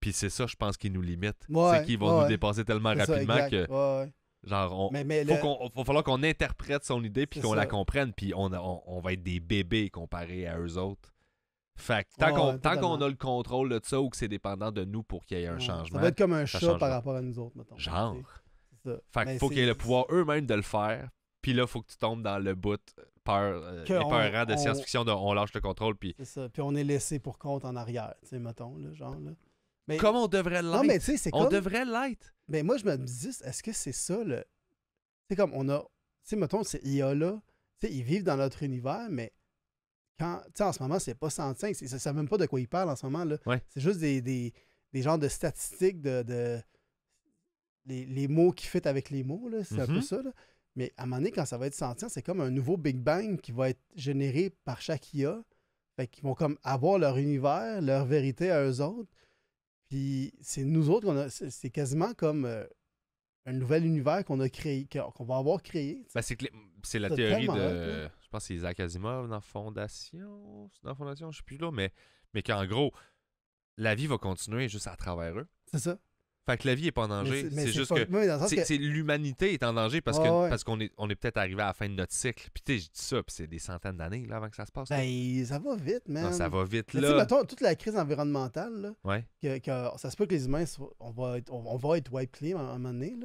Puis c'est ça, je pense, qui nous limite. c'est qu'ils vont nous dépasser tellement rapidement que. Genre, on, faut qu'on, va falloir qu'on interprète son idée puis qu'on la comprenne, puis on, on, on, va être des bébés comparés à eux autres. Fait ah tant qu'on a le contrôle de ça ou que c'est dépendant de nous pour qu'il y ait un changement. Ça va être comme un chat par rapport à nous autres, mettons. Genre. Fait ben, qu'il faut qu'ils aient le pouvoir eux-mêmes de le faire. Puis là, faut que tu tombes dans le bout peur, euh, épeurant de science-fiction de on lâche le contrôle. Puis... C'est ça. Puis on est laissé pour compte en arrière, tu sais, mettons, genre. Mais... Comme on devrait l'être. mais c'est On devrait l'être. Mais moi, je me dis, est-ce que c'est ça, le. C'est comme on a. Tu sais, mettons, c'est IA-là, tu sais, ils vivent dans notre univers, mais en ce moment, c'est pas 105, ça ne savent même pas de quoi ils parlent en ce moment. C'est juste des, des, genres de statistiques de. les, mots qui fit avec les mots, là, c'est un peu mm-hmm. ça. Mais à un moment donné, quand ça va être senti, c'est comme un nouveau Big Bang qui va être généré par chaque IA. Fait qu'ils vont comme avoir leur univers, leur vérité à eux autres. Puis c'est nous autres, qu'on a c'est quasiment comme euh, un nouvel univers qu'on a créé, qu'on va avoir créé. Ben, c'est, la théorie de. je pense que c'est Isaac Asimov dans Fondation. Dans Fondation, je sais plus là, mais, mais qu'en gros, la vie va continuer juste à travers eux. C'est ça. Fait que la vie est pas en danger. C'est juste que, l'humanité est en danger parce que parce qu'on est on est peut-être arrivé à la fin de notre cycle. Puis tu je dis ça, puis c'est des centaines d'années là avant que ça se passe. Ben ça va vite, man. ça va vite là. Mettons, toute la crise environnementale ça se peut que les humains on va être on, wipe clean à un moment donné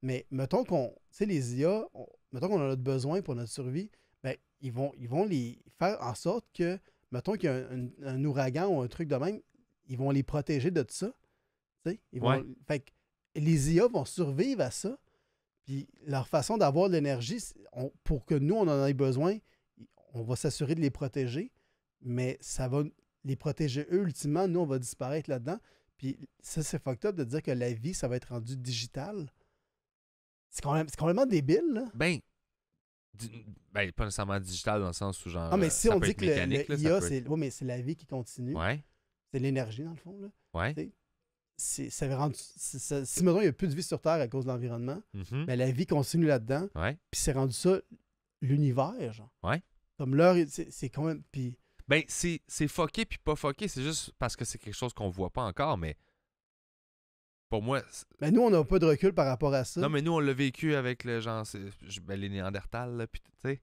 Mais mettons qu'on tu les IA, mettons qu'on a notre besoin pour notre survie, ben ils vont ils vont les faire en sorte que mettons qu'il y a un, ouragan ou un truc de même, ils vont les protéger de ça ils fait les IA vont survivre à ça. Puis leur façon d'avoir de l'énergie, pour que nous, on en ait besoin, on va s'assurer de les protéger, mais ça va les protéger eux, ultimement, nous, on va disparaître là-dedans. Puis ça, c'est fucked de dire que la vie, ça va être rendu digital. C'est complètement débile, là. Ben, ben, pas nécessairement digital dans le sens où genre. Non, ah, mais si on dit que l'IA, c'est la vie qui continue. C'est l'énergie, dans le fond, là. Ouais ça si maintenant il n'y a plus de vie sur Terre à cause de l'environnement, mais mhm. ben, la vie continue là-dedans. Puis c'est rendu ça l'univers, genre. Comme l'heure, c'est quand même. Puis. Ben, c'est foqué puis pas foqué, c'est juste parce que c'est quelque chose qu'on voit pas encore, mais pour moi. Mais ben, nous, on n'a pas de recul par rapport à ça. Non, mais nous, on l'a vécu avec le genre, ben, les Néandertals, là, puis tu sais.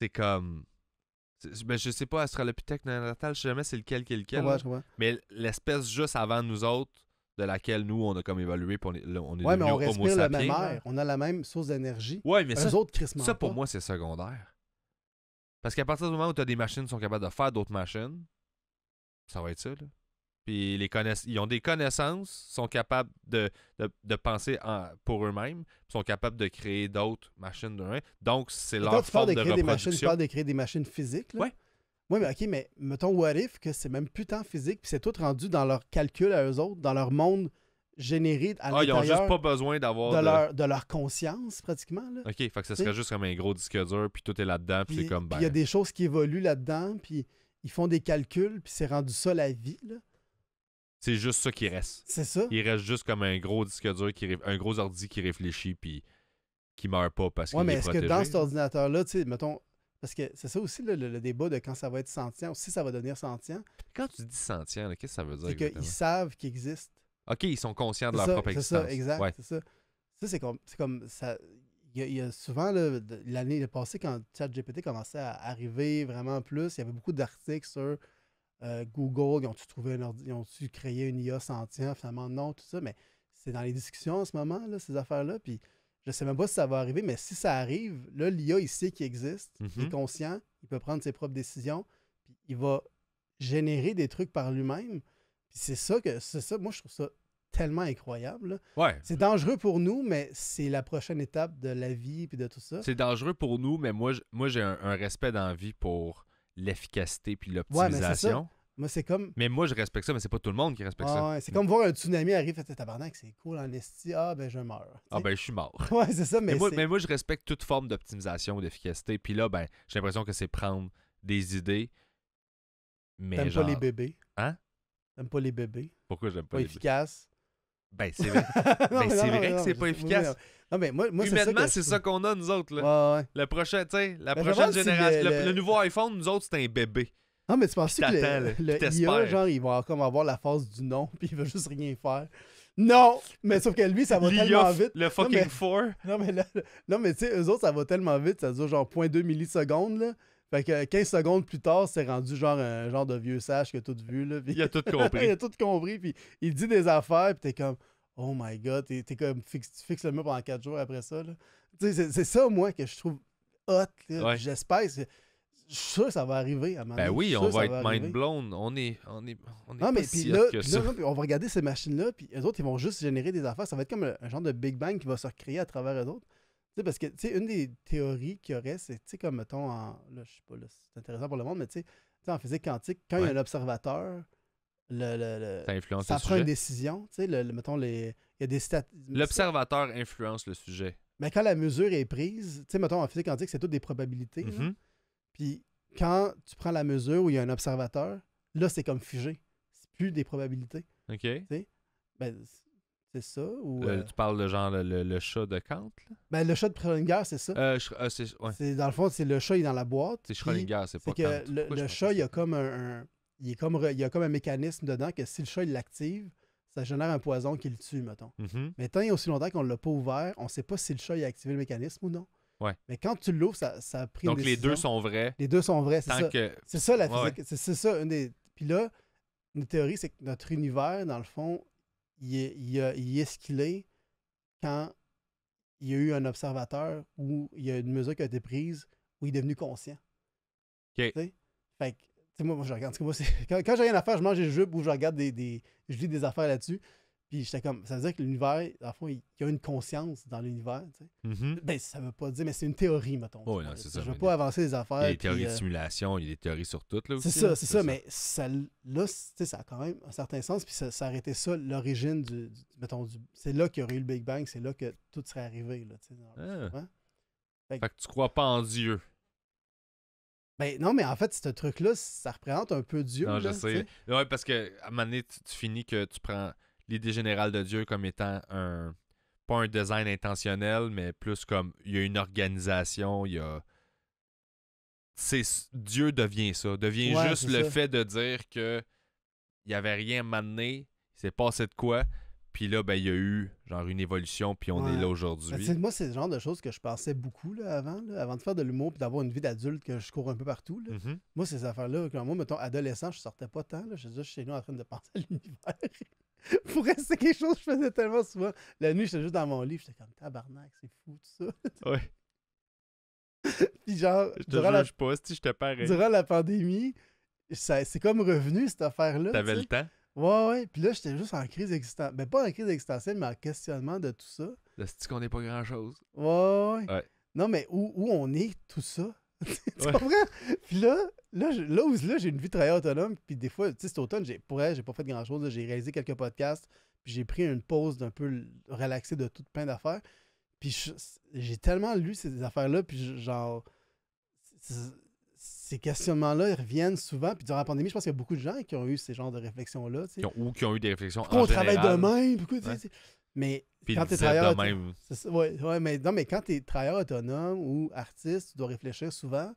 C'est comme. Ben, je sais pas, astralopithèque, natal, je sais jamais c'est lequel, quelqu'un lequel. Mais l'espèce juste avant nous autres, de laquelle nous, on a comme évolué puis on est, on est ouais, mais on respire la même air, on a la même source d'énergie. Ouais, mais ça, pour moi, c'est secondaire. Parce qu'à partir du moment où tu as des machines qui sont capables de faire d'autres machines, ça va être ça, là. Puis les ils ont des connaissances, sont capables de, de, penser pour eux-mêmes, sont capables de créer d'autres machines de Donc, c'est leur forme de, de créer Des machines, tu parles créer des machines physiques. Oui. Oui, mais OK, mais mettons What If, que c'est même plus tant physique, puis c'est tout rendu dans leur calcul à eux autres, dans leur monde généré à ah, Ils n'ont juste pas besoin d'avoir. De, Leur, de, Leur, conscience, pratiquement. Là. OK, fait que ça serait juste comme un gros disque dur, puis tout est là-dedans, puis, c'est comme. Il y a ben des choses qui évoluent là-dedans, puis ils font des calculs, puis c'est rendu ça la vie. Là. C'est juste ça qui reste. C'est ça. Il reste juste comme un gros disque dur, qui un gros ordi qui réfléchit puis qui meurt pas parce qu'il est mais est-ce que dans cet ordinateur-là, tu sais, mettons, parce que c'est ça aussi le, débat de quand ça va être sentient ou si ça va devenir sentient. Quand tu dis sentient, qu'est-ce que ça veut dire? C'est qu'ils savent qu'ils existent. OK, ils sont conscients de leur propre existence. C'est ça, exact, c'est ça. c'est comme, ça. Il y, a souvent, l'année passée, quand ChatGPT commençait à arriver vraiment plus, il y avait beaucoup d'articles sur euh, Google, ils ont-tu trouvé créé une IA sentient, finalement, non, tout ça, mais c'est dans les discussions en ce moment, là, ces affaires-là, puis je sais même pas si ça va arriver, mais si ça arrive, là, l'IA, il sait qu'il existe, il est mhm. conscient, il peut prendre ses propres décisions, puis il va générer des trucs par lui-même, puis c'est ça que, c'est ça, moi, je trouve ça tellement incroyable. Ouais. C'est dangereux pour nous, mais c'est la prochaine étape de la vie puis de tout ça. C'est dangereux pour nous, mais moi, moi j'ai un, respect d'envie pour l'efficacité puis l'optimisation. c'est comme. Mais moi, je respecte ça, mais c'est pas tout le monde qui respecte ça. c'est comme voir un tsunami arriver, fait tabarnak, c'est cool en hein, esti, ah ben je meurs. Ah ben je suis mort. ouais, c'est ça, mais. Mais moi, je respecte toute forme d'optimisation, d'efficacité. Puis là, ben, j'ai l'impression que c'est prendre des idées. Mais T'aimes pas les bébés. Hein? T'aimes pas les bébés. Pourquoi j'aime pas, pas les bébés? Ben, c'est vrai. ben, c'est vrai que c'est pas efficace. Non, Humainement, c'est ça qu'on a, nous autres. Là. Ouais, ouais. Le prochain, la ben, prochaine génération. Le, nouveau iPhone, nous autres, c'est un bébé. Non, mais tu penses que le, le IA, genre, il va comme avoir la phase du nom puis il va juste rien faire. Non! Mais sauf que lui, ça va tellement vite. Le fucking four Non, mais, non, mais tu sais, eux autres, ça va tellement vite, ça dure genre 0.2 millisecondes, là. Fait que 15 euh, secondes plus tard, c'est rendu genre un genre de vieux sage que tout vu. Là, Il a tout compris. il a tout compris. Puis il dit des affaires, puis t'es comme Oh my god, t'es comme fixe, tu fixes le mur pendant 4 jours après ça. C'est ça, moi, que je trouve hot. J'espère. Je suis sûr que ça va arriver à Ben oui, on va être mind blown. On est, on est, on est non, mais si là, on va regarder ces machines-là, puis eux autres, ils vont juste générer des affaires. Ça va être comme un genre de Big Bang qui va se recréer à travers eux autres sais, parce que, tu une des théories qu'il y aurait, c'est, tu comme, mettons, en, là, je sais pas, c'est intéressant pour le monde, mais tu en physique quantique, quand il y a un observateur, le, le, le ça, prend une décision, tu sais, le, mettons, les, il L'observateur influence le sujet. Mais quand la mesure est prise, tu sais, mettons, en physique quantique, c'est toutes des probabilités. Mm-hmm. Puis quand tu prends la mesure où il y a un observateur, là, c'est comme figé. C'est plus des probabilités. OK. Ben, c'est ça? Ou, euh, Tu parles de genre le, chat de Kant? Là? Ben, le chat de Schrödinger, c'est ça. Euh, euh, c'est, dans le fond, c'est le chat, il est dans la boîte. C'est Schrödinger, c'est pas que Le, chat, il a comme un, il, est comme, il a comme un mécanisme dedans que si le chat, il l'active, ça génère un poison qui le tue, mettons. Mm-hmm. Mais tant Mais tant a aussi longtemps qu'on ne l'a pas ouvert, on ne sait pas si le chat il a activé le mécanisme ou non. Mais quand tu l'ouvres, ça, ça a pris Donc les deux sont vrais. Les deux sont vrais, c'est ça. C'est ça la physique. C'est, ça, Puis là, une théorie, c'est que notre univers, dans le fond, il est, a, ce qu'il est quand il y a eu un observateur ou il y a une mesure qui a été prise où il est devenu conscient. OK. Fait que, moi, je regarde. Moi, quand, quand j'ai rien à faire, je mange des jupes ou je regarde des je lis des affaires là-dessus. Puis j'étais comme, ça veut dire que l'univers, dans le fond, il y a une conscience dans l'univers. Mm-hmm. Ben, ça veut pas dire, mais c'est une théorie, mettons. Oh, je veux pas avancer les affaires. Il y a des théories de euh, simulation, il y a des théories sur tout, C'est ça, c'est ça, mais ça, là, ça quand même un certain sens, puis ça, ça été ça, l'origine du, Mettons, c'est là qu'il y aurait eu le Big Bang, c'est là que tout serait arrivé, là, tu sais. Ah. Hein. Fait, que tu crois pas en Dieu. Ben non, mais en fait, ce truc-là, ça représente un peu Dieu. Non, je sais. Ouais, parce que à un moment donné, tu finis que tu prends l'idée générale de Dieu comme étant un. Pas un design intentionnel, mais plus comme il y a une organisation, il y a. C'est, Dieu devient ça. Devient juste le fait de dire que il n'y avait rien mané c'est s'est passé de quoi, puis là, ben, il y a eu genre une évolution, puis on est là ben, aujourd'hui. moi, c'est le genre de choses que je pensais beaucoup là, avant, avant de faire de l'humour puis d'avoir une vie d'adulte que je cours un peu partout. Mm-hmm. Moi, ces affaires-là, quand moi, mettons, adolescent, je sortais pas tant. Je suis juste chez nous en train de penser à l'univers. Pour rester quelque chose je faisais tellement souvent. La nuit, j'étais juste dans mon lit, j'étais comme tabarnak, c'est fou tout ça. Ouais. Puis genre, je te durant la... pas, si je te parais. Hein. Durant la pandémie, c'est comme revenu cette affaire-là. T'avais le temps? Ouais, ouais. Puis là, j'étais juste en crise existentielle. Ben, mais pas en crise existentielle, mais en questionnement de tout ça. De ce qu'on n'est pas grand-chose. Ouais, ouais, ouais. Non, mais où, où on est, tout ça tu comprends? Puis là, là, j'ai une vie de autonome. Puis des fois, tu sais, cet automne, j'ai, pour j'ai pas fait grand-chose. J'ai réalisé quelques podcasts. Puis j'ai pris une pause d'un peu relaxée de toute plein d'affaires. Puis j'ai tellement lu ces affaires-là. Puis genre, ces questionnements-là, ils reviennent souvent. Puis durant la pandémie, je pense qu'il y a beaucoup de gens qui ont eu ces genres de réflexions-là. ou qui ont eu des réflexions pourquoi en on travaille demain? Mais quand tu travailleur mais non, mais quand travailleur autonome ou artiste, tu dois réfléchir souvent.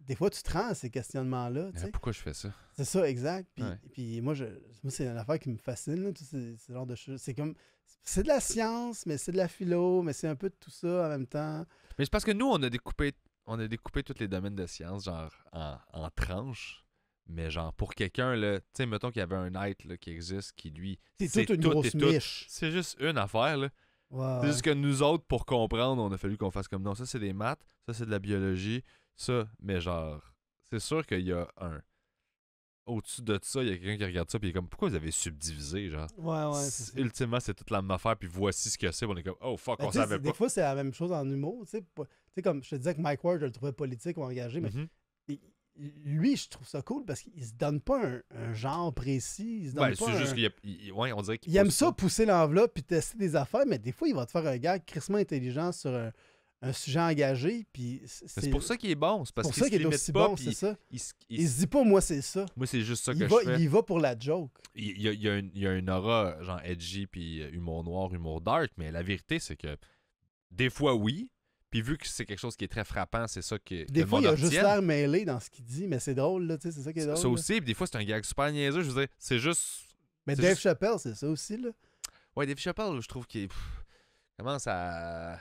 des fois, tu te rends ces questionnements-là. pourquoi je fais ça? C'est ça, exact. Puis, puis moi, je, moi c'est une affaire qui me fascine, ce, genre de choses. C'est comme. C'est de la science, mais c'est de la philo, mais c'est un peu de tout ça en même temps. Mais c'est parce que nous, on a découpé on a découpé tous les domaines de science genre en, en tranches. Mais genre, pour quelqu'un, là, tu sais, mettons qu'il y avait un être, là, qui existe, qui lui. C'est toute une grosse niche. C'est juste une affaire, là. C'est juste que nous autres, pour comprendre, on a fallu qu'on fasse comme non. Ça, c'est des maths, ça, c'est de la biologie, ça. Mais genre, c'est sûr qu'il y a un. Au-dessus de ça, il y a quelqu'un qui regarde ça, puis il est comme, pourquoi vous avez subdivisé, genre Ouais, ouais. ultimement, c'est toute la même affaire, puis voici ce que c'est. On est comme, oh fuck, ben, on savait pas. Des fois, c'est la même chose en humour. Tu sais, tu sais comme je te disais que Mike Ward, je le trouvais politique ou engagé, mais mm-hmm lui, je trouve ça cool parce qu'il se donne pas un, genre précis. c'est juste il, on qu'il aime ça, pousser l'enveloppe puis tester des affaires, mais des fois, il va te faire un gars crissement intelligent sur un, sujet engagé. Puis c'est pour ça qu'il est bon. C'est pour ça qu'il est bon, ça. Il, se dit pas, moi, c'est ça. Moi, c'est juste ça que il je va, fais. Il va pour la joke. Il, y, a, un aura, genre edgy, puis humour noir, humour dark, mais la vérité, c'est que des fois, oui, puis vu que c'est quelque chose qui est très frappant, c'est ça que. Des fois, il a juste l'air mêlé dans ce qu'il dit, mais c'est drôle, là, tu sais, c'est ça qui est drôle. Ça, aussi, puis des fois, c'est un gag super niaiseux, je veux dire, c'est juste. Mais Dave Chappelle, c'est ça aussi, là. Ouais, Dave Chappelle, je trouve qu'il commence à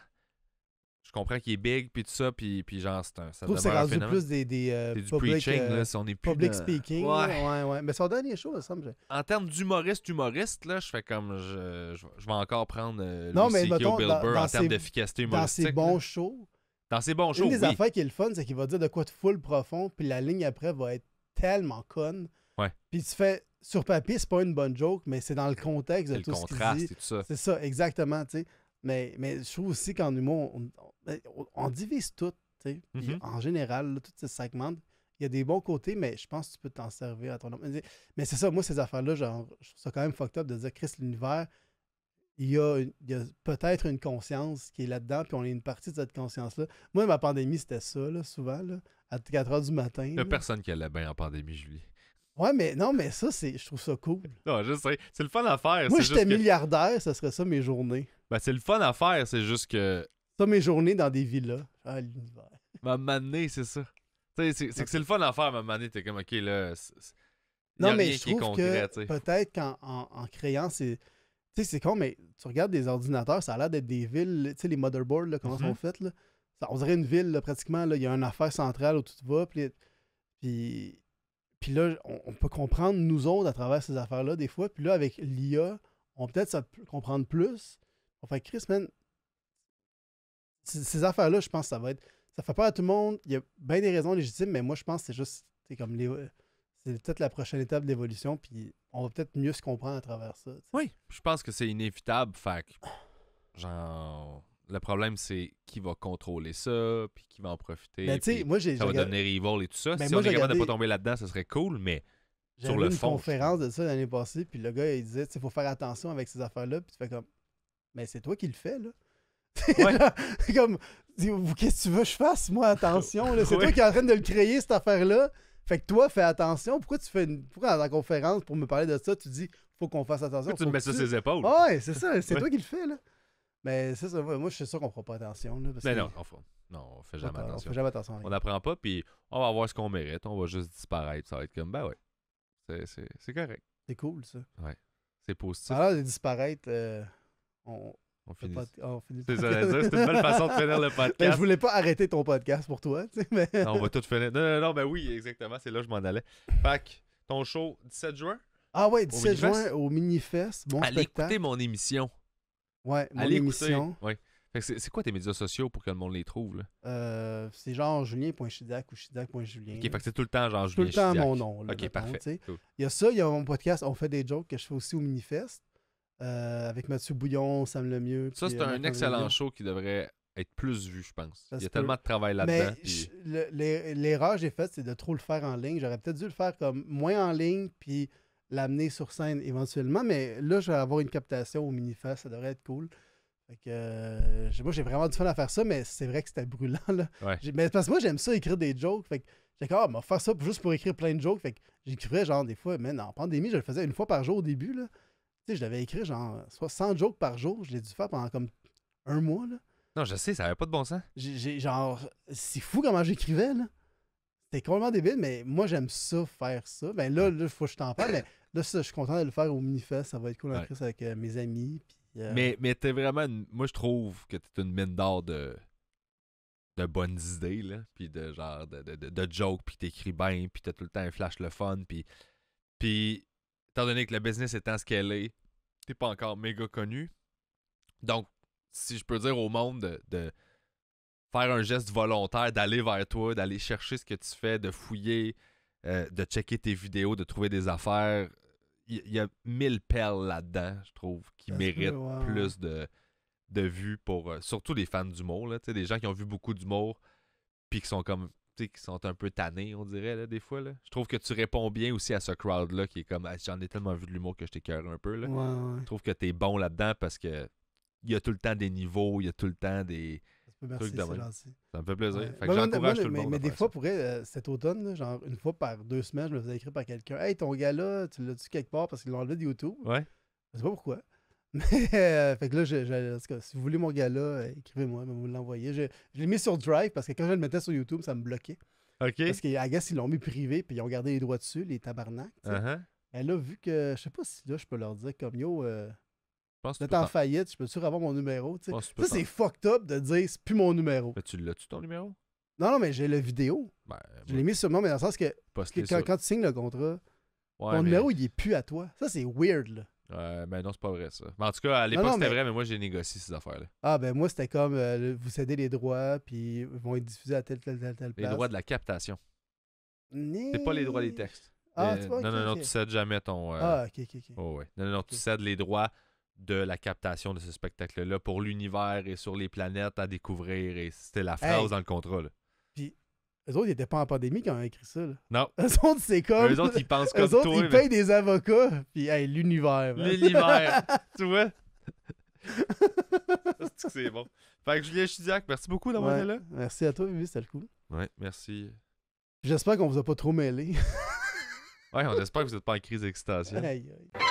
comprends qu'il est big, puis tout ça, puis, puis genre, c'est un. Ça je trouve c'est rendu plus des. Euh, c'est du public, preaching, euh, là, si on Public speaking. Ouais. ouais, ouais. Mais son dernier show, il semble. En termes d'humoriste, humoriste, là, je fais comme. Je, je, vais encore prendre le euh, non, mais, Bill Burr en termes d'efficacité humoristique. Dans ses bons shows. Dans ses bons shows. Une des affaires qui est le fun, c'est qu'il va dire de quoi de full profond, puis la ligne après va être tellement conne. Ouais. Puis tu fais sur papier, c'est pas une bonne joke, mais c'est dans le contexte de tout ce qu'il dit. et tout ça. C'est ça, exactement. Tu sais. Mais, je trouve aussi qu'en humour, on, on, ben, divise tout. tu sais mhm. En général, toutes tout ce segment, il y a des bons côtés, mais je pense que tu peux t'en servir à ton nom. Mais c'est ça, moi, ces affaires-là, genre, je trouve ça quand même fucked up de dire, Chris, l'univers, il y a, a peut-être une conscience qui est là-dedans, puis on est une partie de cette conscience-là. Moi, ma pandémie, c'était ça, souvent, à 4 h du matin. Il n'y a personne qui allait bien en pandémie, Julie. Ouais, mais non, mais ça, c'est, je trouve ça cool. Non, je sais. C'est le fun à faire. Moi, j'étais milliardaire, ce serait ça mes journées. Ben, c'est le fun à faire, c'est juste que. Ça, mes journées dans des villes, là, Ah, l'univers. Ma manée, c'est ça. C'est que c'est le fun à faire, ma manée. T'es comme, ok, là. Non, mais je trouve que peut-être qu'en en, créant c'est... Tu sais, c'est con, mais tu regardes des ordinateurs, ça a l'air d'être des villes. Tu sais, les motherboards, là, comment mm-hmm. sont faites, là. on dirait une ville, là, pratiquement. Là. Il y a une affaire centrale où tout va. Puis, puis, puis là, on, peut comprendre, nous autres, à travers ces affaires-là, des fois. Puis là, avec l'IA, on peut-être ça comprendre plus. Enfin, Chris, man, ces, affaires-là, je pense que ça va être. Ça fait peur à tout le monde. Il y a bien des raisons légitimes, mais moi, je pense que c'est juste. C'est comme C'est peut-être la prochaine étape d'évolution puis on va peut-être mieux se comprendre à travers ça. Oui, je pense que c'est inévitable. Fait genre, le problème, c'est qui va contrôler ça, puis qui va en profiter. Ben, ça va donner devenir et tout ça. Ben, si moi, on est pas tomber là-dedans, ce serait cool, mais sur le fond. une conférence de ça l'année passée, puis le gars, il disait, il faut faire attention avec ces affaires-là, puis tu fais comme, mais c'est toi qui le fais, là. Ouais. comme, qu'est-ce que tu veux que je fasse, moi, attention, c'est toi qui es en train de le créer, cette affaire-là. Fait que toi, fais attention. Pourquoi tu fais une... Pourquoi dans la conférence, pour me parler de ça, tu dis, faut qu'on fasse attention. Pourquoi tu te mets sur ses épaules. ouais, c'est ça, c'est toi qui le fais, là. Mais c'est ça, moi, je suis sûr qu'on ne prend pas attention. mais non, on fond. non, on fait jamais attention. On fait jamais attention. On n'apprend pas, puis on va voir ce qu'on mérite. On va juste disparaître. Ça va être comme, ben ouais, c'est correct. C'est cool, ça. Ouais, c'est positif. Alors, de disparaître... Euh, on, on finit. une belle façon de finir le ben, podcast. je voulais pas arrêter ton podcast pour toi. non, on va tout finir. Non, non, non, ben oui, exactement. C'est là que je m'en allais. Pac, ton show 17 juin Ah ouais, 17 juin au Minifest. Bon Allez écouter mon émission. Ouais, mon émission. C'est quoi tes médias sociaux pour que le monde les trouve? Euh, c'est genre julien.chidac ou chidac.julien. Ok, fait c'est tout le temps genre Julien Tout le temps mon nom. ok, parfait. Il y a ça, il y a mon podcast On fait des jokes que je fais aussi au Minifest. Euh, avec Mathieu Bouillon, ça Sam mieux Ça, c'est euh, un excellent show qui devrait être plus vu, je pense. Il y a tellement de travail là-dedans. L'erreur que j'ai faite, c'est de trop le faire en ligne. J'aurais peut-être dû le faire comme moins en ligne, puis l'amener sur scène éventuellement. Mais là, je vais avoir une captation au mini-fest. Ça devrait être cool. Euh, moi, j'ai vraiment du fun à faire ça, mais c'est vrai que c'était brûlant. Mais parce que moi, j'aime ça écrire des jokes. Fait que j'ai dit, ah, mais faire ça juste pour écrire plein de jokes. Fait que j'écrivais genre des fois, mais en pandémie, je le faisais une fois par jour au début sais, je l'avais écrit genre 100 jokes par jour. Je l'ai dû faire pendant comme un mois. Là. Non, je sais, ça avait pas de bon sens. J'ai genre. C'est fou comment j'écrivais, là. C'était complètement débile, mais moi j'aime ça faire ça. Ben là, il faut que je t'en parle, mais là, je suis content de le faire au mini-fest. Ça va être cool en avec euh, mes amis. Euh, mais, mais t'es vraiment. Moi, je trouve que t'es une mine d'or de de bonnes idées, là, puis de genre de, de, jokes, puis t'écris bien, puis t'as tout le temps un flash le fun, puis, puis étant donné que le business étant ce qu'elle est, t'es pas encore méga connu. Donc, si je peux dire au monde de, faire un geste volontaire, d'aller vers toi, d'aller chercher ce que tu fais, de fouiller, euh, de checker tes vidéos, de trouver des affaires, il y, a mille perles là-dedans, je trouve, qui méritent plus de, de vues pour euh, surtout des fans d'humour, là, des gens qui ont vu beaucoup d'humour, puis qui sont comme qui sont un peu tannés, on dirait, des fois. Là. Je trouve que tu réponds bien aussi à ce crowd-là qui est comme ah, j'en ai tellement vu de l'humour que je t'écœure un peu. Je trouve que tu es bon là-dedans parce que il y a tout le temps des niveaux, il y a tout le temps des. trucs ça me fait plaisir. tout le mais, monde mais des fois, euh, cet automne, genre une fois par deux semaines, je me faisais écrire par quelqu'un Hey, ton gars là, tu l'as-tu quelque part parce qu'il enlevé de YouTube. Ouais. Je sais pas pourquoi. Mais euh, fait que là, je, si vous voulez mon gars-là, euh, écrivez-moi, vous l'envoyez. Je, l'ai mis sur Drive parce que quand je le mettais sur YouTube, ça me bloquait. OK. Parce qu'à guess, ils l'ont mis privé puis ils ont gardé les droits dessus, les tabarnaks. Elle uh-huh. a vu que je sais pas si là, je peux leur dire comme yo, euh, en faillite, je peux toujours avoir mon numéro? Ça, c'est fucked up de dire c'est plus mon numéro. tu l'as-tu ton numéro? Non, non, mais j'ai la vidéo. Ben, je l'ai mis sur moi, mais dans le sens que, quand, tu signes le contrat, mon numéro, il est plus à toi. Ça, c'est weird, là ben non, c'est pas vrai ça. Mais en tout cas, à l'époque, c'était vrai, mais moi, j'ai négocié ces affaires-là. Ah, ben moi, c'était comme euh, vous cédez les droits, puis ils vont être diffusés à telle, telle, telle, tel place. Les droits de la captation. C'est pas les droits des textes. Ah, non, non, non, tu cèdes jamais ton. Ah, ok, ok, ok. ouais. Non, non, tu cèdes les droits de la captation de ce spectacle-là pour l'univers et sur les planètes à découvrir. Et c'était la phrase dans le contrat. Là. Eux autres, ils n'étaient pas en pandémie quand on a écrit ça. Non. Eux autres, c'est comme. Eux autres, ils pensent comme eux autres, Ils payent des avocats, puis l'univers. L'univers. tu vois? c'est bon. Fait que Julien Chidiac, merci beaucoup d'avoir été là. Merci à toi, oui, c'était le coup. Ouais, merci. J'espère qu'on vous a pas trop mêlé. ouais, on espère que vous n'êtes pas en crise d'excitation. Aïe, aïe.